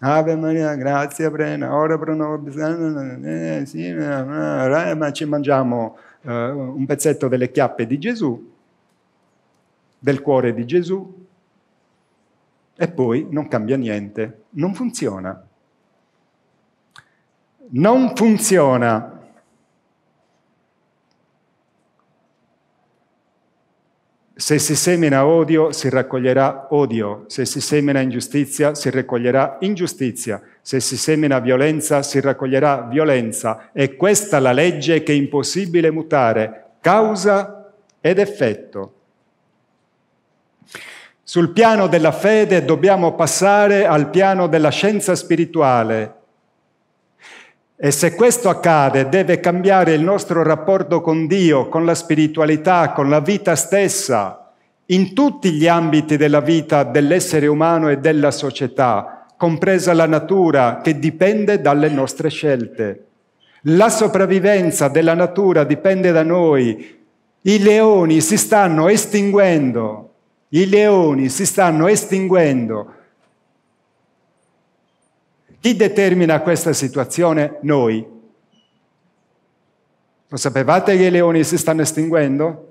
Ave Maria, grazie, plena, ora pro nobis. Eh, sì, eh, ma ci mangiamo eh, un pezzetto delle chiappe di Gesù, del cuore di Gesù, e poi non cambia niente, non funziona. Non funziona. Se si semina odio, si raccoglierà odio. Se si semina ingiustizia, si raccoglierà ingiustizia. Se si semina violenza, si raccoglierà violenza. E questa la legge che è impossibile mutare, causa ed effetto. Sul piano della fede dobbiamo passare al piano della scienza spirituale, e se questo accade deve cambiare il nostro rapporto con Dio, con la spiritualità, con la vita stessa, in tutti gli ambiti della vita dell'essere umano e della società, compresa la natura che dipende dalle nostre scelte. La sopravvivenza della natura dipende da noi. I leoni si stanno estinguendo, i leoni si stanno estinguendo chi determina questa situazione? Noi. Lo sapevate che i leoni si stanno estinguendo?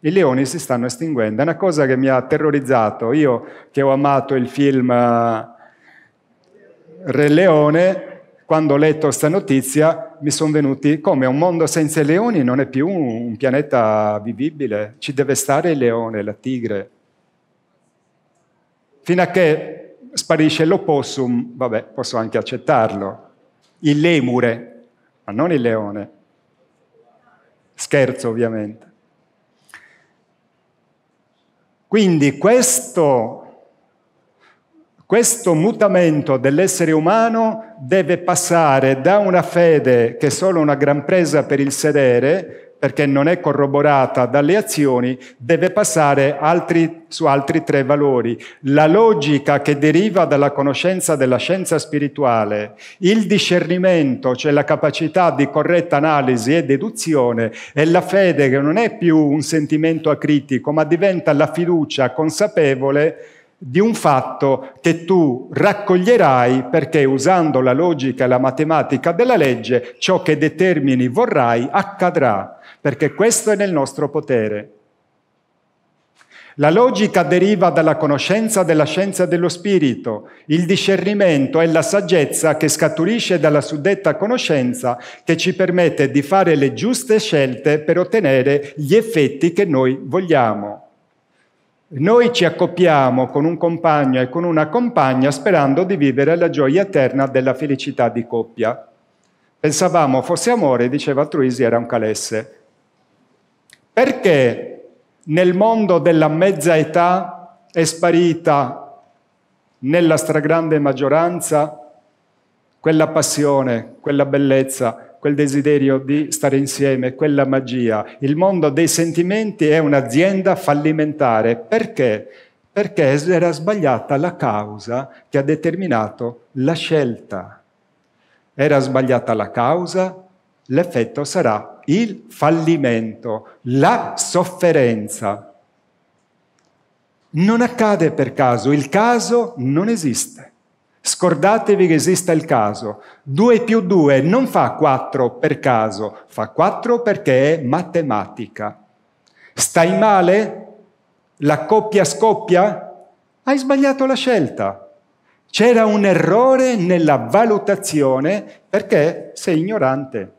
i leoni si stanno estinguendo. È una cosa che mi ha terrorizzato. Io che ho amato il film eh, Re Leone, quando ho letto questa notizia mi sono venuti come un mondo senza i leoni non è più un pianeta vivibile, ci deve stare il leone, la tigre. Fino a che sparisce l'opossum, vabbè, posso anche accettarlo. Il lemure, ma non il leone. Scherzo ovviamente. Quindi questo, questo mutamento dell'essere umano deve passare da una fede che è solo una gran presa per il sedere perché non è corroborata dalle azioni, deve passare altri, su altri tre valori. La logica che deriva dalla conoscenza della scienza spirituale, il discernimento, cioè la capacità di corretta analisi e deduzione, e la fede che non è più un sentimento acritico, ma diventa la fiducia consapevole di un fatto che tu raccoglierai perché usando la logica e la matematica della legge ciò che determini vorrai accadrà perché questo è nel nostro potere. La logica deriva dalla conoscenza della scienza dello spirito, il discernimento è la saggezza che scaturisce dalla suddetta conoscenza che ci permette di fare le giuste scelte per ottenere gli effetti che noi vogliamo. Noi ci accoppiamo con un compagno e con una compagna sperando di vivere la gioia eterna della felicità di coppia. Pensavamo fosse amore, diceva Truisi, era un calesse. Perché nel mondo della mezza età è sparita nella stragrande maggioranza quella passione, quella bellezza, quel desiderio di stare insieme, quella magia. Il mondo dei sentimenti è un'azienda fallimentare. Perché? Perché era sbagliata la causa che ha determinato la scelta. Era sbagliata la causa, l'effetto sarà il fallimento, la sofferenza. Non accade per caso, il caso non esiste. Scordatevi che esista il caso. 2 più 2 non fa 4 per caso, fa 4 perché è matematica. Stai male? La coppia scoppia? Hai sbagliato la scelta. C'era un errore nella valutazione perché sei ignorante.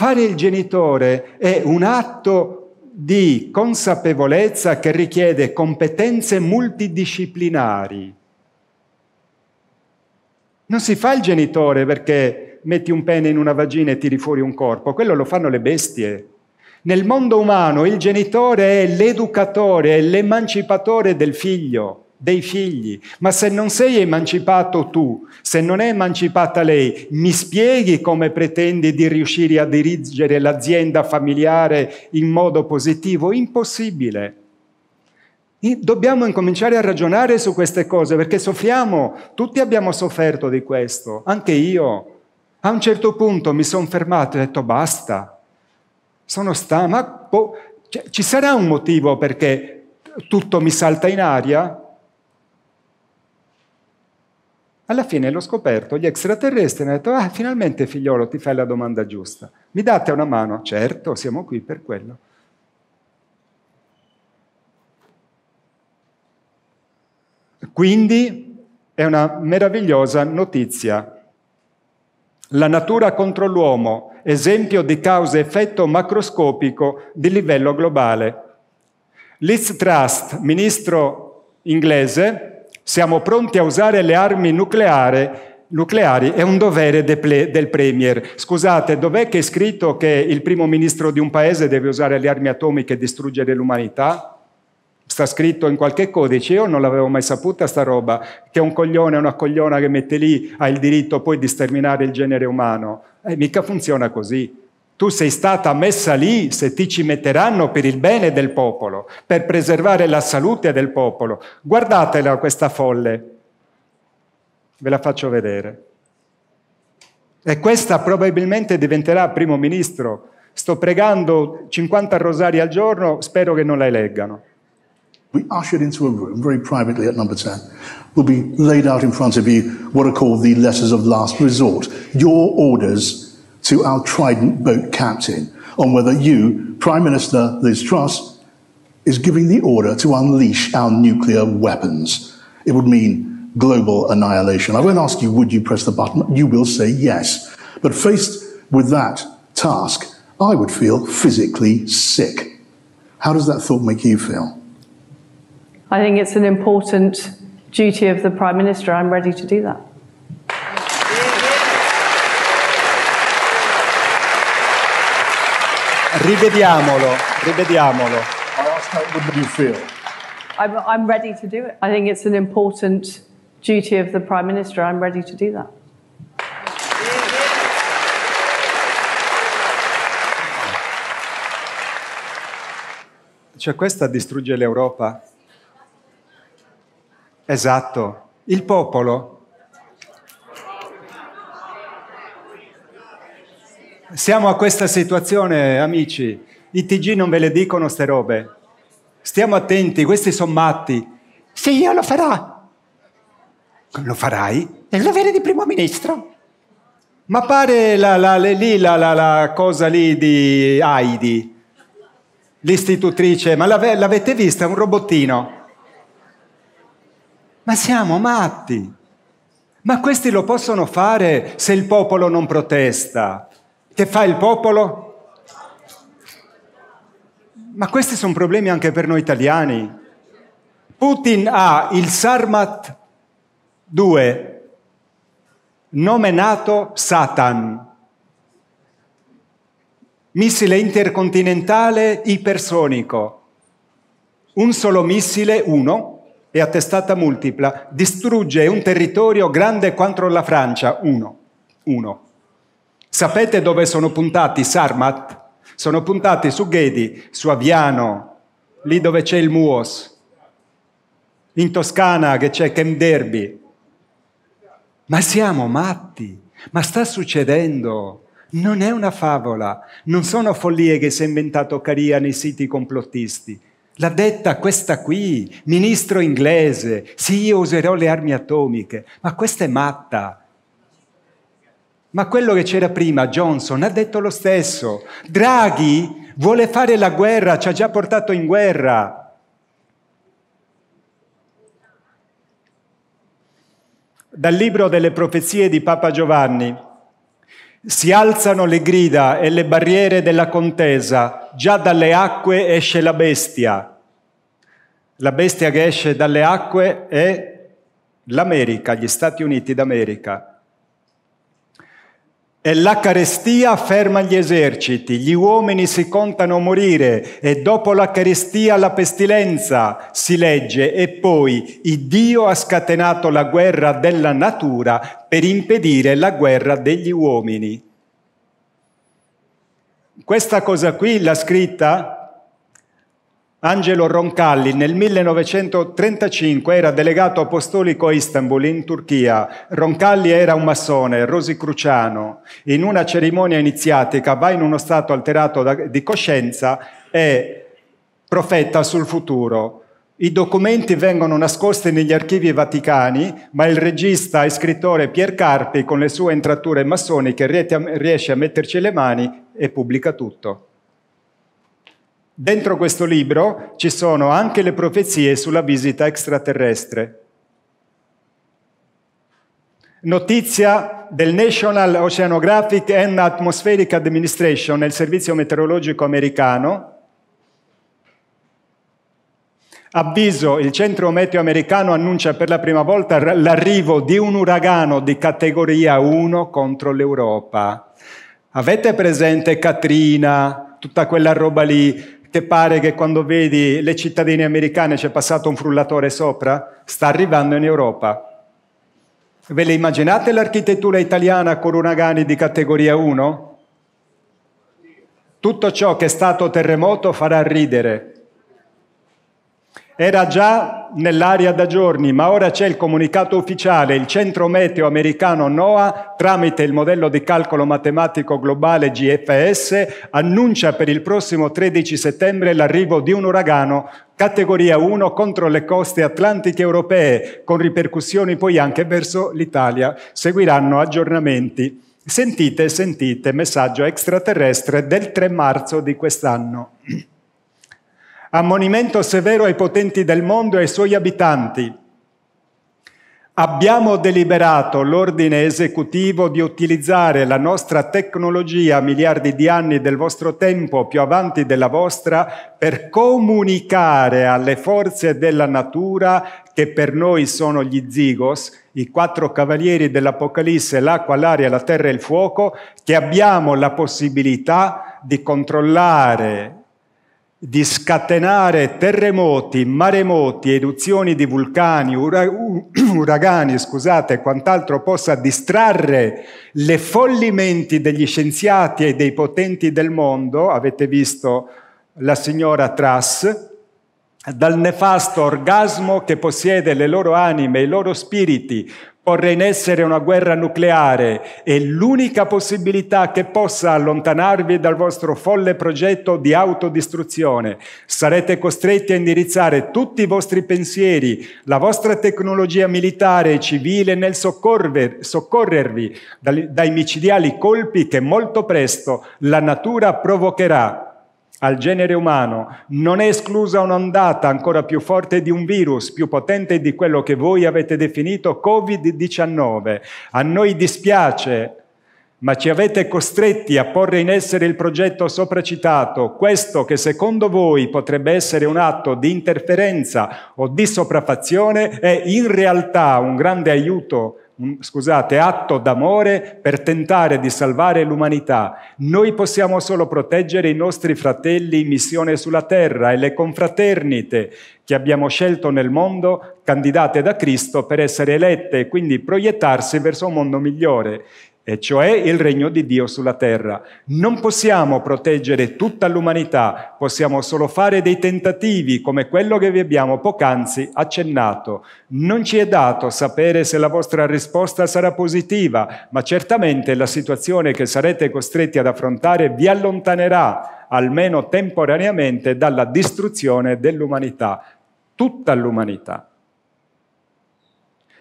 Fare il genitore è un atto di consapevolezza che richiede competenze multidisciplinari. Non si fa il genitore perché metti un pene in una vagina e tiri fuori un corpo, quello lo fanno le bestie. Nel mondo umano il genitore è l'educatore, è l'emancipatore del figlio dei figli. Ma se non sei emancipato tu, se non è emancipata lei, mi spieghi come pretendi di riuscire a dirigere l'azienda familiare in modo positivo? Impossibile. Dobbiamo incominciare a ragionare su queste cose perché soffriamo, tutti abbiamo sofferto di questo, anche io. A un certo punto mi sono fermato e ho detto basta, sono stanco, ma po- cioè, ci sarà un motivo perché tutto mi salta in aria? alla fine l'ho scoperto, gli extraterrestri hanno detto, ah, finalmente figliolo ti fai la domanda giusta, mi date una mano? Certo, siamo qui per quello. Quindi è una meravigliosa notizia. La natura contro l'uomo, esempio di causa-effetto macroscopico di livello globale. Liz Trust, ministro inglese, siamo pronti a usare le armi nucleari, nucleari è un dovere de del Premier. Scusate, dov'è che è scritto che il primo ministro di un paese deve usare le armi atomiche e distruggere l'umanità? Sta scritto in qualche codice, io non l'avevo mai saputa sta roba, che un coglione o una cogliona che mette lì ha il diritto poi di sterminare il genere umano. Eh, mica funziona così. Tu sei stata messa lì se ti ci metteranno per il bene del popolo, per preservare la salute del popolo. Guardatela questa folle. Ve la faccio vedere. E questa probabilmente diventerà primo ministro. Sto pregando 50 rosari al giorno, spero che non la eleggano. We ushered into a room very privately at number 10 will be laid out in front of you what are called the letters of last resort your orders to our Trident boat captain on whether you, Prime Minister Liz Truss, is giving the order to unleash our nuclear weapons. It would mean global annihilation. I won't ask you, would you press the button? You will say yes. But faced with that task, I would feel physically sick. How does that thought make you feel? I think it's an important duty of the Prime Minister. I'm ready to do that. rivediamolo, rivediamolo. I'm, I'm ready to do it. I think it's an important duty of the Prime Minister. I'm ready to do that. Cioè questa distrugge l'Europa? Esatto, il popolo Siamo a questa situazione, amici. I TG non ve le dicono ste robe. Stiamo attenti, questi sono matti. Sì, io lo farò. Lo farai? È il dovere di primo ministro. Ma pare la, la, lì la, la, la, cosa lì di Heidi, l'istitutrice, ma l'ave, l'avete vista? È un robottino. Ma siamo matti. Ma questi lo possono fare se il popolo non protesta. Che fa il popolo? Ma questi sono problemi anche per noi italiani. Putin ha il Sarmat 2, nome nato Satan, missile intercontinentale ipersonico, un solo missile, uno, e a testata multipla, distrugge un territorio grande quanto la Francia, uno, uno. Sapete dove sono puntati Sarmat? Sono puntati su Ghedi, su Aviano, lì dove c'è il Muos, in Toscana che c'è Chem Derby. Ma siamo matti, ma sta succedendo. Non è una favola, non sono follie che si è inventato Caria nei siti complottisti. L'ha detta questa qui, ministro inglese, sì, io userò le armi atomiche, ma questa è matta. Ma quello che c'era prima, Johnson, ha detto lo stesso. Draghi vuole fare la guerra, ci ha già portato in guerra. Dal libro delle profezie di Papa Giovanni, si alzano le grida e le barriere della contesa, già dalle acque esce la bestia. La bestia che esce dalle acque è l'America, gli Stati Uniti d'America. E la carestia ferma gli eserciti, gli uomini si contano a morire e dopo la carestia la pestilenza si legge e poi il Dio ha scatenato la guerra della natura per impedire la guerra degli uomini. Questa cosa qui la scritta Angelo Roncalli nel 1935 era delegato apostolico a Istanbul, in Turchia. Roncalli era un massone, rosicruciano. In una cerimonia iniziatica va in uno stato alterato di coscienza e profetta sul futuro. I documenti vengono nascosti negli archivi vaticani, ma il regista e scrittore Pier Carpi, con le sue entrature massoniche, riesce a metterci le mani e pubblica tutto. Dentro questo libro ci sono anche le profezie sulla visita extraterrestre. Notizia del National Oceanographic and Atmospheric Administration, il servizio meteorologico americano. Avviso, il centro meteo americano annuncia per la prima volta l'arrivo di un uragano di categoria 1 contro l'Europa. Avete presente Katrina, tutta quella roba lì? Te pare che quando vedi le cittadine americane c'è passato un frullatore sopra? Sta arrivando in Europa. Ve le immaginate l'architettura italiana con uragani di categoria 1? Tutto ciò che è stato terremoto farà ridere, era già nell'aria da giorni, ma ora c'è il comunicato ufficiale. Il centro meteo americano NOAA, tramite il modello di calcolo matematico globale GFS, annuncia per il prossimo 13 settembre l'arrivo di un uragano categoria 1 contro le coste atlantiche europee, con ripercussioni poi anche verso l'Italia. Seguiranno aggiornamenti. Sentite, sentite, messaggio extraterrestre del 3 marzo di quest'anno. Ammonimento severo ai potenti del mondo e ai suoi abitanti. Abbiamo deliberato l'ordine esecutivo di utilizzare la nostra tecnologia, miliardi di anni del vostro tempo, più avanti della vostra, per comunicare alle forze della natura, che per noi sono gli zigos, i quattro cavalieri dell'Apocalisse, l'acqua, l'aria, la terra e il fuoco, che abbiamo la possibilità di controllare di scatenare terremoti, maremoti, eruzioni di vulcani, ura- uragani, scusate, quant'altro possa distrarre le folli menti degli scienziati e dei potenti del mondo, avete visto la signora Truss, dal nefasto orgasmo che possiede le loro anime, i loro spiriti, porre in essere una guerra nucleare è l'unica possibilità che possa allontanarvi dal vostro folle progetto di autodistruzione. Sarete costretti a indirizzare tutti i vostri pensieri, la vostra tecnologia militare e civile nel soccorrervi dai micidiali colpi che molto presto la natura provocherà al genere umano, non è esclusa un'ondata ancora più forte di un virus, più potente di quello che voi avete definito Covid-19. A noi dispiace, ma ci avete costretti a porre in essere il progetto sopracitato, questo che secondo voi potrebbe essere un atto di interferenza o di sopraffazione è in realtà un grande aiuto un, scusate, atto d'amore per tentare di salvare l'umanità. Noi possiamo solo proteggere i nostri fratelli in missione sulla terra e le confraternite che abbiamo scelto nel mondo, candidate da Cristo per essere elette e quindi proiettarsi verso un mondo migliore e cioè il regno di Dio sulla terra. Non possiamo proteggere tutta l'umanità, possiamo solo fare dei tentativi come quello che vi abbiamo poc'anzi accennato. Non ci è dato sapere se la vostra risposta sarà positiva, ma certamente la situazione che sarete costretti ad affrontare vi allontanerà, almeno temporaneamente, dalla distruzione dell'umanità, tutta l'umanità.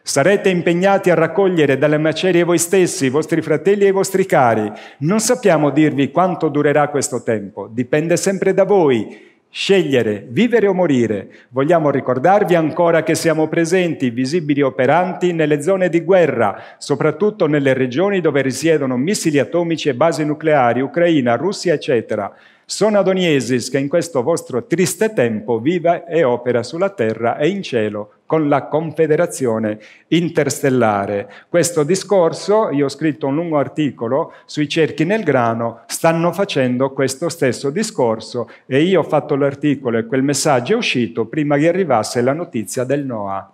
Sarete impegnati a raccogliere dalle macerie voi stessi, i vostri fratelli e i vostri cari. Non sappiamo dirvi quanto durerà questo tempo, dipende sempre da voi. Scegliere, vivere o morire. Vogliamo ricordarvi ancora che siamo presenti, visibili e operanti nelle zone di guerra, soprattutto nelle regioni dove risiedono missili atomici e basi nucleari, Ucraina, Russia, eccetera. Sono ad che in questo vostro triste tempo vive e opera sulla terra e in cielo con la Confederazione Interstellare. Questo discorso, io ho scritto un lungo articolo sui cerchi nel grano, stanno facendo questo stesso discorso e io ho fatto l'articolo e quel messaggio è uscito prima che arrivasse la notizia del Noah.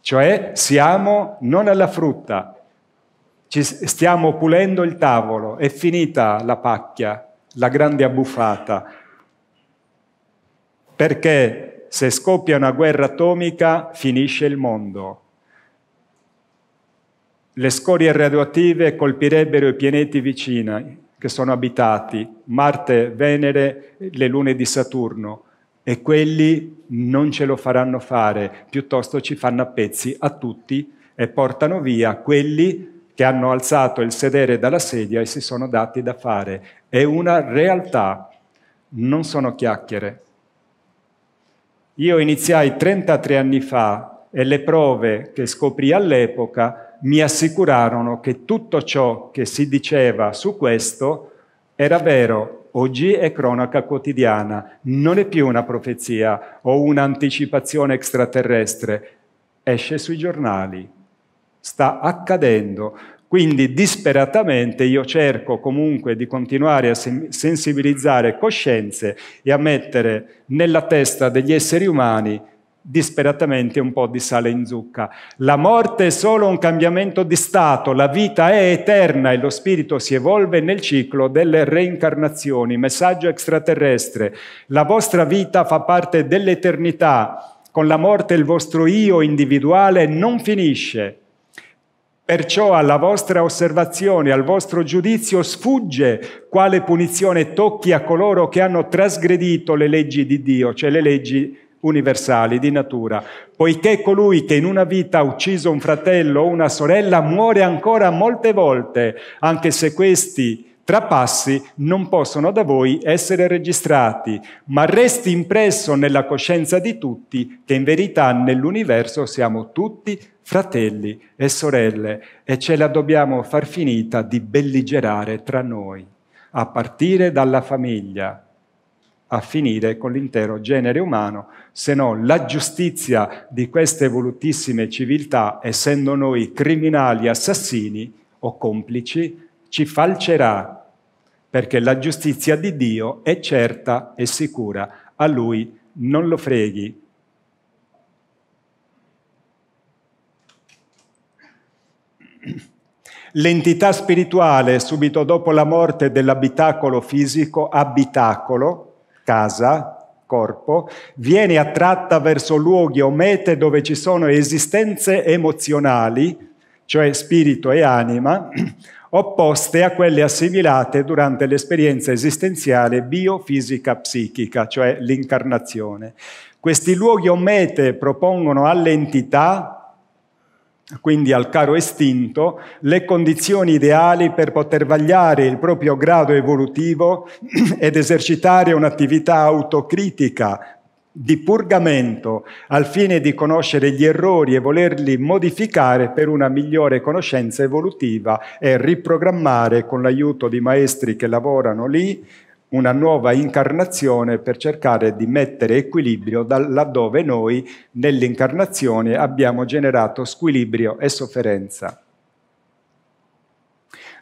Cioè siamo non alla frutta, ci stiamo pulendo il tavolo, è finita la pacchia, la grande abbuffata, perché se scoppia una guerra atomica finisce il mondo. Le scorie radioattive colpirebbero i pianeti vicini che sono abitati, Marte, Venere, le lune di Saturno, e quelli non ce lo faranno fare, piuttosto ci fanno a pezzi a tutti e portano via quelli che hanno alzato il sedere dalla sedia e si sono dati da fare. È una realtà, non sono chiacchiere. Io iniziai 33 anni fa e le prove che scoprì all'epoca mi assicurarono che tutto ciò che si diceva su questo era vero. Oggi è cronaca quotidiana, non è più una profezia o un'anticipazione extraterrestre, esce sui giornali, sta accadendo. Quindi disperatamente io cerco comunque di continuare a sensibilizzare coscienze e a mettere nella testa degli esseri umani disperatamente un po' di sale in zucca. La morte è solo un cambiamento di stato, la vita è eterna e lo spirito si evolve nel ciclo delle reincarnazioni. Messaggio extraterrestre, la vostra vita fa parte dell'eternità, con la morte il vostro io individuale non finisce Perciò alla vostra osservazione, al vostro giudizio sfugge quale punizione tocchi a coloro che hanno trasgredito le leggi di Dio, cioè le leggi universali di natura, poiché colui che in una vita ha ucciso un fratello o una sorella muore ancora molte volte, anche se questi trapassi non possono da voi essere registrati, ma resti impresso nella coscienza di tutti che in verità nell'universo siamo tutti fratelli e sorelle e ce la dobbiamo far finita di belligerare tra noi, a partire dalla famiglia, a finire con l'intero genere umano, se no la giustizia di queste evolutissime civiltà, essendo noi criminali assassini o complici, ci falcerà perché la giustizia di Dio è certa e sicura, a lui non lo freghi. L'entità spirituale subito dopo la morte dell'abitacolo fisico, abitacolo, casa, corpo, viene attratta verso luoghi o mete dove ci sono esistenze emozionali, cioè spirito e anima, opposte a quelle assimilate durante l'esperienza esistenziale biofisica psichica, cioè l'incarnazione. Questi luoghi o mete propongono all'entità, quindi al caro estinto, le condizioni ideali per poter vagliare il proprio grado evolutivo ed esercitare un'attività autocritica di purgamento al fine di conoscere gli errori e volerli modificare per una migliore conoscenza evolutiva e riprogrammare con l'aiuto di maestri che lavorano lì una nuova incarnazione per cercare di mettere equilibrio da laddove noi nell'incarnazione abbiamo generato squilibrio e sofferenza.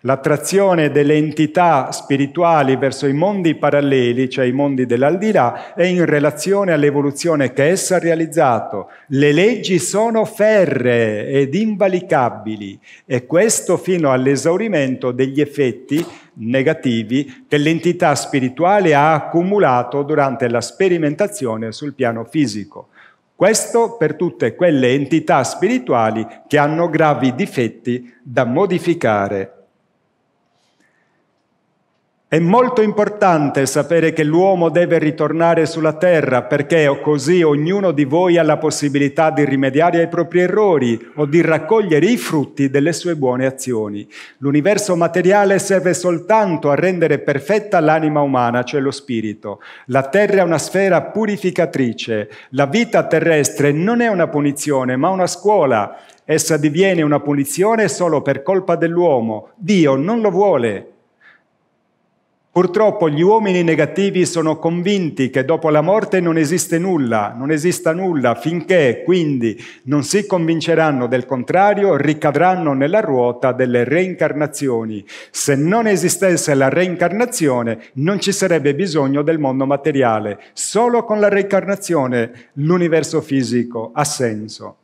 L'attrazione delle entità spirituali verso i mondi paralleli, cioè i mondi dell'aldilà, è in relazione all'evoluzione che essa ha realizzato. Le leggi sono ferree ed invalicabili e questo fino all'esaurimento degli effetti negativi che l'entità spirituale ha accumulato durante la sperimentazione sul piano fisico. Questo per tutte quelle entità spirituali che hanno gravi difetti da modificare è molto importante sapere che l'uomo deve ritornare sulla terra perché così ognuno di voi ha la possibilità di rimediare ai propri errori o di raccogliere i frutti delle sue buone azioni. L'universo materiale serve soltanto a rendere perfetta l'anima umana, cioè lo spirito. La terra è una sfera purificatrice. La vita terrestre non è una punizione, ma una scuola. Essa diviene una punizione solo per colpa dell'uomo. Dio non lo vuole. Purtroppo gli uomini negativi sono convinti che dopo la morte non esiste nulla, non esista nulla, finché quindi non si convinceranno del contrario, ricadranno nella ruota delle reincarnazioni. Se non esistesse la reincarnazione, non ci sarebbe bisogno del mondo materiale. Solo con la reincarnazione l'universo fisico ha senso.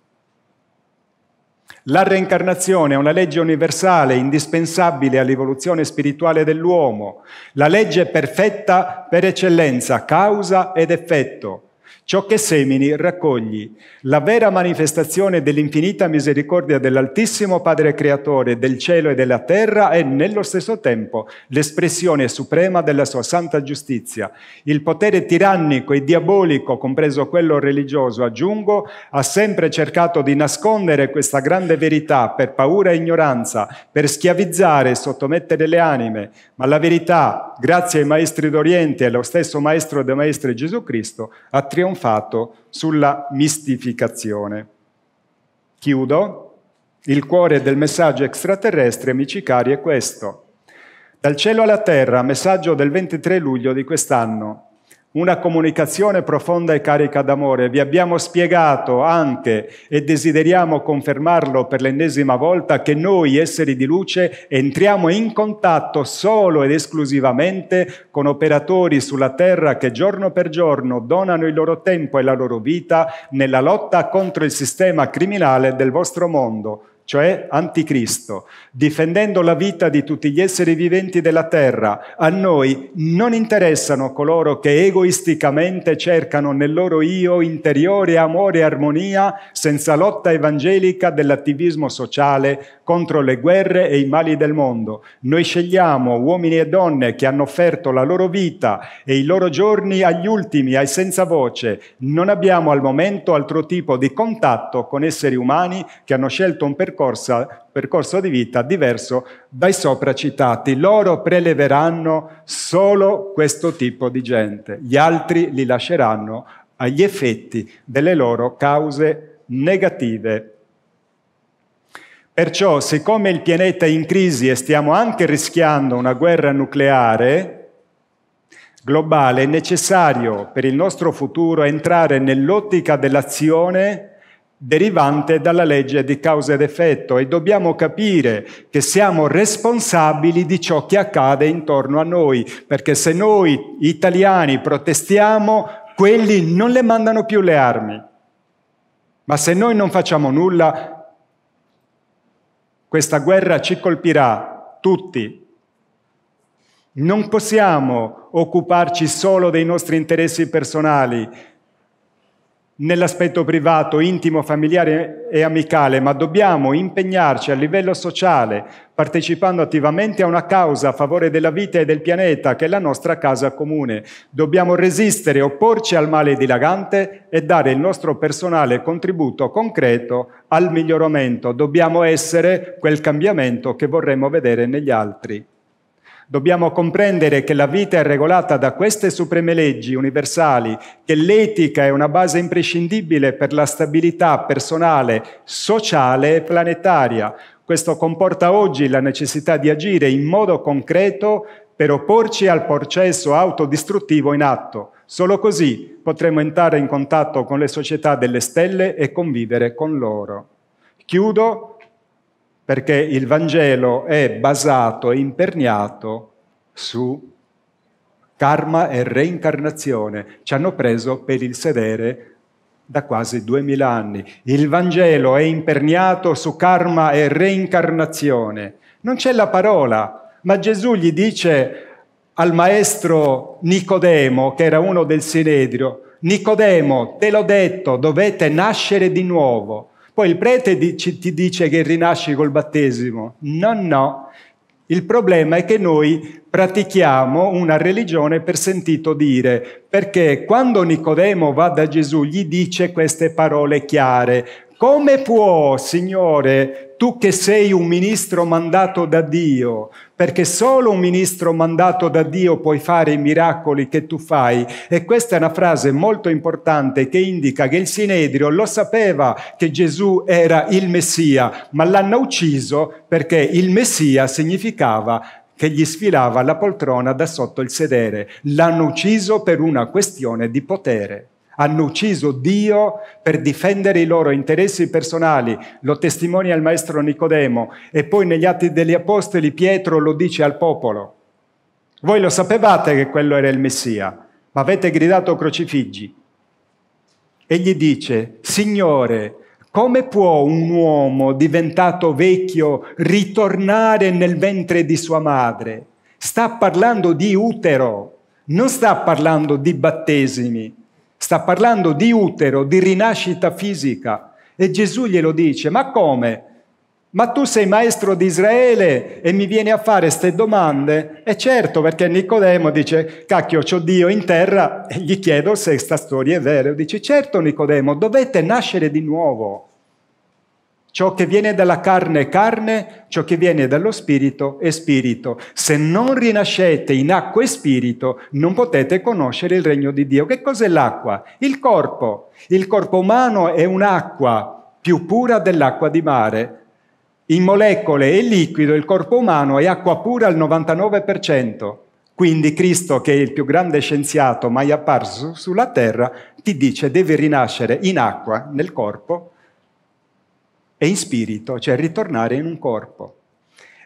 La reincarnazione è una legge universale, indispensabile all'evoluzione spirituale dell'uomo, la legge perfetta per eccellenza, causa ed effetto. Ciò che semini raccogli. La vera manifestazione dell'infinita misericordia dell'Altissimo Padre Creatore del cielo e della terra è nello stesso tempo l'espressione suprema della sua santa giustizia. Il potere tirannico e diabolico, compreso quello religioso, aggiungo, ha sempre cercato di nascondere questa grande verità per paura e ignoranza, per schiavizzare e sottomettere le anime, ma la verità, grazie ai maestri d'Oriente e allo stesso Maestro dei Maestri Gesù Cristo, ha trionfato un fatto sulla mistificazione. Chiudo. Il cuore del messaggio extraterrestre, amici cari, è questo. Dal cielo alla terra, messaggio del 23 luglio di quest'anno, una comunicazione profonda e carica d'amore. Vi abbiamo spiegato anche, e desideriamo confermarlo per l'ennesima volta, che noi esseri di luce entriamo in contatto solo ed esclusivamente con operatori sulla terra che giorno per giorno donano il loro tempo e la loro vita nella lotta contro il sistema criminale del vostro mondo cioè anticristo, difendendo la vita di tutti gli esseri viventi della terra, a noi non interessano coloro che egoisticamente cercano nel loro io interiore amore e armonia senza lotta evangelica dell'attivismo sociale contro le guerre e i mali del mondo. Noi scegliamo uomini e donne che hanno offerto la loro vita e i loro giorni agli ultimi, ai senza voce. Non abbiamo al momento altro tipo di contatto con esseri umani che hanno scelto un percorso percorsa, percorso di vita diverso dai sopra citati. Loro preleveranno solo questo tipo di gente, gli altri li lasceranno agli effetti delle loro cause negative. Perciò, siccome il pianeta è in crisi e stiamo anche rischiando una guerra nucleare, globale, è necessario per il nostro futuro entrare nell'ottica dell'azione derivante dalla legge di causa ed effetto e dobbiamo capire che siamo responsabili di ciò che accade intorno a noi, perché se noi italiani protestiamo, quelli non le mandano più le armi. Ma se noi non facciamo nulla, questa guerra ci colpirà tutti. Non possiamo occuparci solo dei nostri interessi personali, nell'aspetto privato, intimo, familiare e amicale, ma dobbiamo impegnarci a livello sociale, partecipando attivamente a una causa a favore della vita e del pianeta, che è la nostra casa comune. Dobbiamo resistere, opporci al male dilagante e dare il nostro personale contributo concreto al miglioramento. Dobbiamo essere quel cambiamento che vorremmo vedere negli altri. Dobbiamo comprendere che la vita è regolata da queste supreme leggi universali, che l'etica è una base imprescindibile per la stabilità personale, sociale e planetaria. Questo comporta oggi la necessità di agire in modo concreto per opporci al processo autodistruttivo in atto. Solo così potremo entrare in contatto con le società delle stelle e convivere con loro. Chiudo perché il Vangelo è basato e imperniato su karma e reincarnazione. Ci hanno preso per il sedere da quasi duemila anni. Il Vangelo è imperniato su karma e reincarnazione. Non c'è la parola, ma Gesù gli dice al maestro Nicodemo, che era uno del Sinedrio, Nicodemo, te l'ho detto, dovete nascere di nuovo. Poi il prete dici, ti dice che rinasci col battesimo. No, no. Il problema è che noi pratichiamo una religione per sentito dire, perché quando Nicodemo va da Gesù gli dice queste parole chiare, come può, Signore, tu che sei un ministro mandato da Dio, perché solo un ministro mandato da Dio puoi fare i miracoli che tu fai? E questa è una frase molto importante che indica che il Sinedrio lo sapeva che Gesù era il Messia, ma l'hanno ucciso perché il Messia significava che gli sfilava la poltrona da sotto il sedere. L'hanno ucciso per una questione di potere. Hanno ucciso Dio per difendere i loro interessi personali, lo testimonia il maestro Nicodemo e poi negli Atti degli Apostoli Pietro lo dice al popolo. Voi lo sapevate che quello era il Messia, ma avete gridato crocifiggi. E gli dice, Signore, come può un uomo diventato vecchio ritornare nel ventre di sua madre? Sta parlando di utero, non sta parlando di battesimi sta parlando di utero, di rinascita fisica. E Gesù glielo dice, ma come? Ma tu sei maestro di Israele e mi vieni a fare queste domande? E certo, perché Nicodemo dice, cacchio, c'ho Dio in terra e gli chiedo se questa storia è vera. E dice, certo Nicodemo, dovete nascere di nuovo. Ciò che viene dalla carne è carne, ciò che viene dallo spirito è spirito. Se non rinascete in acqua e spirito, non potete conoscere il regno di Dio. Che cos'è l'acqua? Il corpo. Il corpo umano è un'acqua più pura dell'acqua di mare. In molecole e liquido il corpo umano è acqua pura al 99%. Quindi Cristo, che è il più grande scienziato mai apparso sulla terra, ti dice devi rinascere in acqua, nel corpo, e in spirito, cioè ritornare in un corpo.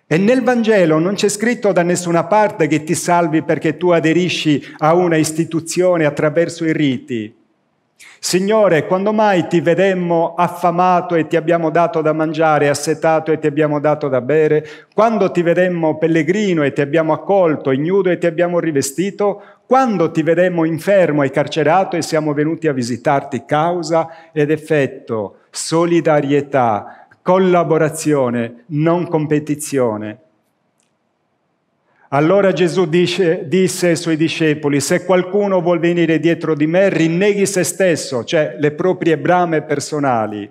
E nel Vangelo non c'è scritto da nessuna parte che ti salvi perché tu aderisci a una istituzione attraverso i riti. Signore, quando mai ti vedemmo affamato e ti abbiamo dato da mangiare, assetato e ti abbiamo dato da bere? Quando ti vedemmo pellegrino e ti abbiamo accolto, ignudo e ti abbiamo rivestito? Quando ti vedemmo infermo e carcerato e siamo venuti a visitarti? Causa ed effetto, solidarietà, collaborazione, non competizione. Allora Gesù dice, disse ai suoi discepoli, se qualcuno vuol venire dietro di me, rinneghi se stesso, cioè le proprie brame personali,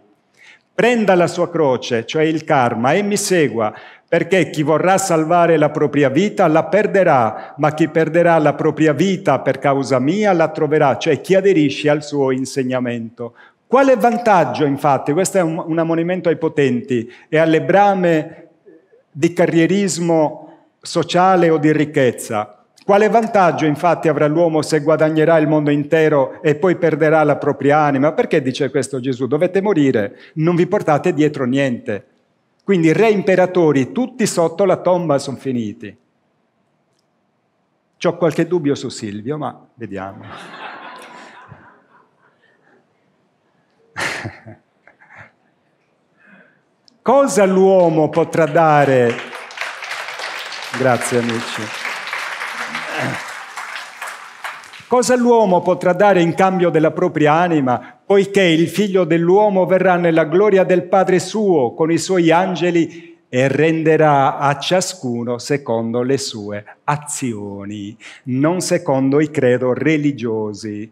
prenda la sua croce, cioè il karma, e mi segua, perché chi vorrà salvare la propria vita la perderà, ma chi perderà la propria vita per causa mia la troverà, cioè chi aderisce al suo insegnamento. Quale vantaggio, infatti, questo è un, un ammonimento ai potenti e alle brame di carrierismo sociale o di ricchezza. Quale vantaggio infatti avrà l'uomo se guadagnerà il mondo intero e poi perderà la propria anima? Perché dice questo Gesù? Dovete morire, non vi portate dietro niente. Quindi re imperatori, tutti sotto la tomba sono finiti. Ho qualche dubbio su Silvio, ma vediamo. Cosa l'uomo potrà dare Grazie amici. Cosa l'uomo potrà dare in cambio della propria anima, poiché il figlio dell'uomo verrà nella gloria del Padre suo con i suoi angeli e renderà a ciascuno secondo le sue azioni, non secondo i credo religiosi.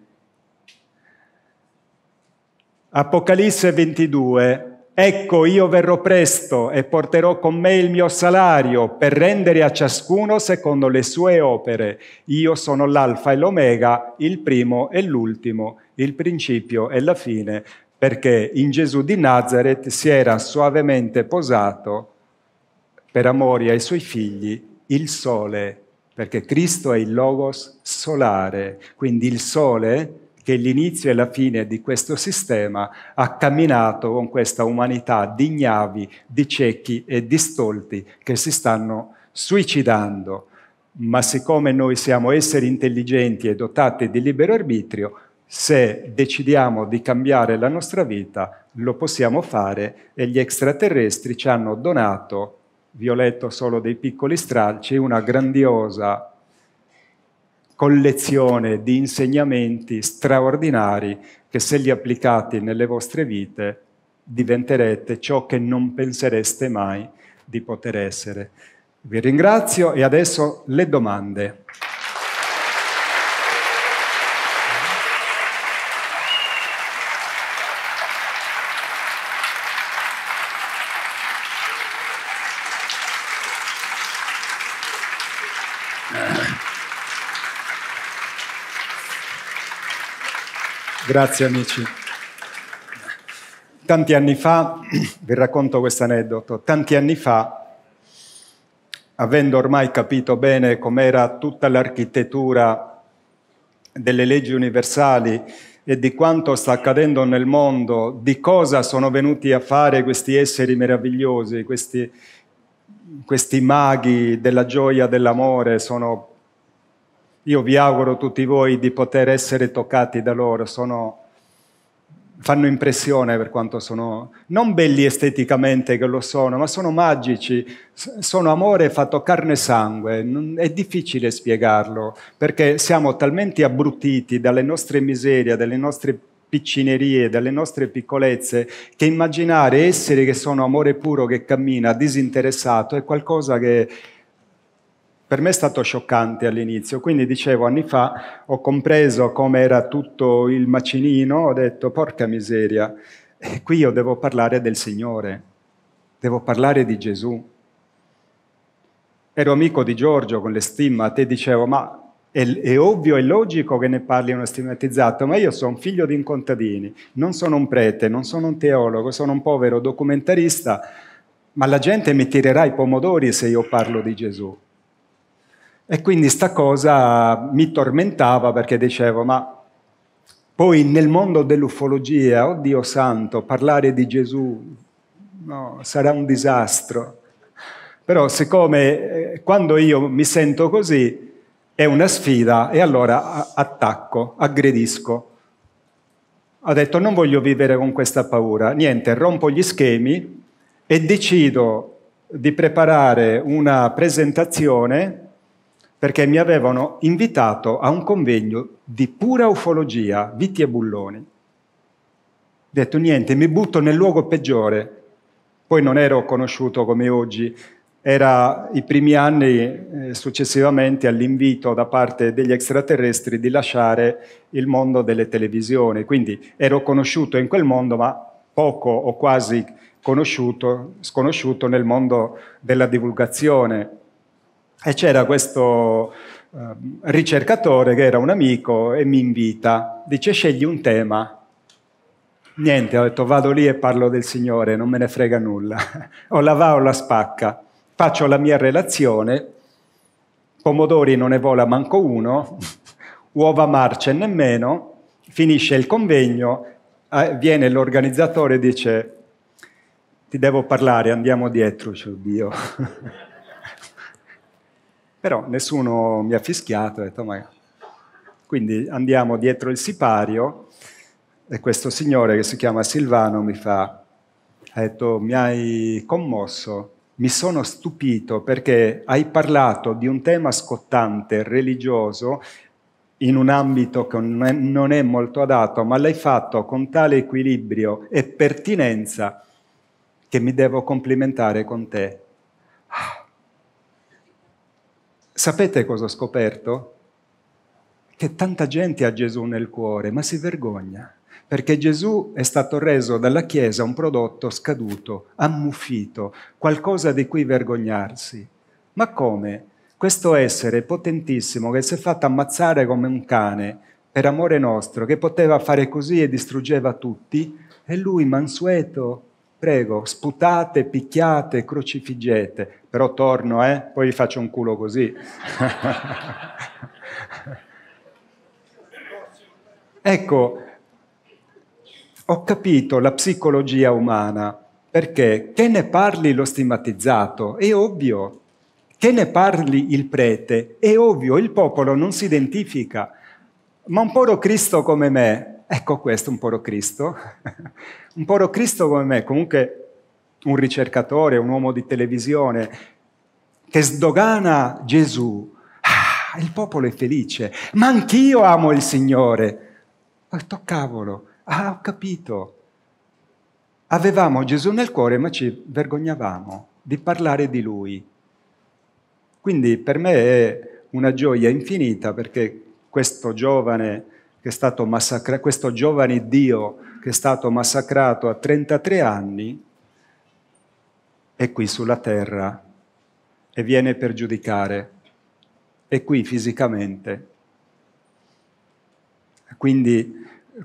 Apocalisse 22, Ecco, io verrò presto e porterò con me il mio salario per rendere a ciascuno secondo le sue opere. Io sono l'alfa e l'omega, il primo e l'ultimo, il principio e la fine, perché in Gesù di Nazareth si era soavemente posato per amore ai suoi figli il sole, perché Cristo è il logos solare, quindi il sole che l'inizio e la fine di questo sistema ha camminato con questa umanità di ignavi, di ciechi e di stolti che si stanno suicidando. Ma siccome noi siamo esseri intelligenti e dotati di libero arbitrio, se decidiamo di cambiare la nostra vita, lo possiamo fare e gli extraterrestri ci hanno donato, vi ho letto solo dei piccoli stralci, una grandiosa collezione di insegnamenti straordinari che se li applicate nelle vostre vite diventerete ciò che non pensereste mai di poter essere. Vi ringrazio e adesso le domande. Grazie amici. Tanti anni fa, vi racconto questo aneddoto, tanti anni fa, avendo ormai capito bene com'era tutta l'architettura delle leggi universali e di quanto sta accadendo nel mondo, di cosa sono venuti a fare questi esseri meravigliosi, questi, questi maghi della gioia, dell'amore, sono io vi auguro tutti voi di poter essere toccati da loro, sono, fanno impressione per quanto sono, non belli esteticamente che lo sono, ma sono magici, sono amore fatto carne e sangue, è difficile spiegarlo, perché siamo talmente abbrutiti dalle nostre miserie, dalle nostre piccinerie, dalle nostre piccolezze, che immaginare esseri che sono amore puro, che cammina disinteressato, è qualcosa che per me è stato scioccante all'inizio, quindi dicevo anni fa ho compreso come era tutto il macinino, ho detto porca miseria, qui io devo parlare del Signore, devo parlare di Gesù. Ero amico di Giorgio con le stimmate e dicevo ma è, è, ovvio, e logico che ne parli uno stigmatizzato, ma io sono figlio di un contadini, non sono un prete, non sono un teologo, sono un povero documentarista, ma la gente mi tirerà i pomodori se io parlo di Gesù. E quindi sta cosa mi tormentava perché dicevo, ma poi nel mondo dell'ufologia, oh Dio santo, parlare di Gesù no, sarà un disastro. Però siccome eh, quando io mi sento così è una sfida e allora attacco, aggredisco. Ho detto non voglio vivere con questa paura, niente, rompo gli schemi e decido di preparare una presentazione perché mi avevano invitato a un convegno di pura ufologia, viti e Bulloni. Ho detto niente, mi butto nel luogo peggiore. Poi non ero conosciuto come oggi, era i primi anni eh, successivamente all'invito da parte degli extraterrestri di lasciare il mondo delle televisioni, quindi ero conosciuto in quel mondo ma poco o quasi conosciuto, sconosciuto nel mondo della divulgazione e c'era questo eh, ricercatore che era un amico e mi invita, dice scegli un tema. Niente, ho detto vado lì e parlo del Signore, non me ne frega nulla. o la va o la spacca. Faccio la mia relazione, pomodori non ne vola manco uno, uova marce nemmeno, finisce il convegno, viene l'organizzatore e dice ti devo parlare, andiamo dietro, c'è Dio. Però nessuno mi ha fischiato, ho detto, ma... Quindi andiamo dietro il sipario e questo signore che si chiama Silvano mi fa, ha detto, mi hai commosso, mi sono stupito perché hai parlato di un tema scottante, religioso, in un ambito che non è molto adatto, ma l'hai fatto con tale equilibrio e pertinenza che mi devo complimentare con te. Ah. Sapete cosa ho scoperto? Che tanta gente ha Gesù nel cuore, ma si vergogna, perché Gesù è stato reso dalla Chiesa un prodotto scaduto, ammuffito, qualcosa di cui vergognarsi. Ma come? Questo essere potentissimo che si è fatto ammazzare come un cane per amore nostro, che poteva fare così e distruggeva tutti, e lui mansueto, prego, sputate, picchiate, crocifiggete, però torno, eh? poi vi faccio un culo così. ecco, ho capito la psicologia umana, perché che ne parli lo stigmatizzato, è ovvio, che ne parli il prete, è ovvio, il popolo non si identifica, ma un povero Cristo come me, Ecco questo, un poro Cristo. un poro Cristo come me, comunque un ricercatore, un uomo di televisione, che sdogana Gesù. Ah, il popolo è felice, ma anch'io amo il Signore. Ma oh, cavolo, ah, ho capito. Avevamo Gesù nel cuore, ma ci vergognavamo di parlare di Lui. Quindi per me è una gioia infinita perché questo giovane che è stato massacrato, questo giovane Dio che è stato massacrato a 33 anni, è qui sulla terra e viene per giudicare, è qui fisicamente. Quindi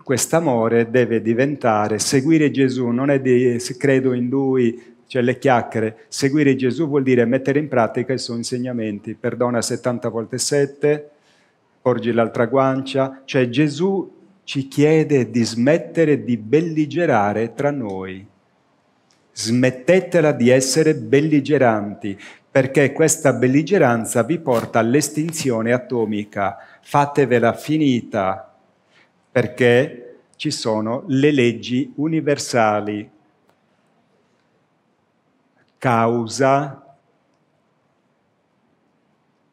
quest'amore deve diventare, seguire Gesù non è di se credo in lui, cioè le chiacchiere, seguire Gesù vuol dire mettere in pratica i suoi insegnamenti, perdona 70 volte 7, porgi l'altra guancia, cioè Gesù ci chiede di smettere di belligerare tra noi. Smettetela di essere belligeranti, perché questa belligeranza vi porta all'estinzione atomica. Fatevela finita, perché ci sono le leggi universali. Causa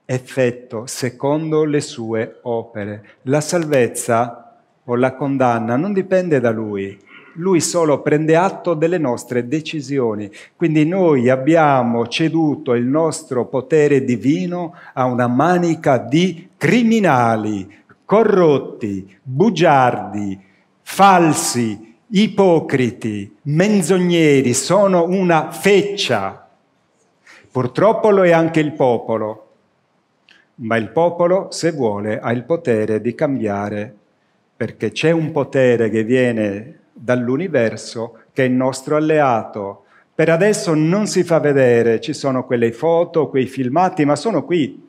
effetto secondo le sue opere. La salvezza o la condanna non dipende da lui, lui solo prende atto delle nostre decisioni. Quindi noi abbiamo ceduto il nostro potere divino a una manica di criminali, corrotti, bugiardi, falsi, ipocriti, menzogneri, sono una feccia. Purtroppo lo è anche il popolo ma il popolo, se vuole, ha il potere di cambiare, perché c'è un potere che viene dall'universo che è il nostro alleato. Per adesso non si fa vedere, ci sono quelle foto, quei filmati, ma sono qui.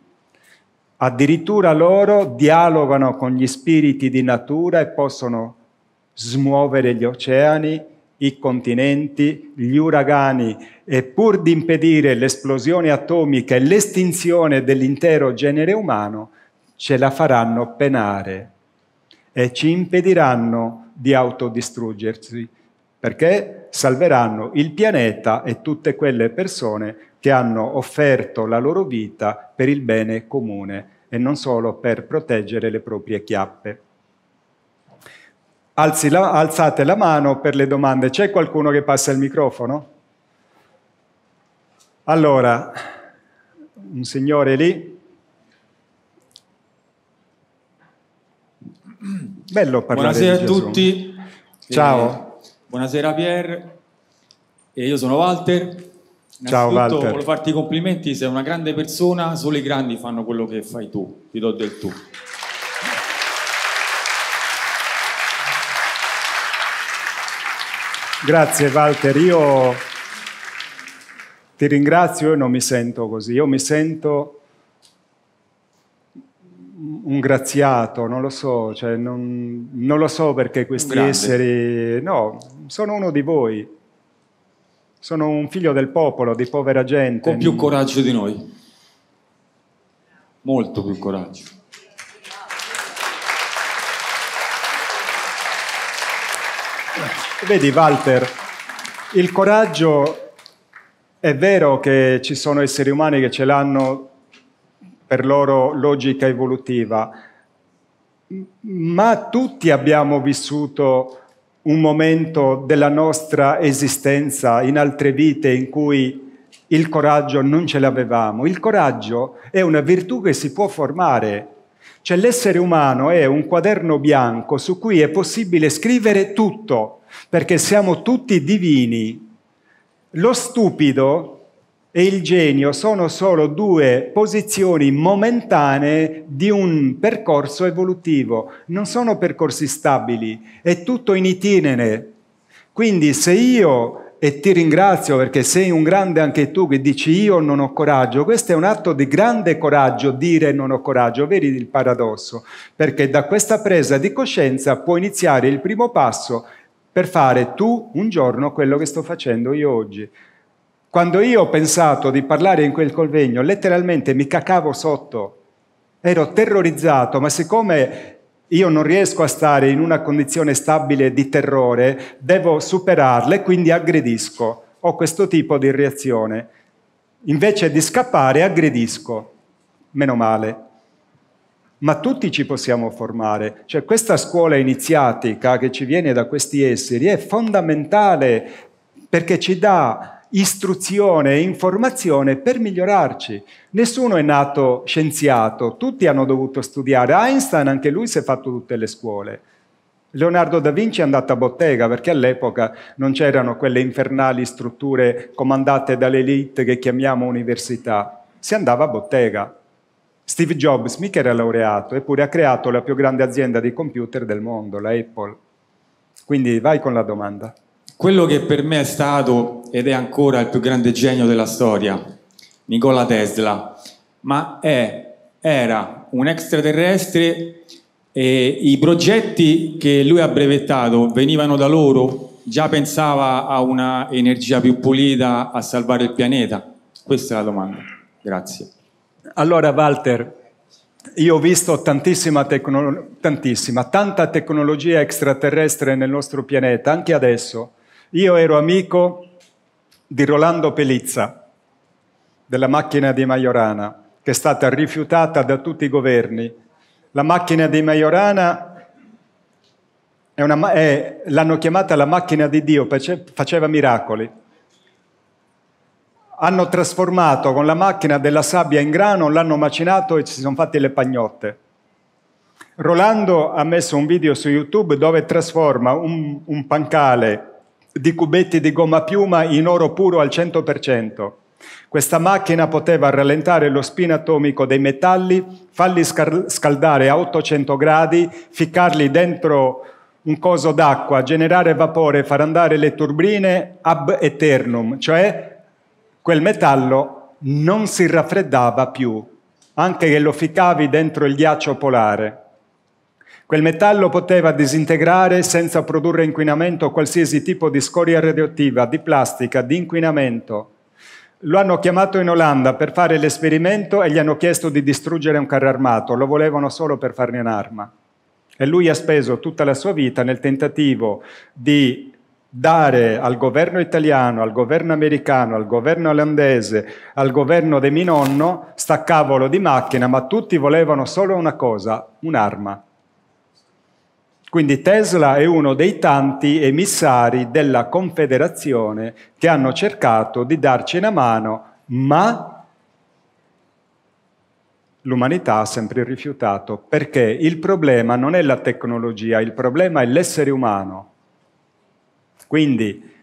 Addirittura loro dialogano con gli spiriti di natura e possono smuovere gli oceani i continenti, gli uragani e pur di impedire l'esplosione atomica e l'estinzione dell'intero genere umano, ce la faranno penare e ci impediranno di autodistruggersi, perché salveranno il pianeta e tutte quelle persone che hanno offerto la loro vita per il bene comune e non solo per proteggere le proprie chiappe la, alzate la mano per le domande. C'è qualcuno che passa il microfono? Allora, un signore lì. Bello parlare Buonasera a tutti. Ciao. Eh, buonasera Pier. Eh, io sono Walter. Ciao Walter. Volevo farti i complimenti, sei una grande persona, solo i grandi fanno quello che fai tu, ti do del tu. Grazie Walter, io ti ringrazio, io non mi sento così, io mi sento un graziato, non lo so, cioè non, non, lo so perché questi esseri, no, sono uno di voi, sono un figlio del popolo, di povera gente. Con più coraggio di noi, molto più coraggio. Vedi Walter, il coraggio è vero che ci sono esseri umani che ce l'hanno per loro logica evolutiva, ma tutti abbiamo vissuto un momento della nostra esistenza in altre vite in cui il coraggio non ce l'avevamo. Il coraggio è una virtù che si può formare. Cioè l'essere umano è un quaderno bianco su cui è possibile scrivere tutto, perché siamo tutti divini. Lo stupido e il genio sono solo due posizioni momentanee di un percorso evolutivo, non sono percorsi stabili, è tutto in itinere. Quindi se io e ti ringrazio perché sei un grande anche tu che dici io non ho coraggio. Questo è un atto di grande coraggio dire non ho coraggio, vedi il paradosso, perché da questa presa di coscienza può iniziare il primo passo per fare tu un giorno quello che sto facendo io oggi. Quando io ho pensato di parlare in quel convegno, letteralmente mi cacavo sotto, ero terrorizzato, ma siccome io non riesco a stare in una condizione stabile di terrore, devo superarle, quindi aggredisco. Ho questo tipo di reazione. Invece di scappare, aggredisco. Meno male ma tutti ci possiamo formare. Cioè questa scuola iniziatica che ci viene da questi esseri è fondamentale perché ci dà istruzione e informazione per migliorarci. Nessuno è nato scienziato, tutti hanno dovuto studiare. Einstein anche lui si è fatto tutte le scuole. Leonardo da Vinci è andato a bottega perché all'epoca non c'erano quelle infernali strutture comandate dall'elite che chiamiamo università. Si andava a bottega, Steve Jobs mica era laureato, eppure ha creato la più grande azienda di computer del mondo, la Apple. Quindi vai con la domanda. Quello che per me è stato ed è ancora il più grande genio della storia, Nikola Tesla, ma è, era un extraterrestre e i progetti che lui ha brevettato venivano da loro, già pensava a una energia più pulita, a salvare il pianeta? Questa è la domanda. Grazie. Allora, Walter, io ho visto tantissima, tecno- tantissima, tanta tecnologia extraterrestre nel nostro pianeta, anche adesso. Io ero amico di Rolando Pelizza, della macchina di Majorana, che è stata rifiutata da tutti i governi. La macchina di Majorana è una, è, l'hanno chiamata la macchina di Dio, faceva miracoli hanno trasformato con la macchina della sabbia in grano, l'hanno macinato e ci sono fatte le pagnotte. Rolando ha messo un video su YouTube dove trasforma un, un pancale di cubetti di gomma piuma in oro puro al 100%. Questa macchina poteva rallentare lo spin atomico dei metalli, farli scaldare a 800 gradi, ficcarli dentro un coso d'acqua, generare vapore, far andare le turbine ab eternum, cioè quel metallo non si raffreddava più, anche che lo ficavi dentro il ghiaccio polare. Quel metallo poteva disintegrare senza produrre inquinamento qualsiasi tipo di scoria radioattiva, di plastica, di inquinamento. Lo hanno chiamato in Olanda per fare l'esperimento e gli hanno chiesto di distruggere un carro armato, lo volevano solo per farne un'arma. E lui ha speso tutta la sua vita nel tentativo di dare al governo italiano, al governo americano, al governo olandese, al governo di mio nonno, sta cavolo di macchina, ma tutti volevano solo una cosa, un'arma. Quindi Tesla è uno dei tanti emissari della Confederazione che hanno cercato di darci una mano, ma l'umanità ha sempre rifiutato, perché il problema non è la tecnologia, il problema è l'essere umano. Quindi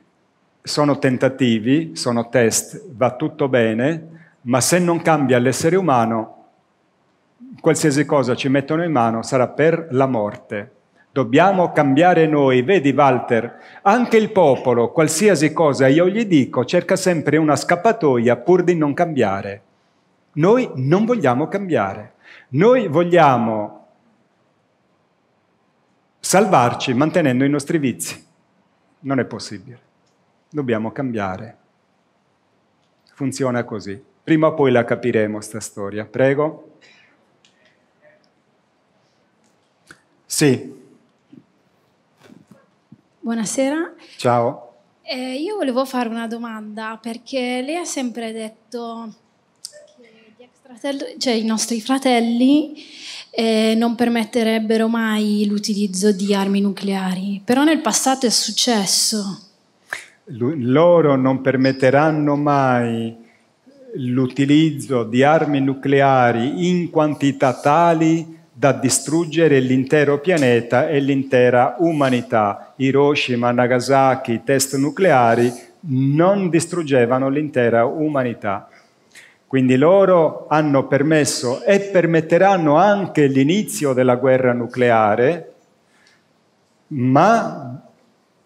sono tentativi, sono test, va tutto bene, ma se non cambia l'essere umano, qualsiasi cosa ci mettono in mano sarà per la morte. Dobbiamo cambiare noi. Vedi Walter, anche il popolo, qualsiasi cosa io gli dico, cerca sempre una scappatoia pur di non cambiare. Noi non vogliamo cambiare. Noi vogliamo salvarci mantenendo i nostri vizi. Non è possibile. Dobbiamo cambiare. Funziona così. Prima o poi la capiremo sta storia. Prego. Sì. Buonasera. Ciao. Eh, io volevo fare una domanda perché lei ha sempre detto che cioè, i nostri fratelli eh, non permetterebbero mai l'utilizzo di armi nucleari, però nel passato è successo. L- loro non permetteranno mai l'utilizzo di armi nucleari in quantità tali da distruggere l'intero pianeta e l'intera umanità. Hiroshima, Nagasaki, test nucleari non distruggevano l'intera umanità. Quindi loro hanno permesso e permetteranno anche l'inizio della guerra nucleare, ma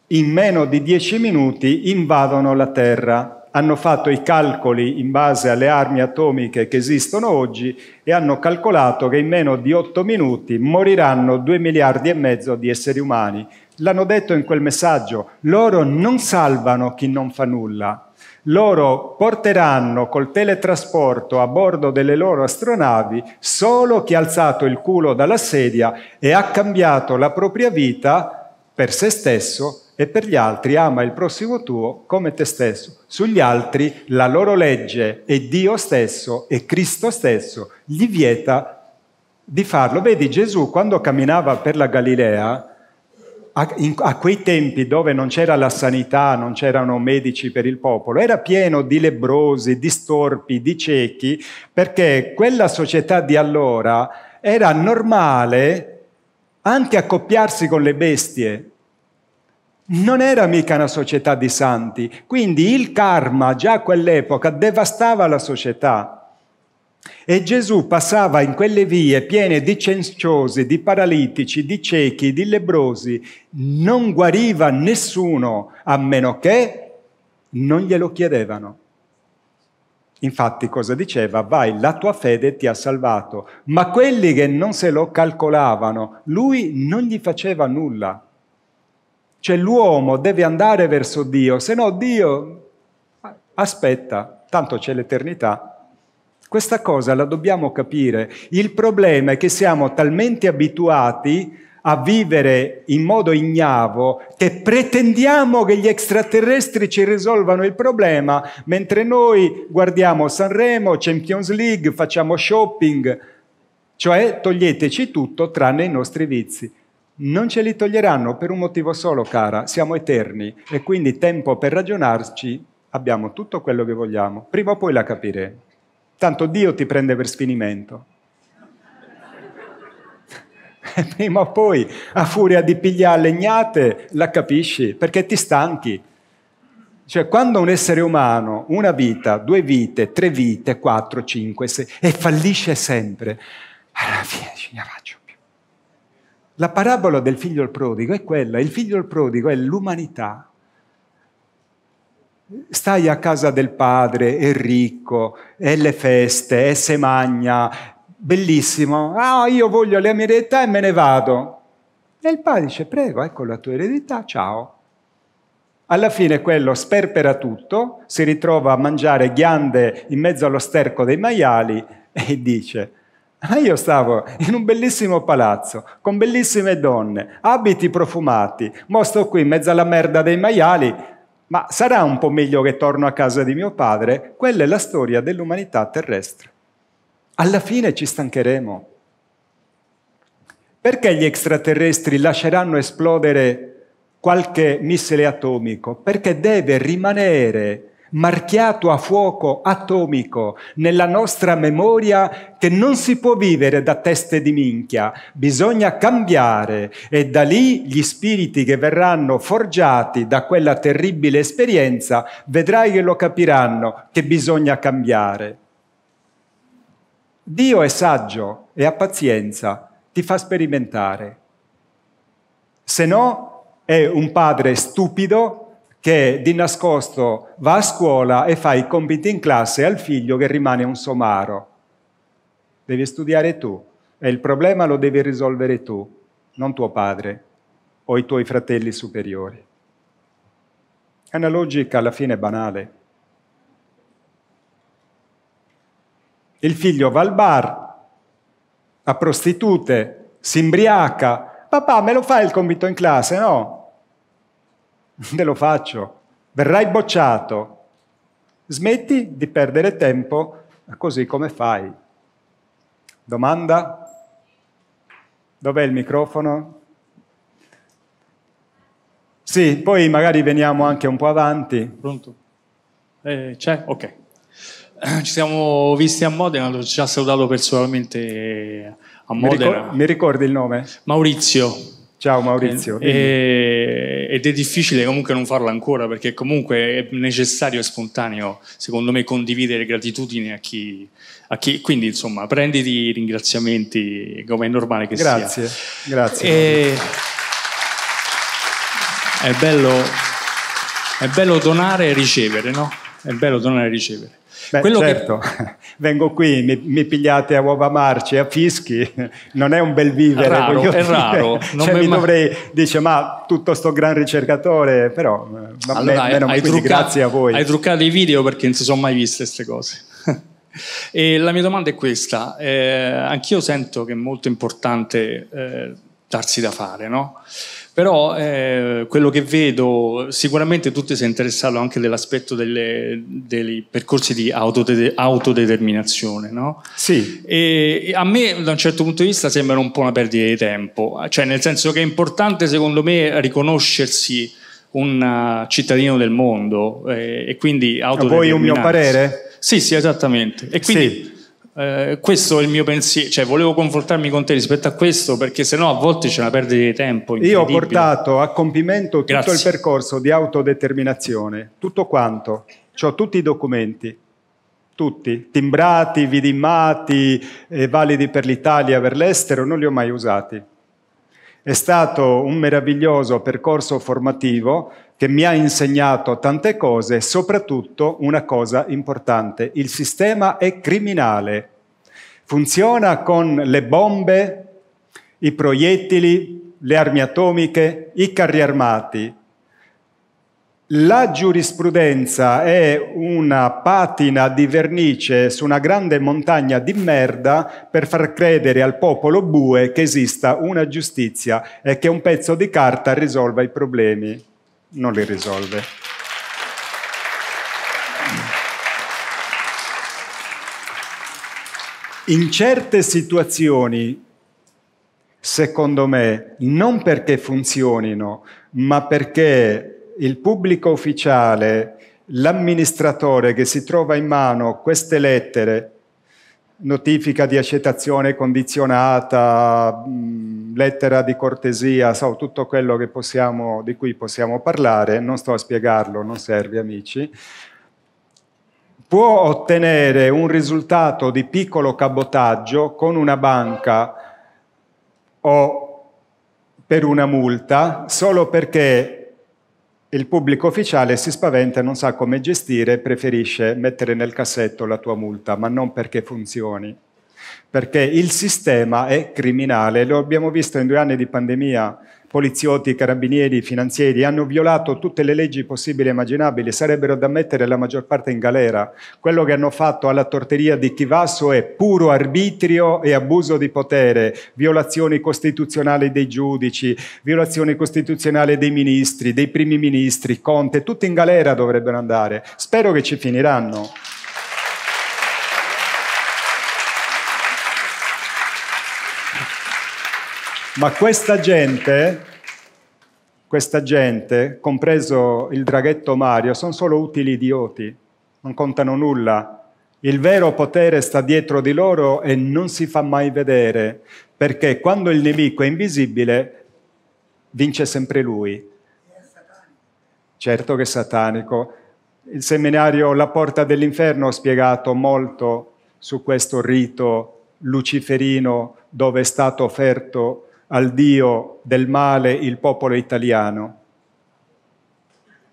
in meno di dieci minuti invadono la Terra. Hanno fatto i calcoli in base alle armi atomiche che esistono oggi e hanno calcolato che in meno di otto minuti moriranno due miliardi e mezzo di esseri umani. L'hanno detto in quel messaggio, loro non salvano chi non fa nulla, loro porteranno col teletrasporto a bordo delle loro astronavi solo chi ha alzato il culo dalla sedia e ha cambiato la propria vita per se stesso e per gli altri. Ama il prossimo tuo come te stesso. Sugli altri la loro legge è Dio stesso e Cristo stesso gli vieta di farlo. Vedi Gesù quando camminava per la Galilea a, in, a quei tempi dove non c'era la sanità, non c'erano medici per il popolo, era pieno di lebrosi, di storpi, di ciechi, perché quella società di allora era normale anche accoppiarsi con le bestie, non era mica una società di santi, quindi il karma già a quell'epoca devastava la società. E Gesù passava in quelle vie piene di cenciosi, di paralitici, di ciechi, di lebrosi, non guariva nessuno a meno che non glielo chiedevano. Infatti cosa diceva? Vai, la tua fede ti ha salvato, ma quelli che non se lo calcolavano, lui non gli faceva nulla. Cioè l'uomo deve andare verso Dio, se no Dio aspetta, tanto c'è l'eternità questa cosa la dobbiamo capire. Il problema è che siamo talmente abituati a vivere in modo ignavo che pretendiamo che gli extraterrestri ci risolvano il problema, mentre noi guardiamo Sanremo, Champions League, facciamo shopping, cioè toglieteci tutto tranne i nostri vizi. Non ce li toglieranno per un motivo solo, cara, siamo eterni e quindi tempo per ragionarci abbiamo tutto quello che vogliamo, prima o poi la capiremo. Tanto Dio ti prende per sfinimento. E prima o poi, a furia di pigliare legnate, la capisci, perché ti stanchi. Cioè, quando un essere umano, una vita, due vite, tre vite, quattro, cinque, sei, e fallisce sempre, alla fine ce ne faccio più. La parabola del figlio il prodigo è quella, il figlio il prodigo è l'umanità Stai a casa del padre, è ricco, è le feste, è se magna, bellissimo. Ah, io voglio la mia eredità e me ne vado. E il padre dice, prego, ecco la tua eredità, ciao. Alla fine quello sperpera tutto, si ritrova a mangiare ghiande in mezzo allo sterco dei maiali e dice, ma io stavo in un bellissimo palazzo, con bellissime donne, abiti profumati, mo sto qui in mezzo alla merda dei maiali, ma sarà un po' meglio che torno a casa di mio padre, quella è la storia dell'umanità terrestre. Alla fine ci stancheremo. Perché gli extraterrestri lasceranno esplodere qualche missile atomico? Perché deve rimanere marchiato a fuoco atomico nella nostra memoria che non si può vivere da teste di minchia, bisogna cambiare e da lì gli spiriti che verranno forgiati da quella terribile esperienza vedrai che lo capiranno che bisogna cambiare. Dio è saggio e ha pazienza, ti fa sperimentare. Se no è un padre stupido che di nascosto va a scuola e fa i compiti in classe al figlio che rimane un somaro. Devi studiare tu e il problema lo devi risolvere tu, non tuo padre o i tuoi fratelli superiori. È una logica alla fine banale. Il figlio va al bar, a prostitute, si imbriaca. Papà, me lo fai il compito in classe? No, te lo faccio, verrai bocciato. Smetti di perdere tempo così come fai. Domanda? Dov'è il microfono? Sì, poi magari veniamo anche un po' avanti. Pronto? Eh, c'è? Ok. Eh, ci siamo visti a Modena, ci ha salutato personalmente a Modena. Mi ricordi, mi ricordi il nome? Maurizio. Ciao eh, Maurizio. E, eh, ed è difficile comunque non farlo ancora perché comunque è necessario e spontaneo, secondo me, condividere gratitudine a chi... A chi quindi insomma, prenditi i ringraziamenti come è normale che grazie, sia. Grazie. E, eh, è bello, è bello donare e ricevere, no? È bello donare e ricevere. Beh, Quello certo, che... vengo qui, mi, mi, pigliate a uova marce, a fischi, non è un bel vivere. Raro, è raro. Non cioè, mi ma... dovrei, dice, ma tutto sto gran ricercatore, però eh, allora, me, meno, hai, trucca... grazie a voi. Hai truccato i video perché non si sono mai viste queste cose. e la mia domanda è questa, eh, anch'io sento che è molto importante eh, darsi da fare, no? però eh, quello che vedo, sicuramente tutti si è interessato anche dell'aspetto delle, dei percorsi di autodede- autodeterminazione, no? Sì. E a me da un certo punto di vista sembra un po' una perdita di tempo, cioè nel senso che è importante secondo me riconoscersi un eh, cittadino del mondo eh, e quindi autodeterminarsi. Vuoi un mio parere? Sì, sì, esattamente. E quindi... Sì eh, questo è il mio pensiero, cioè volevo confrontarmi con te rispetto a questo perché sennò a volte c'è una perdita di tempo. Io ho portato a compimento tutto Grazie. il percorso di autodeterminazione, tutto quanto, ho tutti i documenti, tutti, timbrati, vidimati, eh, validi per l'Italia, per l'estero, non li ho mai usati. È stato un meraviglioso percorso formativo che mi ha insegnato tante cose e soprattutto una cosa importante, il sistema è criminale, funziona con le bombe, i proiettili, le armi atomiche, i carri armati. La giurisprudenza è una patina di vernice su una grande montagna di merda per far credere al popolo bue che esista una giustizia e che un pezzo di carta risolva i problemi non le risolve. In certe situazioni, secondo me, non perché funzionino, ma perché il pubblico ufficiale, l'amministratore che si trova in mano queste lettere, notifica di accettazione condizionata, mm, lettera di cortesia, so, tutto quello possiamo, di cui possiamo parlare, non sto a spiegarlo, non serve amici, può ottenere un risultato di piccolo cabotaggio con una banca o per una multa solo perché il pubblico ufficiale si spaventa e non sa come gestire, preferisce mettere nel cassetto la tua multa, ma non perché funzioni, perché il sistema è criminale, lo abbiamo visto in due anni di pandemia, poliziotti, carabinieri, finanzieri, hanno violato tutte le leggi possibili e immaginabili, sarebbero da mettere la maggior parte in galera. Quello che hanno fatto alla torteria di Chivasso è puro arbitrio e abuso di potere, violazioni costituzionali dei giudici, violazioni costituzionali dei ministri, dei primi ministri, Conte, tutti in galera dovrebbero andare. Spero che ci finiranno. Ma questa gente, questa gente, compreso il draghetto Mario, sono solo utili idioti, non contano nulla. Il vero potere sta dietro di loro e non si fa mai vedere, perché quando il nemico è invisibile vince sempre lui. Certo che è satanico. Il seminario La porta dell'inferno ha spiegato molto su questo rito luciferino dove è stato offerto al Dio del male il popolo italiano.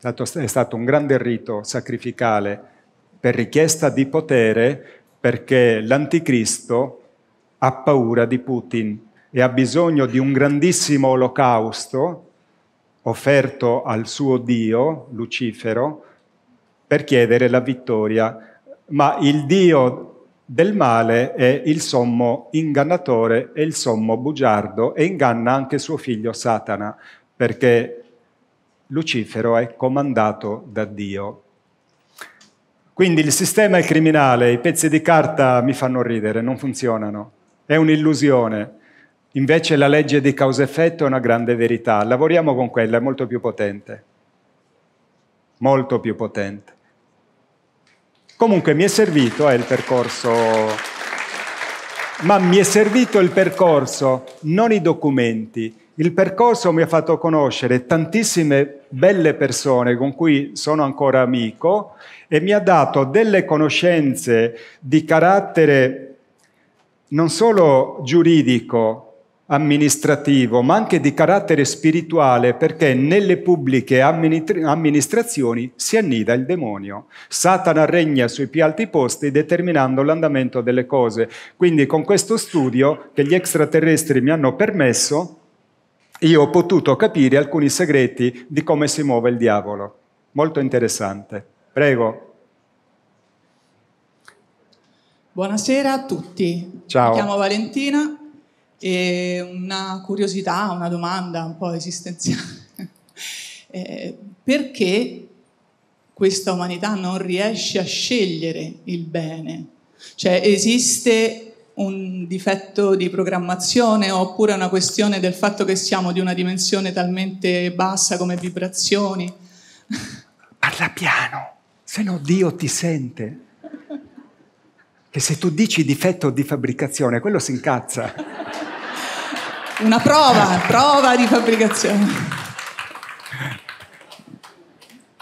È stato un grande rito sacrificale per richiesta di potere perché l'anticristo ha paura di Putin e ha bisogno di un grandissimo olocausto offerto al suo Dio, Lucifero, per chiedere la vittoria. Ma il Dio del male è il sommo ingannatore e il sommo bugiardo e inganna anche suo figlio Satana, perché Lucifero è comandato da Dio. Quindi il sistema è criminale, i pezzi di carta mi fanno ridere, non funzionano, è un'illusione. Invece la legge di causa-effetto è una grande verità, lavoriamo con quella, è molto più potente, molto più potente. Comunque mi è servito eh, il percorso, ma mi è servito il percorso, non i documenti. Il percorso mi ha fatto conoscere tantissime belle persone con cui sono ancora amico e mi ha dato delle conoscenze di carattere non solo giuridico, amministrativo, ma anche di carattere spirituale, perché nelle pubbliche amministrazioni si annida il demonio. Satana regna sui più alti posti determinando l'andamento delle cose. Quindi con questo studio che gli extraterrestri mi hanno permesso, io ho potuto capire alcuni segreti di come si muove il diavolo. Molto interessante. Prego. Buonasera a tutti. Ciao. Mi chiamo Valentina, e una curiosità, una domanda un po' esistenziale. eh, perché questa umanità non riesce a scegliere il bene? Cioè esiste un difetto di programmazione oppure una questione del fatto che siamo di una dimensione talmente bassa come vibrazioni? Parla piano, se no Dio ti sente. Che se tu dici difetto di fabbricazione, quello si incazza. Una prova, prova di fabbricazione.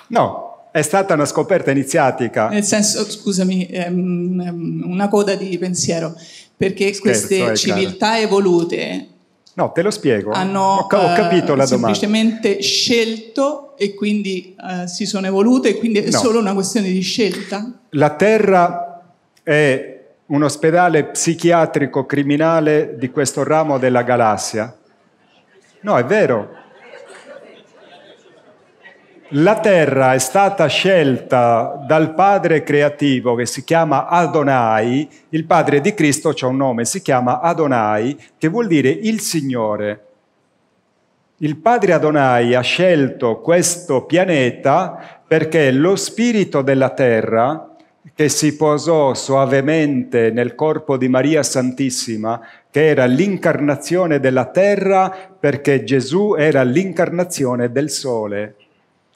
No, è stata una scoperta iniziatica. Nel senso, scusami, ehm, ehm, una coda di pensiero, perché queste Scherzo, eh, civiltà chiaro. evolute No, te lo spiego. Hanno ho, eh, capito uh, la domanda. semplicemente scelto e quindi uh, si sono evolute, e quindi è no. solo una questione di scelta? La Terra è un ospedale psichiatrico criminale di questo ramo della galassia? No, è vero. La terra è stata scelta dal padre creativo che si chiama Adonai, il padre di Cristo c'è un nome, si chiama Adonai, che vuol dire il Signore. Il padre Adonai ha scelto questo pianeta perché lo spirito della terra, che si posò soavemente nel corpo di Maria Santissima, che era l'incarnazione della terra, perché Gesù era l'incarnazione del sole.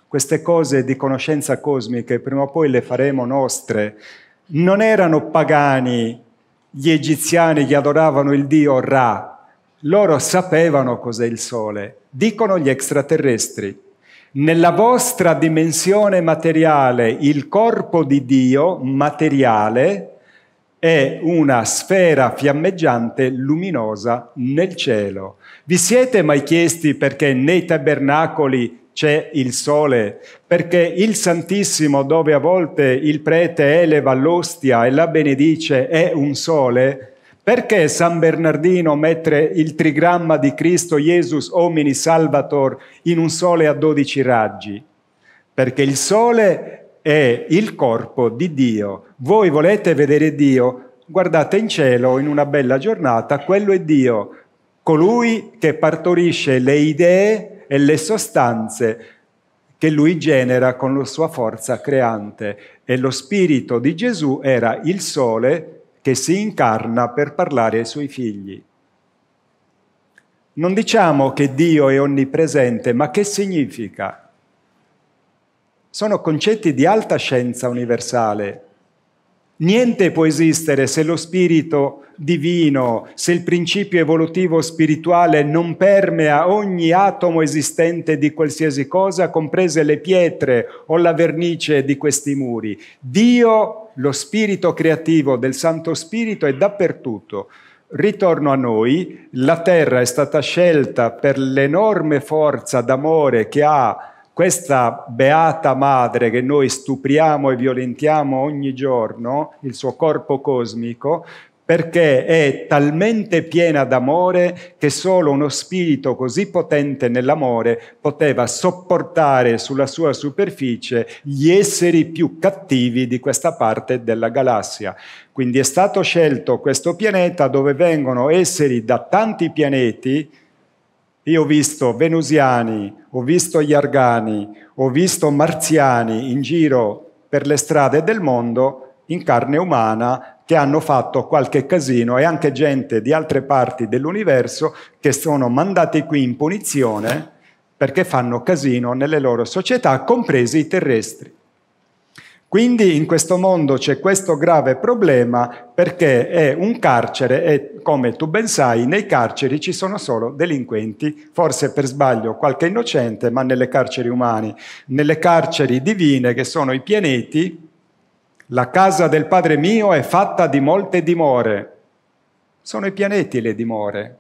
Queste cose di conoscenza cosmiche prima o poi le faremo nostre. Non erano pagani, gli egiziani che adoravano il dio Ra, loro sapevano cos'è il sole, dicono gli extraterrestri. Nella vostra dimensione materiale, il corpo di Dio materiale è una sfera fiammeggiante luminosa nel cielo. Vi siete mai chiesti perché nei tabernacoli c'è il sole, perché il Santissimo, dove a volte il prete eleva l'ostia e la benedice, è un sole, perché San Bernardino mette il trigramma di Cristo Jesus Omini Salvator in un sole a dodici raggi? Perché il sole è il corpo di Dio. Voi volete vedere Dio? Guardate in cielo in una bella giornata, quello è Dio, colui che partorisce le idee e le sostanze che lui genera con la sua forza creante. E lo spirito di Gesù era il sole che si incarna per parlare ai suoi figli. Non diciamo che Dio è onnipresente, ma che significa? Sono concetti di alta scienza universale. Niente può esistere se lo spirito divino, se il principio evolutivo spirituale non permea ogni atomo esistente di qualsiasi cosa, comprese le pietre o la vernice di questi muri. Dio lo spirito creativo del Santo Spirito è dappertutto. Ritorno a noi, la terra è stata scelta per l'enorme forza d'amore che ha questa beata madre che noi stupriamo e violentiamo ogni giorno, il suo corpo cosmico, perché è talmente piena d'amore che solo uno spirito così potente nell'amore poteva sopportare sulla sua superficie gli esseri più cattivi di questa parte della galassia. Quindi è stato scelto questo pianeta dove vengono esseri da tanti pianeti. Io ho visto venusiani, ho visto gli argani, ho visto marziani in giro per le strade del mondo in carne umana che hanno fatto qualche casino e anche gente di altre parti dell'universo che sono mandati qui in punizione perché fanno casino nelle loro società, compresi i terrestri. Quindi in questo mondo c'è questo grave problema perché è un carcere e come tu ben sai nei carceri ci sono solo delinquenti, forse per sbaglio qualche innocente, ma nelle carceri umane, nelle carceri divine che sono i pianeti, la casa del Padre mio è fatta di molte dimore. Sono i pianeti le dimore.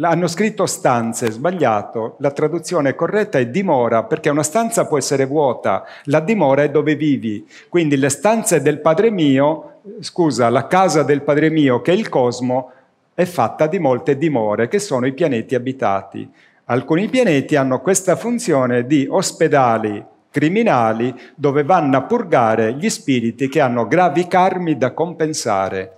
Hanno scritto stanze, sbagliato. La traduzione corretta è dimora, perché una stanza può essere vuota, la dimora è dove vivi. Quindi le stanze del Padre mio, scusa, la casa del Padre mio, che è il cosmo, è fatta di molte dimore, che sono i pianeti abitati. Alcuni pianeti hanno questa funzione di ospedali, criminali dove vanno a purgare gli spiriti che hanno gravi carmi da compensare.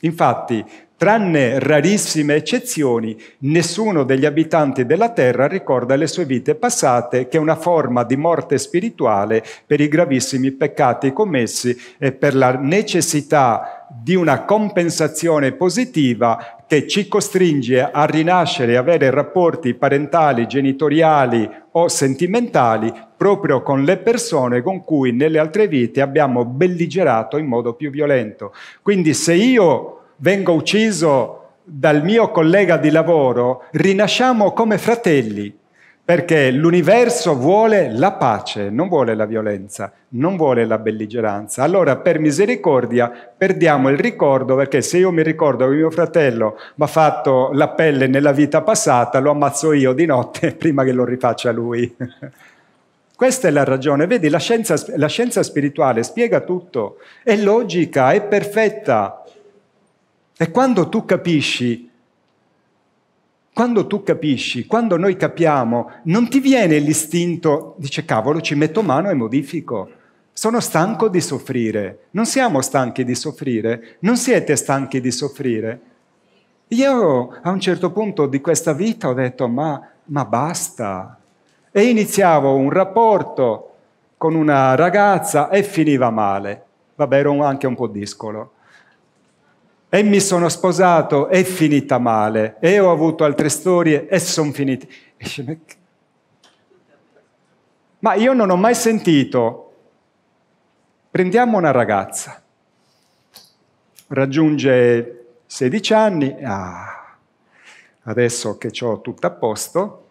Infatti, tranne rarissime eccezioni, nessuno degli abitanti della terra ricorda le sue vite passate che è una forma di morte spirituale per i gravissimi peccati commessi e per la necessità di una compensazione positiva che ci costringe a rinascere e avere rapporti parentali, genitoriali o sentimentali proprio con le persone con cui nelle altre vite abbiamo belligerato in modo più violento. Quindi se io vengo ucciso dal mio collega di lavoro, rinasciamo come fratelli, perché l'universo vuole la pace, non vuole la violenza, non vuole la belligeranza. Allora, per misericordia, perdiamo il ricordo, perché se io mi ricordo che mio fratello mi ha fatto la pelle nella vita passata, lo ammazzo io di notte prima che lo rifaccia lui. Questa è la ragione. Vedi, la scienza, la scienza spirituale spiega tutto, è logica, è perfetta. E quando tu capisci quando tu capisci, quando noi capiamo, non ti viene l'istinto, dice cavolo, ci metto mano e modifico. Sono stanco di soffrire. Non siamo stanchi di soffrire? Non siete stanchi di soffrire? Io a un certo punto di questa vita ho detto ma, ma basta. E iniziavo un rapporto con una ragazza e finiva male. Vabbè, ero anche un po' discolo e mi sono sposato è finita male e ho avuto altre storie e sono finite. Ma io non ho mai sentito, prendiamo una ragazza, raggiunge 16 anni, ah, adesso che ho tutto a posto,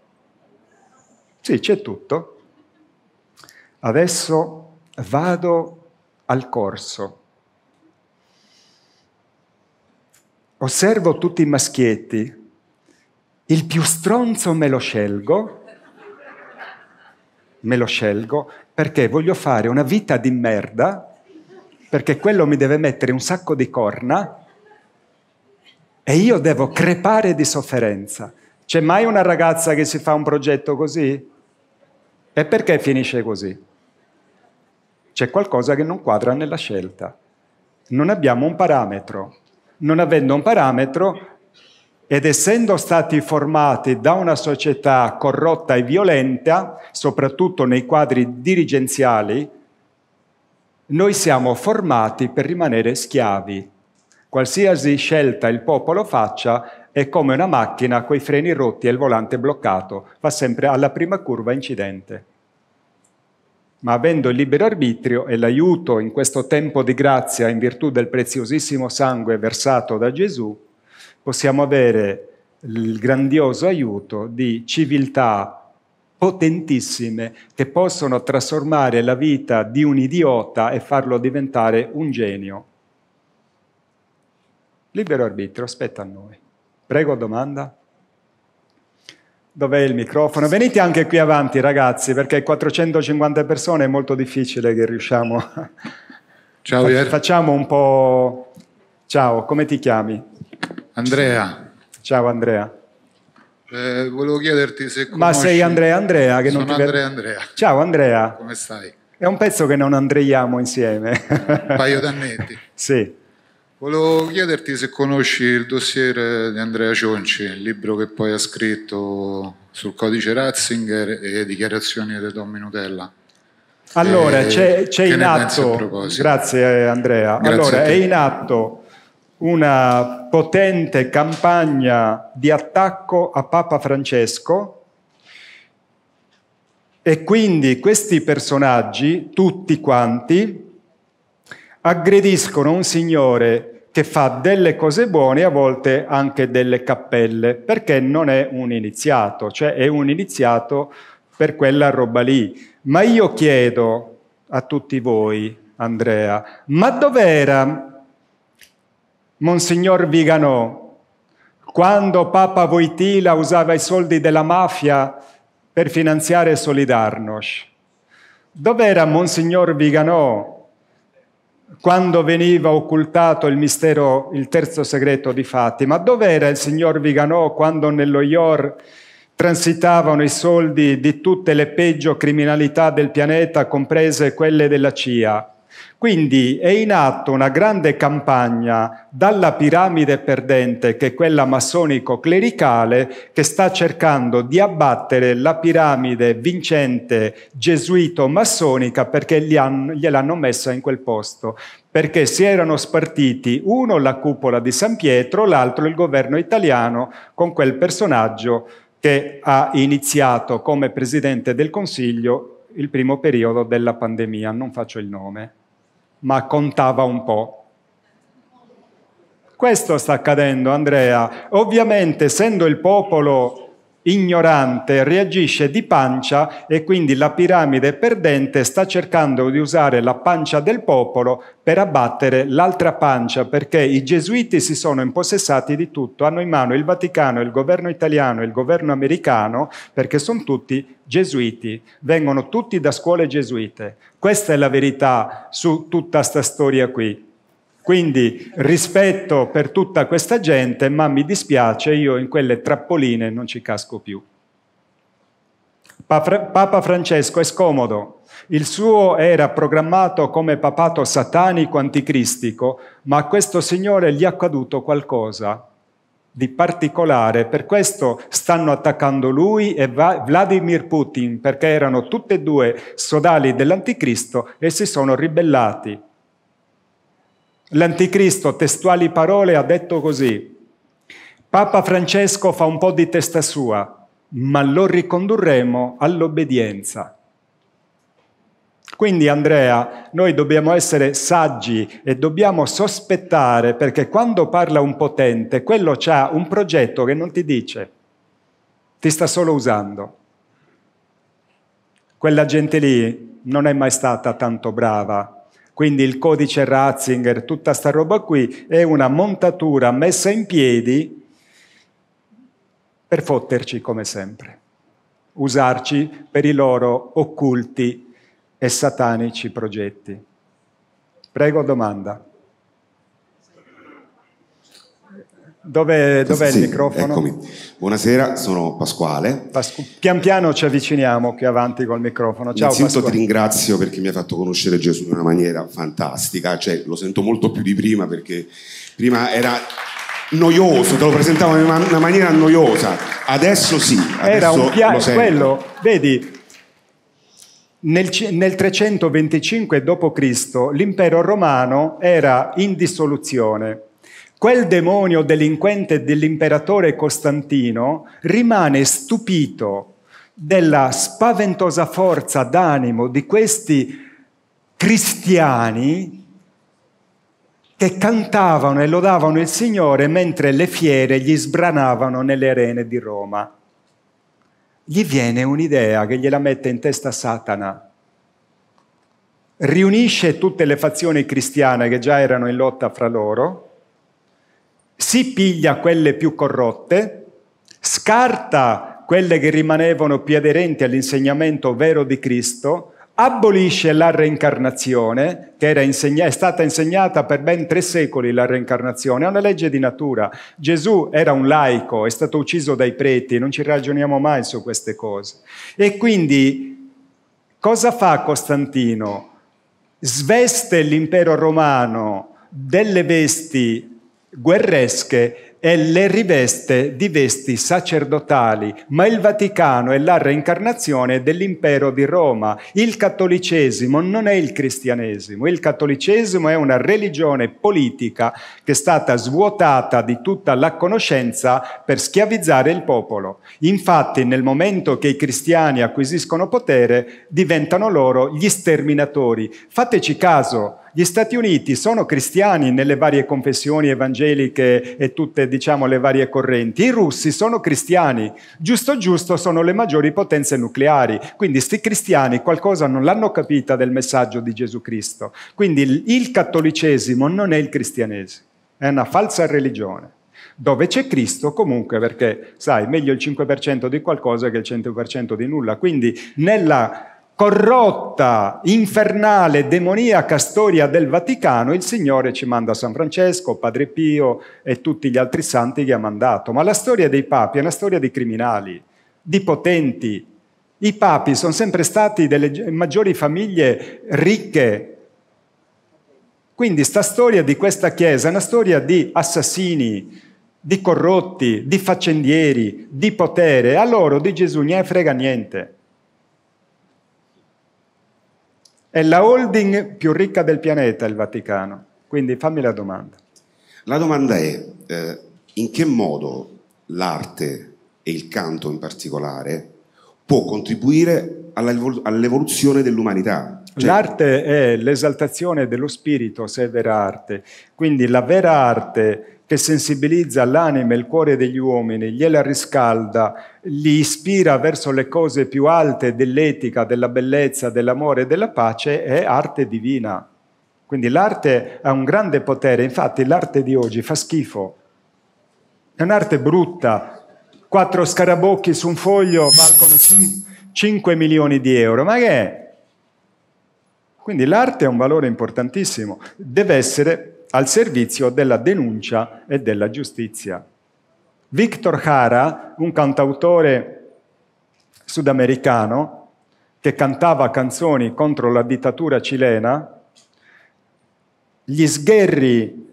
sì c'è tutto, adesso vado al corso osservo tutti i maschietti, il più stronzo me lo scelgo, me lo scelgo perché voglio fare una vita di merda, perché quello mi deve mettere un sacco di corna e io devo crepare di sofferenza. C'è mai una ragazza che si fa un progetto così? E perché finisce così? C'è qualcosa che non quadra nella scelta. Non abbiamo un parametro non avendo un parametro ed essendo stati formati da una società corrotta e violenta, soprattutto nei quadri dirigenziali, noi siamo formati per rimanere schiavi. Qualsiasi scelta il popolo faccia è come una macchina coi freni rotti e il volante bloccato, va sempre alla prima curva incidente ma avendo il libero arbitrio e l'aiuto in questo tempo di grazia in virtù del preziosissimo sangue versato da Gesù, possiamo avere il grandioso aiuto di civiltà potentissime che possono trasformare la vita di un idiota e farlo diventare un genio. Libero arbitrio, aspetta a noi. Prego domanda. Dov'è il microfono? Venite anche qui avanti ragazzi, perché 450 persone è molto difficile che riusciamo. Ciao Ier. Facciamo un po'... Ciao, come ti chiami? Andrea. Ciao Andrea. Eh, volevo chiederti se conosci... Ma sei Andrea Andrea che Sono non ti... Andrea Andrea. Ciao Andrea. Come stai? È un pezzo che non andreiamo insieme. Un paio d'annetti. sì. Volevo chiederti se conosci il dossier di Andrea Cionci, il libro che poi ha scritto sul codice Ratzinger e dichiarazioni di Don Minutella. Allora, e c'è, c'è in atto, grazie eh, Andrea, grazie allora è in atto una potente campagna di attacco a Papa Francesco e quindi questi personaggi, tutti quanti, aggrediscono un signore che fa delle cose buone e a volte anche delle cappelle, perché non è un iniziato, cioè è un iniziato per quella roba lì. Ma io chiedo a tutti voi, Andrea, ma dov'era Monsignor Viganò quando Papa Voitila usava i soldi della mafia per finanziare Solidarnosc? Dov'era Monsignor Viganò quando veniva occultato il mistero, il terzo segreto di Fatima, dov'era il signor Viganò quando nello IOR transitavano i soldi di tutte le peggio criminalità del pianeta, comprese quelle della CIA? Quindi è in atto una grande campagna dalla piramide perdente, che è quella massonico-clericale, che sta cercando di abbattere la piramide vincente gesuito-massonica perché gliel'hanno messa in quel posto. Perché si erano spartiti uno la cupola di San Pietro, l'altro il governo italiano con quel personaggio che ha iniziato come presidente del Consiglio il primo periodo della pandemia. Non faccio il nome ma contava un po'. Questo sta accadendo, Andrea. Ovviamente, essendo il popolo ignorante reagisce di pancia e quindi la piramide perdente sta cercando di usare la pancia del popolo per abbattere l'altra pancia perché i gesuiti si sono impossessati di tutto, hanno in mano il Vaticano, il governo italiano, il governo americano perché sono tutti gesuiti, vengono tutti da scuole gesuite. Questa è la verità su tutta questa storia qui. Quindi rispetto per tutta questa gente, ma mi dispiace, io in quelle trappoline non ci casco più. Papa Francesco è scomodo. Il suo era programmato come papato satanico anticristico, ma a questo signore gli è accaduto qualcosa di particolare, per questo stanno attaccando lui e Vladimir Putin, perché erano tutti e due sodali dell'anticristo e si sono ribellati. L'anticristo, testuali parole, ha detto così, Papa Francesco fa un po' di testa sua, ma lo ricondurremo all'obbedienza. Quindi Andrea, noi dobbiamo essere saggi e dobbiamo sospettare perché quando parla un potente, quello ha un progetto che non ti dice, ti sta solo usando. Quella gente lì non è mai stata tanto brava quindi il codice Ratzinger, tutta sta roba qui, è una montatura messa in piedi per fotterci come sempre, usarci per i loro occulti e satanici progetti. Prego domanda. Dove, dov'è sì, il microfono? Eccomi. Buonasera, sono Pasquale. Pasqu- pian piano ci avviciniamo qui avanti col microfono. Ciao Intanto ti ringrazio perché mi hai fatto conoscere Gesù in una maniera fantastica, cioè, lo sento molto più di prima perché prima era noioso, te lo presentavo in una maniera noiosa. Adesso sì, adesso era un piano, quello, vedi, nel, nel, 325 d.C. l'impero romano era in dissoluzione Quel demonio delinquente dell'imperatore Costantino rimane stupito della spaventosa forza d'animo di questi cristiani che cantavano e lodavano il Signore mentre le fiere gli sbranavano nelle arene di Roma. Gli viene un'idea che gliela mette in testa Satana. Riunisce tutte le fazioni cristiane che già erano in lotta fra loro si piglia quelle più corrotte, scarta quelle che rimanevano più aderenti all'insegnamento vero di Cristo, abolisce la reincarnazione, che insegna- è stata insegnata per ben tre secoli la reincarnazione, è una legge di natura. Gesù era un laico, è stato ucciso dai preti, non ci ragioniamo mai su queste cose. E quindi cosa fa Costantino? Sveste l'impero romano delle vesti guerresche e le riveste di vesti sacerdotali, ma il Vaticano è la reincarnazione dell'impero di Roma. Il cattolicesimo non è il cristianesimo, il cattolicesimo è una religione politica che è stata svuotata di tutta la conoscenza per schiavizzare il popolo. Infatti nel momento che i cristiani acquisiscono potere diventano loro gli sterminatori. Fateci caso, gli Stati Uniti sono cristiani nelle varie confessioni evangeliche e tutte diciamo, le varie correnti, i russi sono cristiani, giusto giusto sono le maggiori potenze nucleari, quindi questi cristiani qualcosa non l'hanno capita del messaggio di Gesù Cristo, quindi il cattolicesimo non è il cristianesimo, è una falsa religione dove c'è Cristo comunque, perché sai, meglio il 5% di qualcosa che il 100% di nulla. Quindi nella corrotta, infernale, demoniaca storia del Vaticano, il Signore ci manda San Francesco, Padre Pio e tutti gli altri santi che ha mandato. Ma la storia dei papi è una storia di criminali, di potenti. I papi sono sempre stati delle maggiori famiglie ricche. Quindi sta storia di questa Chiesa è una storia di assassini, di corrotti, di faccendieri, di potere. A loro di Gesù ne frega niente. È la holding più ricca del pianeta il Vaticano, quindi fammi la domanda. La domanda è eh, in che modo l'arte e il canto in particolare può contribuire all'evoluzione dell'umanità. Cioè... L'arte è l'esaltazione dello spirito, se è vera arte. Quindi la vera arte che sensibilizza l'anima e il cuore degli uomini, gliela riscalda, li ispira verso le cose più alte dell'etica, della bellezza, dell'amore e della pace, è arte divina. Quindi l'arte ha un grande potere, infatti l'arte di oggi fa schifo. È un'arte brutta. Quattro scarabocchi su un foglio valgono 5 milioni di euro. Ma che è? Quindi l'arte ha un valore importantissimo, deve essere al servizio della denuncia e della giustizia. Victor Jara, un cantautore sudamericano che cantava canzoni contro la dittatura cilena, gli sgherri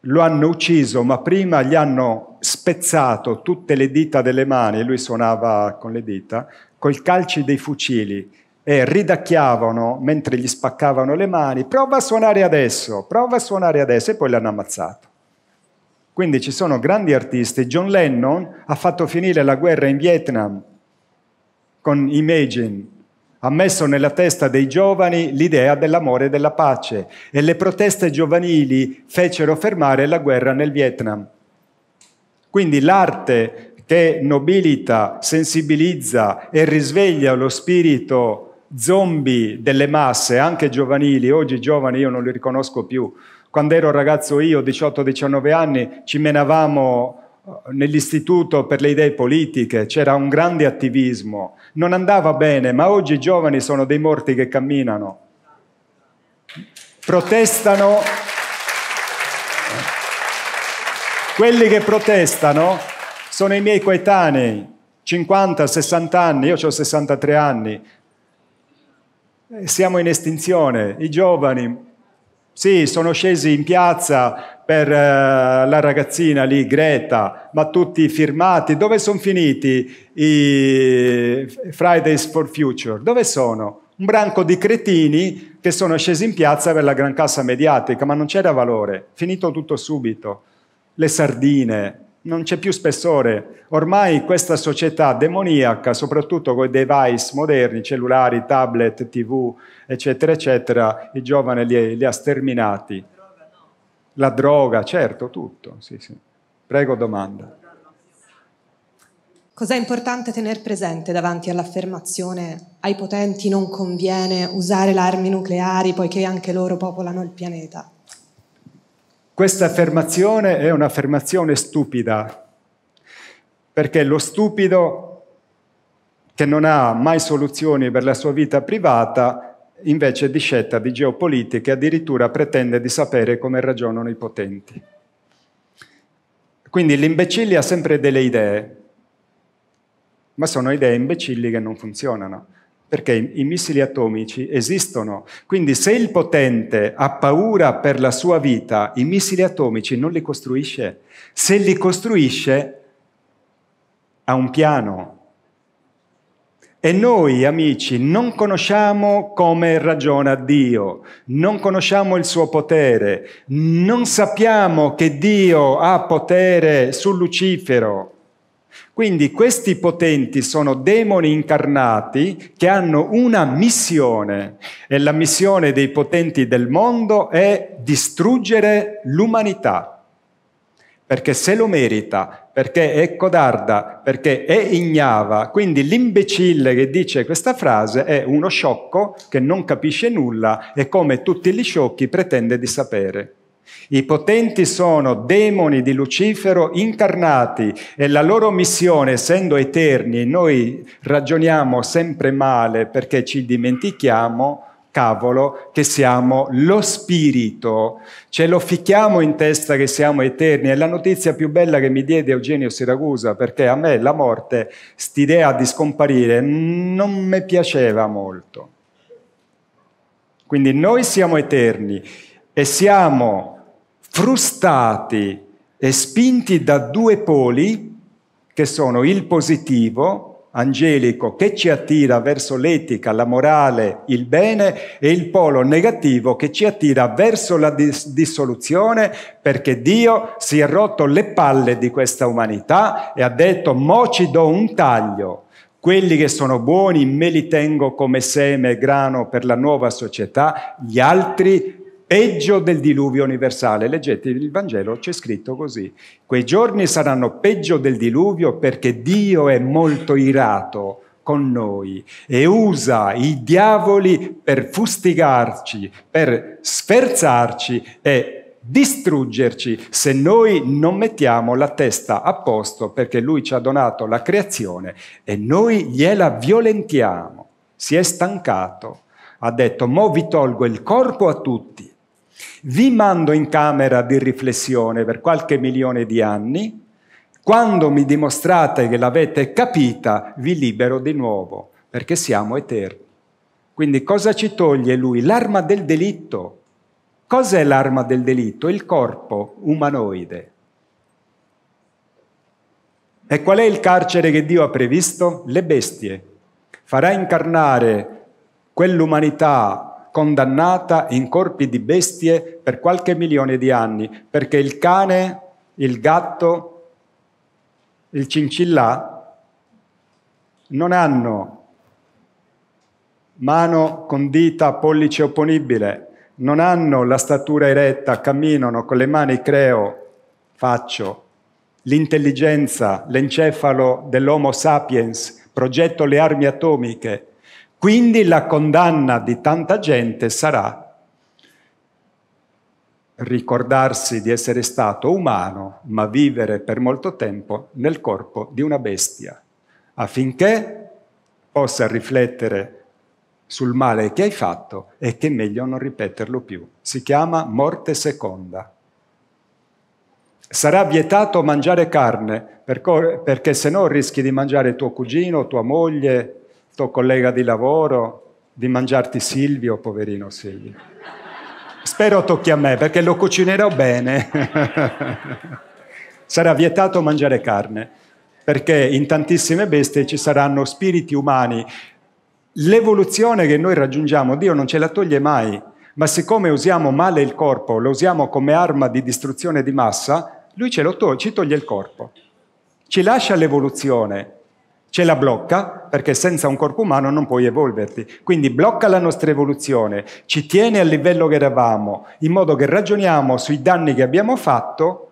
lo hanno ucciso, ma prima gli hanno spezzato tutte le dita delle mani, lui suonava con le dita, col calci dei fucili e ridacchiavano mentre gli spaccavano le mani, prova a suonare adesso, prova a suonare adesso, e poi l'hanno ammazzato. Quindi ci sono grandi artisti. John Lennon ha fatto finire la guerra in Vietnam con Imagine, ha messo nella testa dei giovani l'idea dell'amore e della pace e le proteste giovanili fecero fermare la guerra nel Vietnam. Quindi l'arte che nobilita, sensibilizza e risveglia lo spirito zombie delle masse, anche giovanili, oggi giovani io non li riconosco più. Quando ero ragazzo io, 18-19 anni, ci menavamo eh, nell'istituto per le idee politiche, c'era un grande attivismo, non andava bene, ma oggi i giovani sono dei morti che camminano, protestano, quelli che protestano sono i miei coetanei, 50, 60 anni, io ho 63 anni, eh, siamo in estinzione, i giovani, sì, sono scesi in piazza per eh, la ragazzina lì, Greta, ma tutti firmati. Dove sono finiti i Fridays for Future? Dove sono? Un branco di cretini che sono scesi in piazza per la gran cassa mediatica, ma non c'era valore. Finito tutto subito. Le sardine, non c'è più spessore. Ormai questa società demoniaca, soprattutto con i device moderni, cellulari, tablet, tv, eccetera, eccetera, i giovani li, li ha sterminati. La droga, certo, tutto. Sì, sì. Prego, domanda. Cos'è importante tenere presente davanti all'affermazione ai potenti non conviene usare le armi nucleari poiché anche loro popolano il pianeta? Questa affermazione è un'affermazione stupida, perché lo stupido che non ha mai soluzioni per la sua vita privata, invece di scelta di geopolitica, addirittura pretende di sapere come ragionano i potenti. Quindi l'imbecille ha sempre delle idee, ma sono idee imbecilli che non funzionano perché i missili atomici esistono. Quindi se il potente ha paura per la sua vita, i missili atomici non li costruisce. Se li costruisce, ha un piano. E noi, amici, non conosciamo come ragiona Dio, non conosciamo il suo potere, non sappiamo che Dio ha potere su Lucifero quindi questi potenti sono demoni incarnati che hanno una missione e la missione dei potenti del mondo è distruggere l'umanità, perché se lo merita, perché è codarda, perché è ignava. Quindi l'imbecille che dice questa frase è uno sciocco che non capisce nulla e come tutti gli sciocchi pretende di sapere. I potenti sono demoni di Lucifero incarnati e la loro missione, essendo eterni, noi ragioniamo sempre male perché ci dimentichiamo, cavolo, che siamo lo spirito. Ce lo ficchiamo in testa che siamo eterni. È la notizia più bella che mi diede Eugenio Siracusa, perché a me la morte, st'idea di scomparire, non mi piaceva molto. Quindi noi siamo eterni e siamo frustati e spinti da due poli che sono il positivo, angelico, che ci attira verso l'etica, la morale, il bene, e il polo negativo che ci attira verso la dis- dissoluzione perché Dio si è rotto le palle di questa umanità e ha detto mo ci do un taglio. Quelli che sono buoni me li tengo come seme e grano per la nuova società, gli altri peggio del diluvio universale. Leggete il Vangelo, c'è scritto così. Quei giorni saranno peggio del diluvio perché Dio è molto irato con noi e usa i diavoli per fustigarci, per sferzarci e distruggerci se noi non mettiamo la testa a posto perché lui ci ha donato la creazione e noi gliela violentiamo. Si è stancato, ha detto, mo vi tolgo il corpo a tutti, vi mando in camera di riflessione per qualche milione di anni, quando mi dimostrate che l'avete capita, vi libero di nuovo, perché siamo eterni. Quindi cosa ci toglie lui? L'arma del delitto. Cos'è l'arma del delitto? Il corpo umanoide. E qual è il carcere che Dio ha previsto? Le bestie. Farà incarnare quell'umanità condannata in corpi di bestie per qualche milione di anni, perché il cane, il gatto, il cincillà non hanno mano con dita pollice opponibile, non hanno la statura eretta, camminano con le mani creo, faccio, l'intelligenza, l'encefalo dell'Homo sapiens, progetto le armi atomiche, quindi la condanna di tanta gente sarà ricordarsi di essere stato umano, ma vivere per molto tempo nel corpo di una bestia, affinché possa riflettere sul male che hai fatto e che è meglio non ripeterlo più. Si chiama morte seconda. Sarà vietato mangiare carne, perché se no rischi di mangiare tuo cugino, tua moglie, tuo collega di lavoro, di mangiarti Silvio, poverino Silvio. Spero tocchi a me perché lo cucinerò bene. Sarà vietato mangiare carne perché in tantissime bestie ci saranno spiriti umani. L'evoluzione che noi raggiungiamo, Dio non ce la toglie mai, ma siccome usiamo male il corpo, lo usiamo come arma di distruzione di massa, Lui ce lo to- ci toglie il corpo. Ci lascia l'evoluzione, ce la blocca perché senza un corpo umano non puoi evolverti. Quindi blocca la nostra evoluzione, ci tiene al livello che eravamo, in modo che ragioniamo sui danni che abbiamo fatto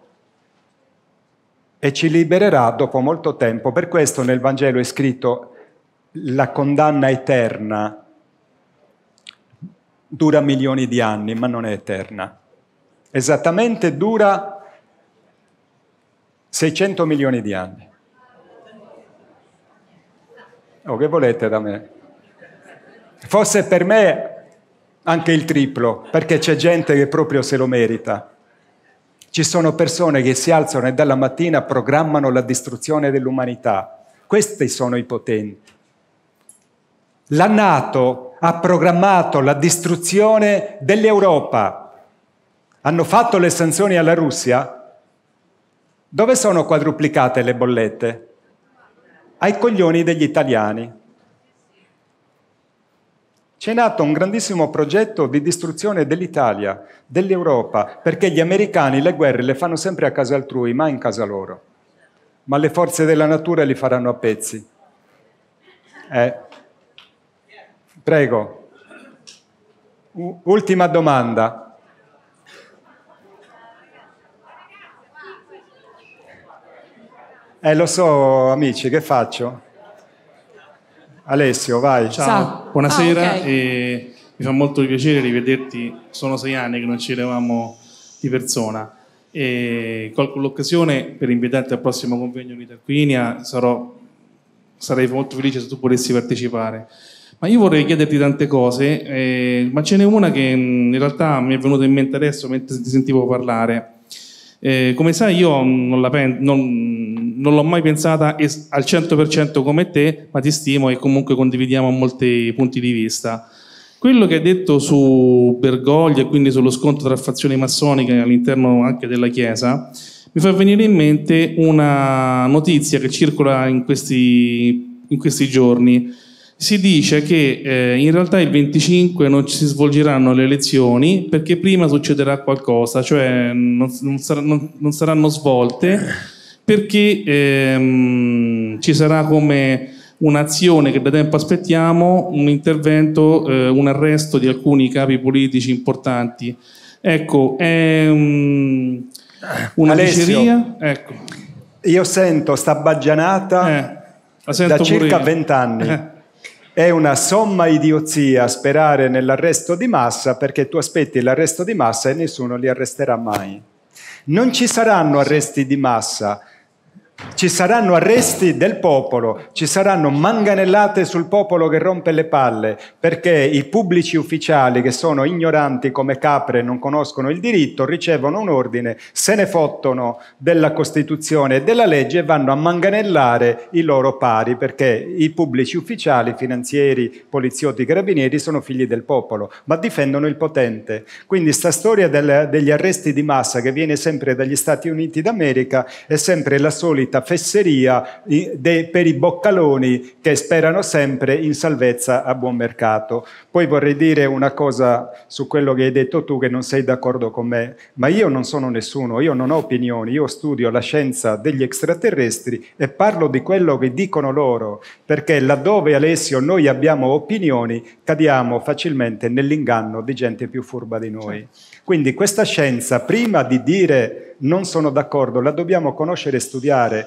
e ci libererà dopo molto tempo. Per questo nel Vangelo è scritto la condanna eterna dura milioni di anni, ma non è eterna. Esattamente dura 600 milioni di anni o che volete da me? Forse per me anche il triplo, perché c'è gente che proprio se lo merita. Ci sono persone che si alzano e dalla mattina programmano la distruzione dell'umanità. Questi sono i potenti. La Nato ha programmato la distruzione dell'Europa. Hanno fatto le sanzioni alla Russia? Dove sono quadruplicate le bollette? ai coglioni degli italiani. C'è nato un grandissimo progetto di distruzione dell'Italia, dell'Europa, perché gli americani le guerre le fanno sempre a casa altrui, mai in casa loro. Ma le forze della natura li faranno a pezzi. Eh. Prego. U- ultima domanda. Eh, lo so, amici, che faccio? Alessio, vai. Ciao, Ciao. buonasera. Ah, okay. mi fa molto piacere rivederti. Sono sei anni che non ci vedevamo di persona. E colgo l'occasione per invitarti al prossimo convegno di Tarquinia. Sarò, sarei molto felice se tu potessi partecipare. Ma io vorrei chiederti tante cose, eh, ma ce n'è una che mm, in realtà mi è venuta in mente adesso mentre ti sentivo parlare. Eh, come sai, io non la penso non l'ho mai pensata al 100% come te, ma ti stimo e comunque condividiamo molti punti di vista. Quello che hai detto su Bergoglio e quindi sullo scontro tra fazioni massoniche all'interno anche della Chiesa, mi fa venire in mente una notizia che circola in questi, in questi giorni. Si dice che eh, in realtà il 25 non si svolgeranno le elezioni perché prima succederà qualcosa, cioè non, non, sar- non, non saranno svolte perché ehm, ci sarà come un'azione che da tempo aspettiamo, un intervento, eh, un arresto di alcuni capi politici importanti. Ecco, è um, ehm, una Alessio, diceria. Ecco. Io sento sta baggianata eh, da circa vent'anni. Eh. È una somma idiozia sperare nell'arresto di massa perché tu aspetti l'arresto di massa e nessuno li arresterà mai. Non ci saranno arresti di massa ci saranno arresti del popolo, ci saranno manganellate sul popolo che rompe le palle, perché i pubblici ufficiali che sono ignoranti come capre e non conoscono il diritto ricevono un ordine, se ne fottono della Costituzione e della legge e vanno a manganellare i loro pari, perché i pubblici ufficiali, finanzieri, poliziotti, carabinieri sono figli del popolo, ma difendono il potente. Quindi sta storia del, degli arresti di massa che viene sempre dagli Stati Uniti d'America è sempre la solita un'insaporita fesseria per i boccaloni che sperano sempre in salvezza a buon mercato. Poi vorrei dire una cosa su quello che hai detto tu, che non sei d'accordo con me, ma io non sono nessuno, io non ho opinioni, io studio la scienza degli extraterrestri e parlo di quello che dicono loro, perché laddove Alessio noi abbiamo opinioni, cadiamo facilmente nell'inganno di gente più furba di noi. Certo. Quindi questa scienza, prima di dire non sono d'accordo, la dobbiamo conoscere e studiare,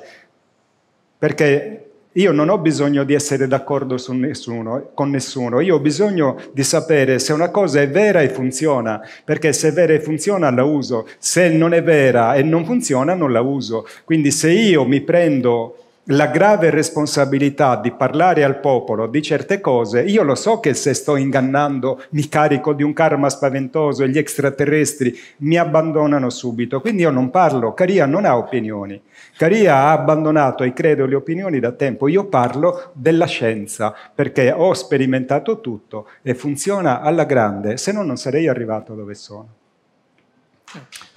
perché io non ho bisogno di essere d'accordo nessuno, con nessuno, io ho bisogno di sapere se una cosa è vera e funziona, perché se è vera e funziona la uso, se non è vera e non funziona non la uso. Quindi se io mi prendo la grave responsabilità di parlare al popolo di certe cose, io lo so che se sto ingannando mi carico di un karma spaventoso e gli extraterrestri mi abbandonano subito, quindi io non parlo, Caria non ha opinioni, Caria ha abbandonato e credo le opinioni da tempo, io parlo della scienza perché ho sperimentato tutto e funziona alla grande, se no non sarei arrivato dove sono.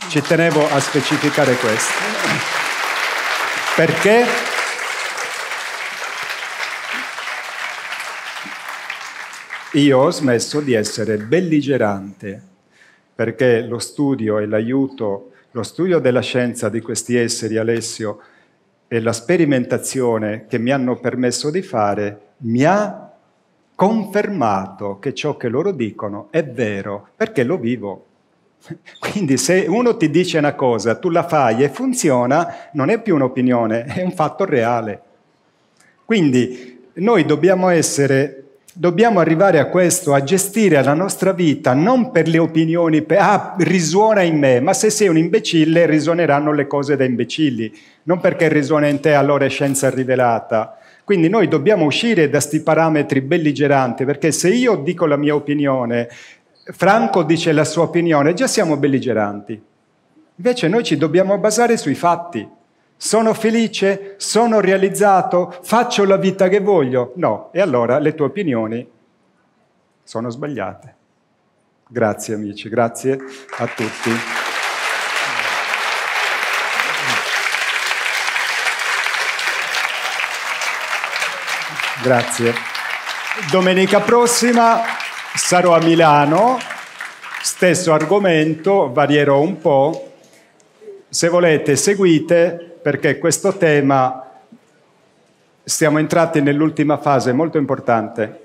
Ci tenevo a specificare questo. Perché? io ho smesso di essere belligerante, perché lo studio e l'aiuto, lo studio della scienza di questi esseri, Alessio, e la sperimentazione che mi hanno permesso di fare, mi ha confermato che ciò che loro dicono è vero, perché lo vivo. Quindi se uno ti dice una cosa, tu la fai e funziona, non è più un'opinione, è un fatto reale. Quindi noi dobbiamo essere Dobbiamo arrivare a questo, a gestire la nostra vita non per le opinioni, per, ah, risuona in me, ma se sei un imbecille risuoneranno le cose da imbecilli, non perché risuona in te allora è scienza rivelata. Quindi noi dobbiamo uscire da questi parametri belligeranti, perché se io dico la mia opinione, Franco dice la sua opinione, già siamo belligeranti. Invece noi ci dobbiamo basare sui fatti sono felice, sono realizzato, faccio la vita che voglio. No, e allora le tue opinioni sono sbagliate. Grazie amici, grazie a tutti. Grazie. Domenica prossima sarò a Milano, stesso argomento, varierò un po'. Se volete seguite perché questo tema siamo entrati nell'ultima fase molto importante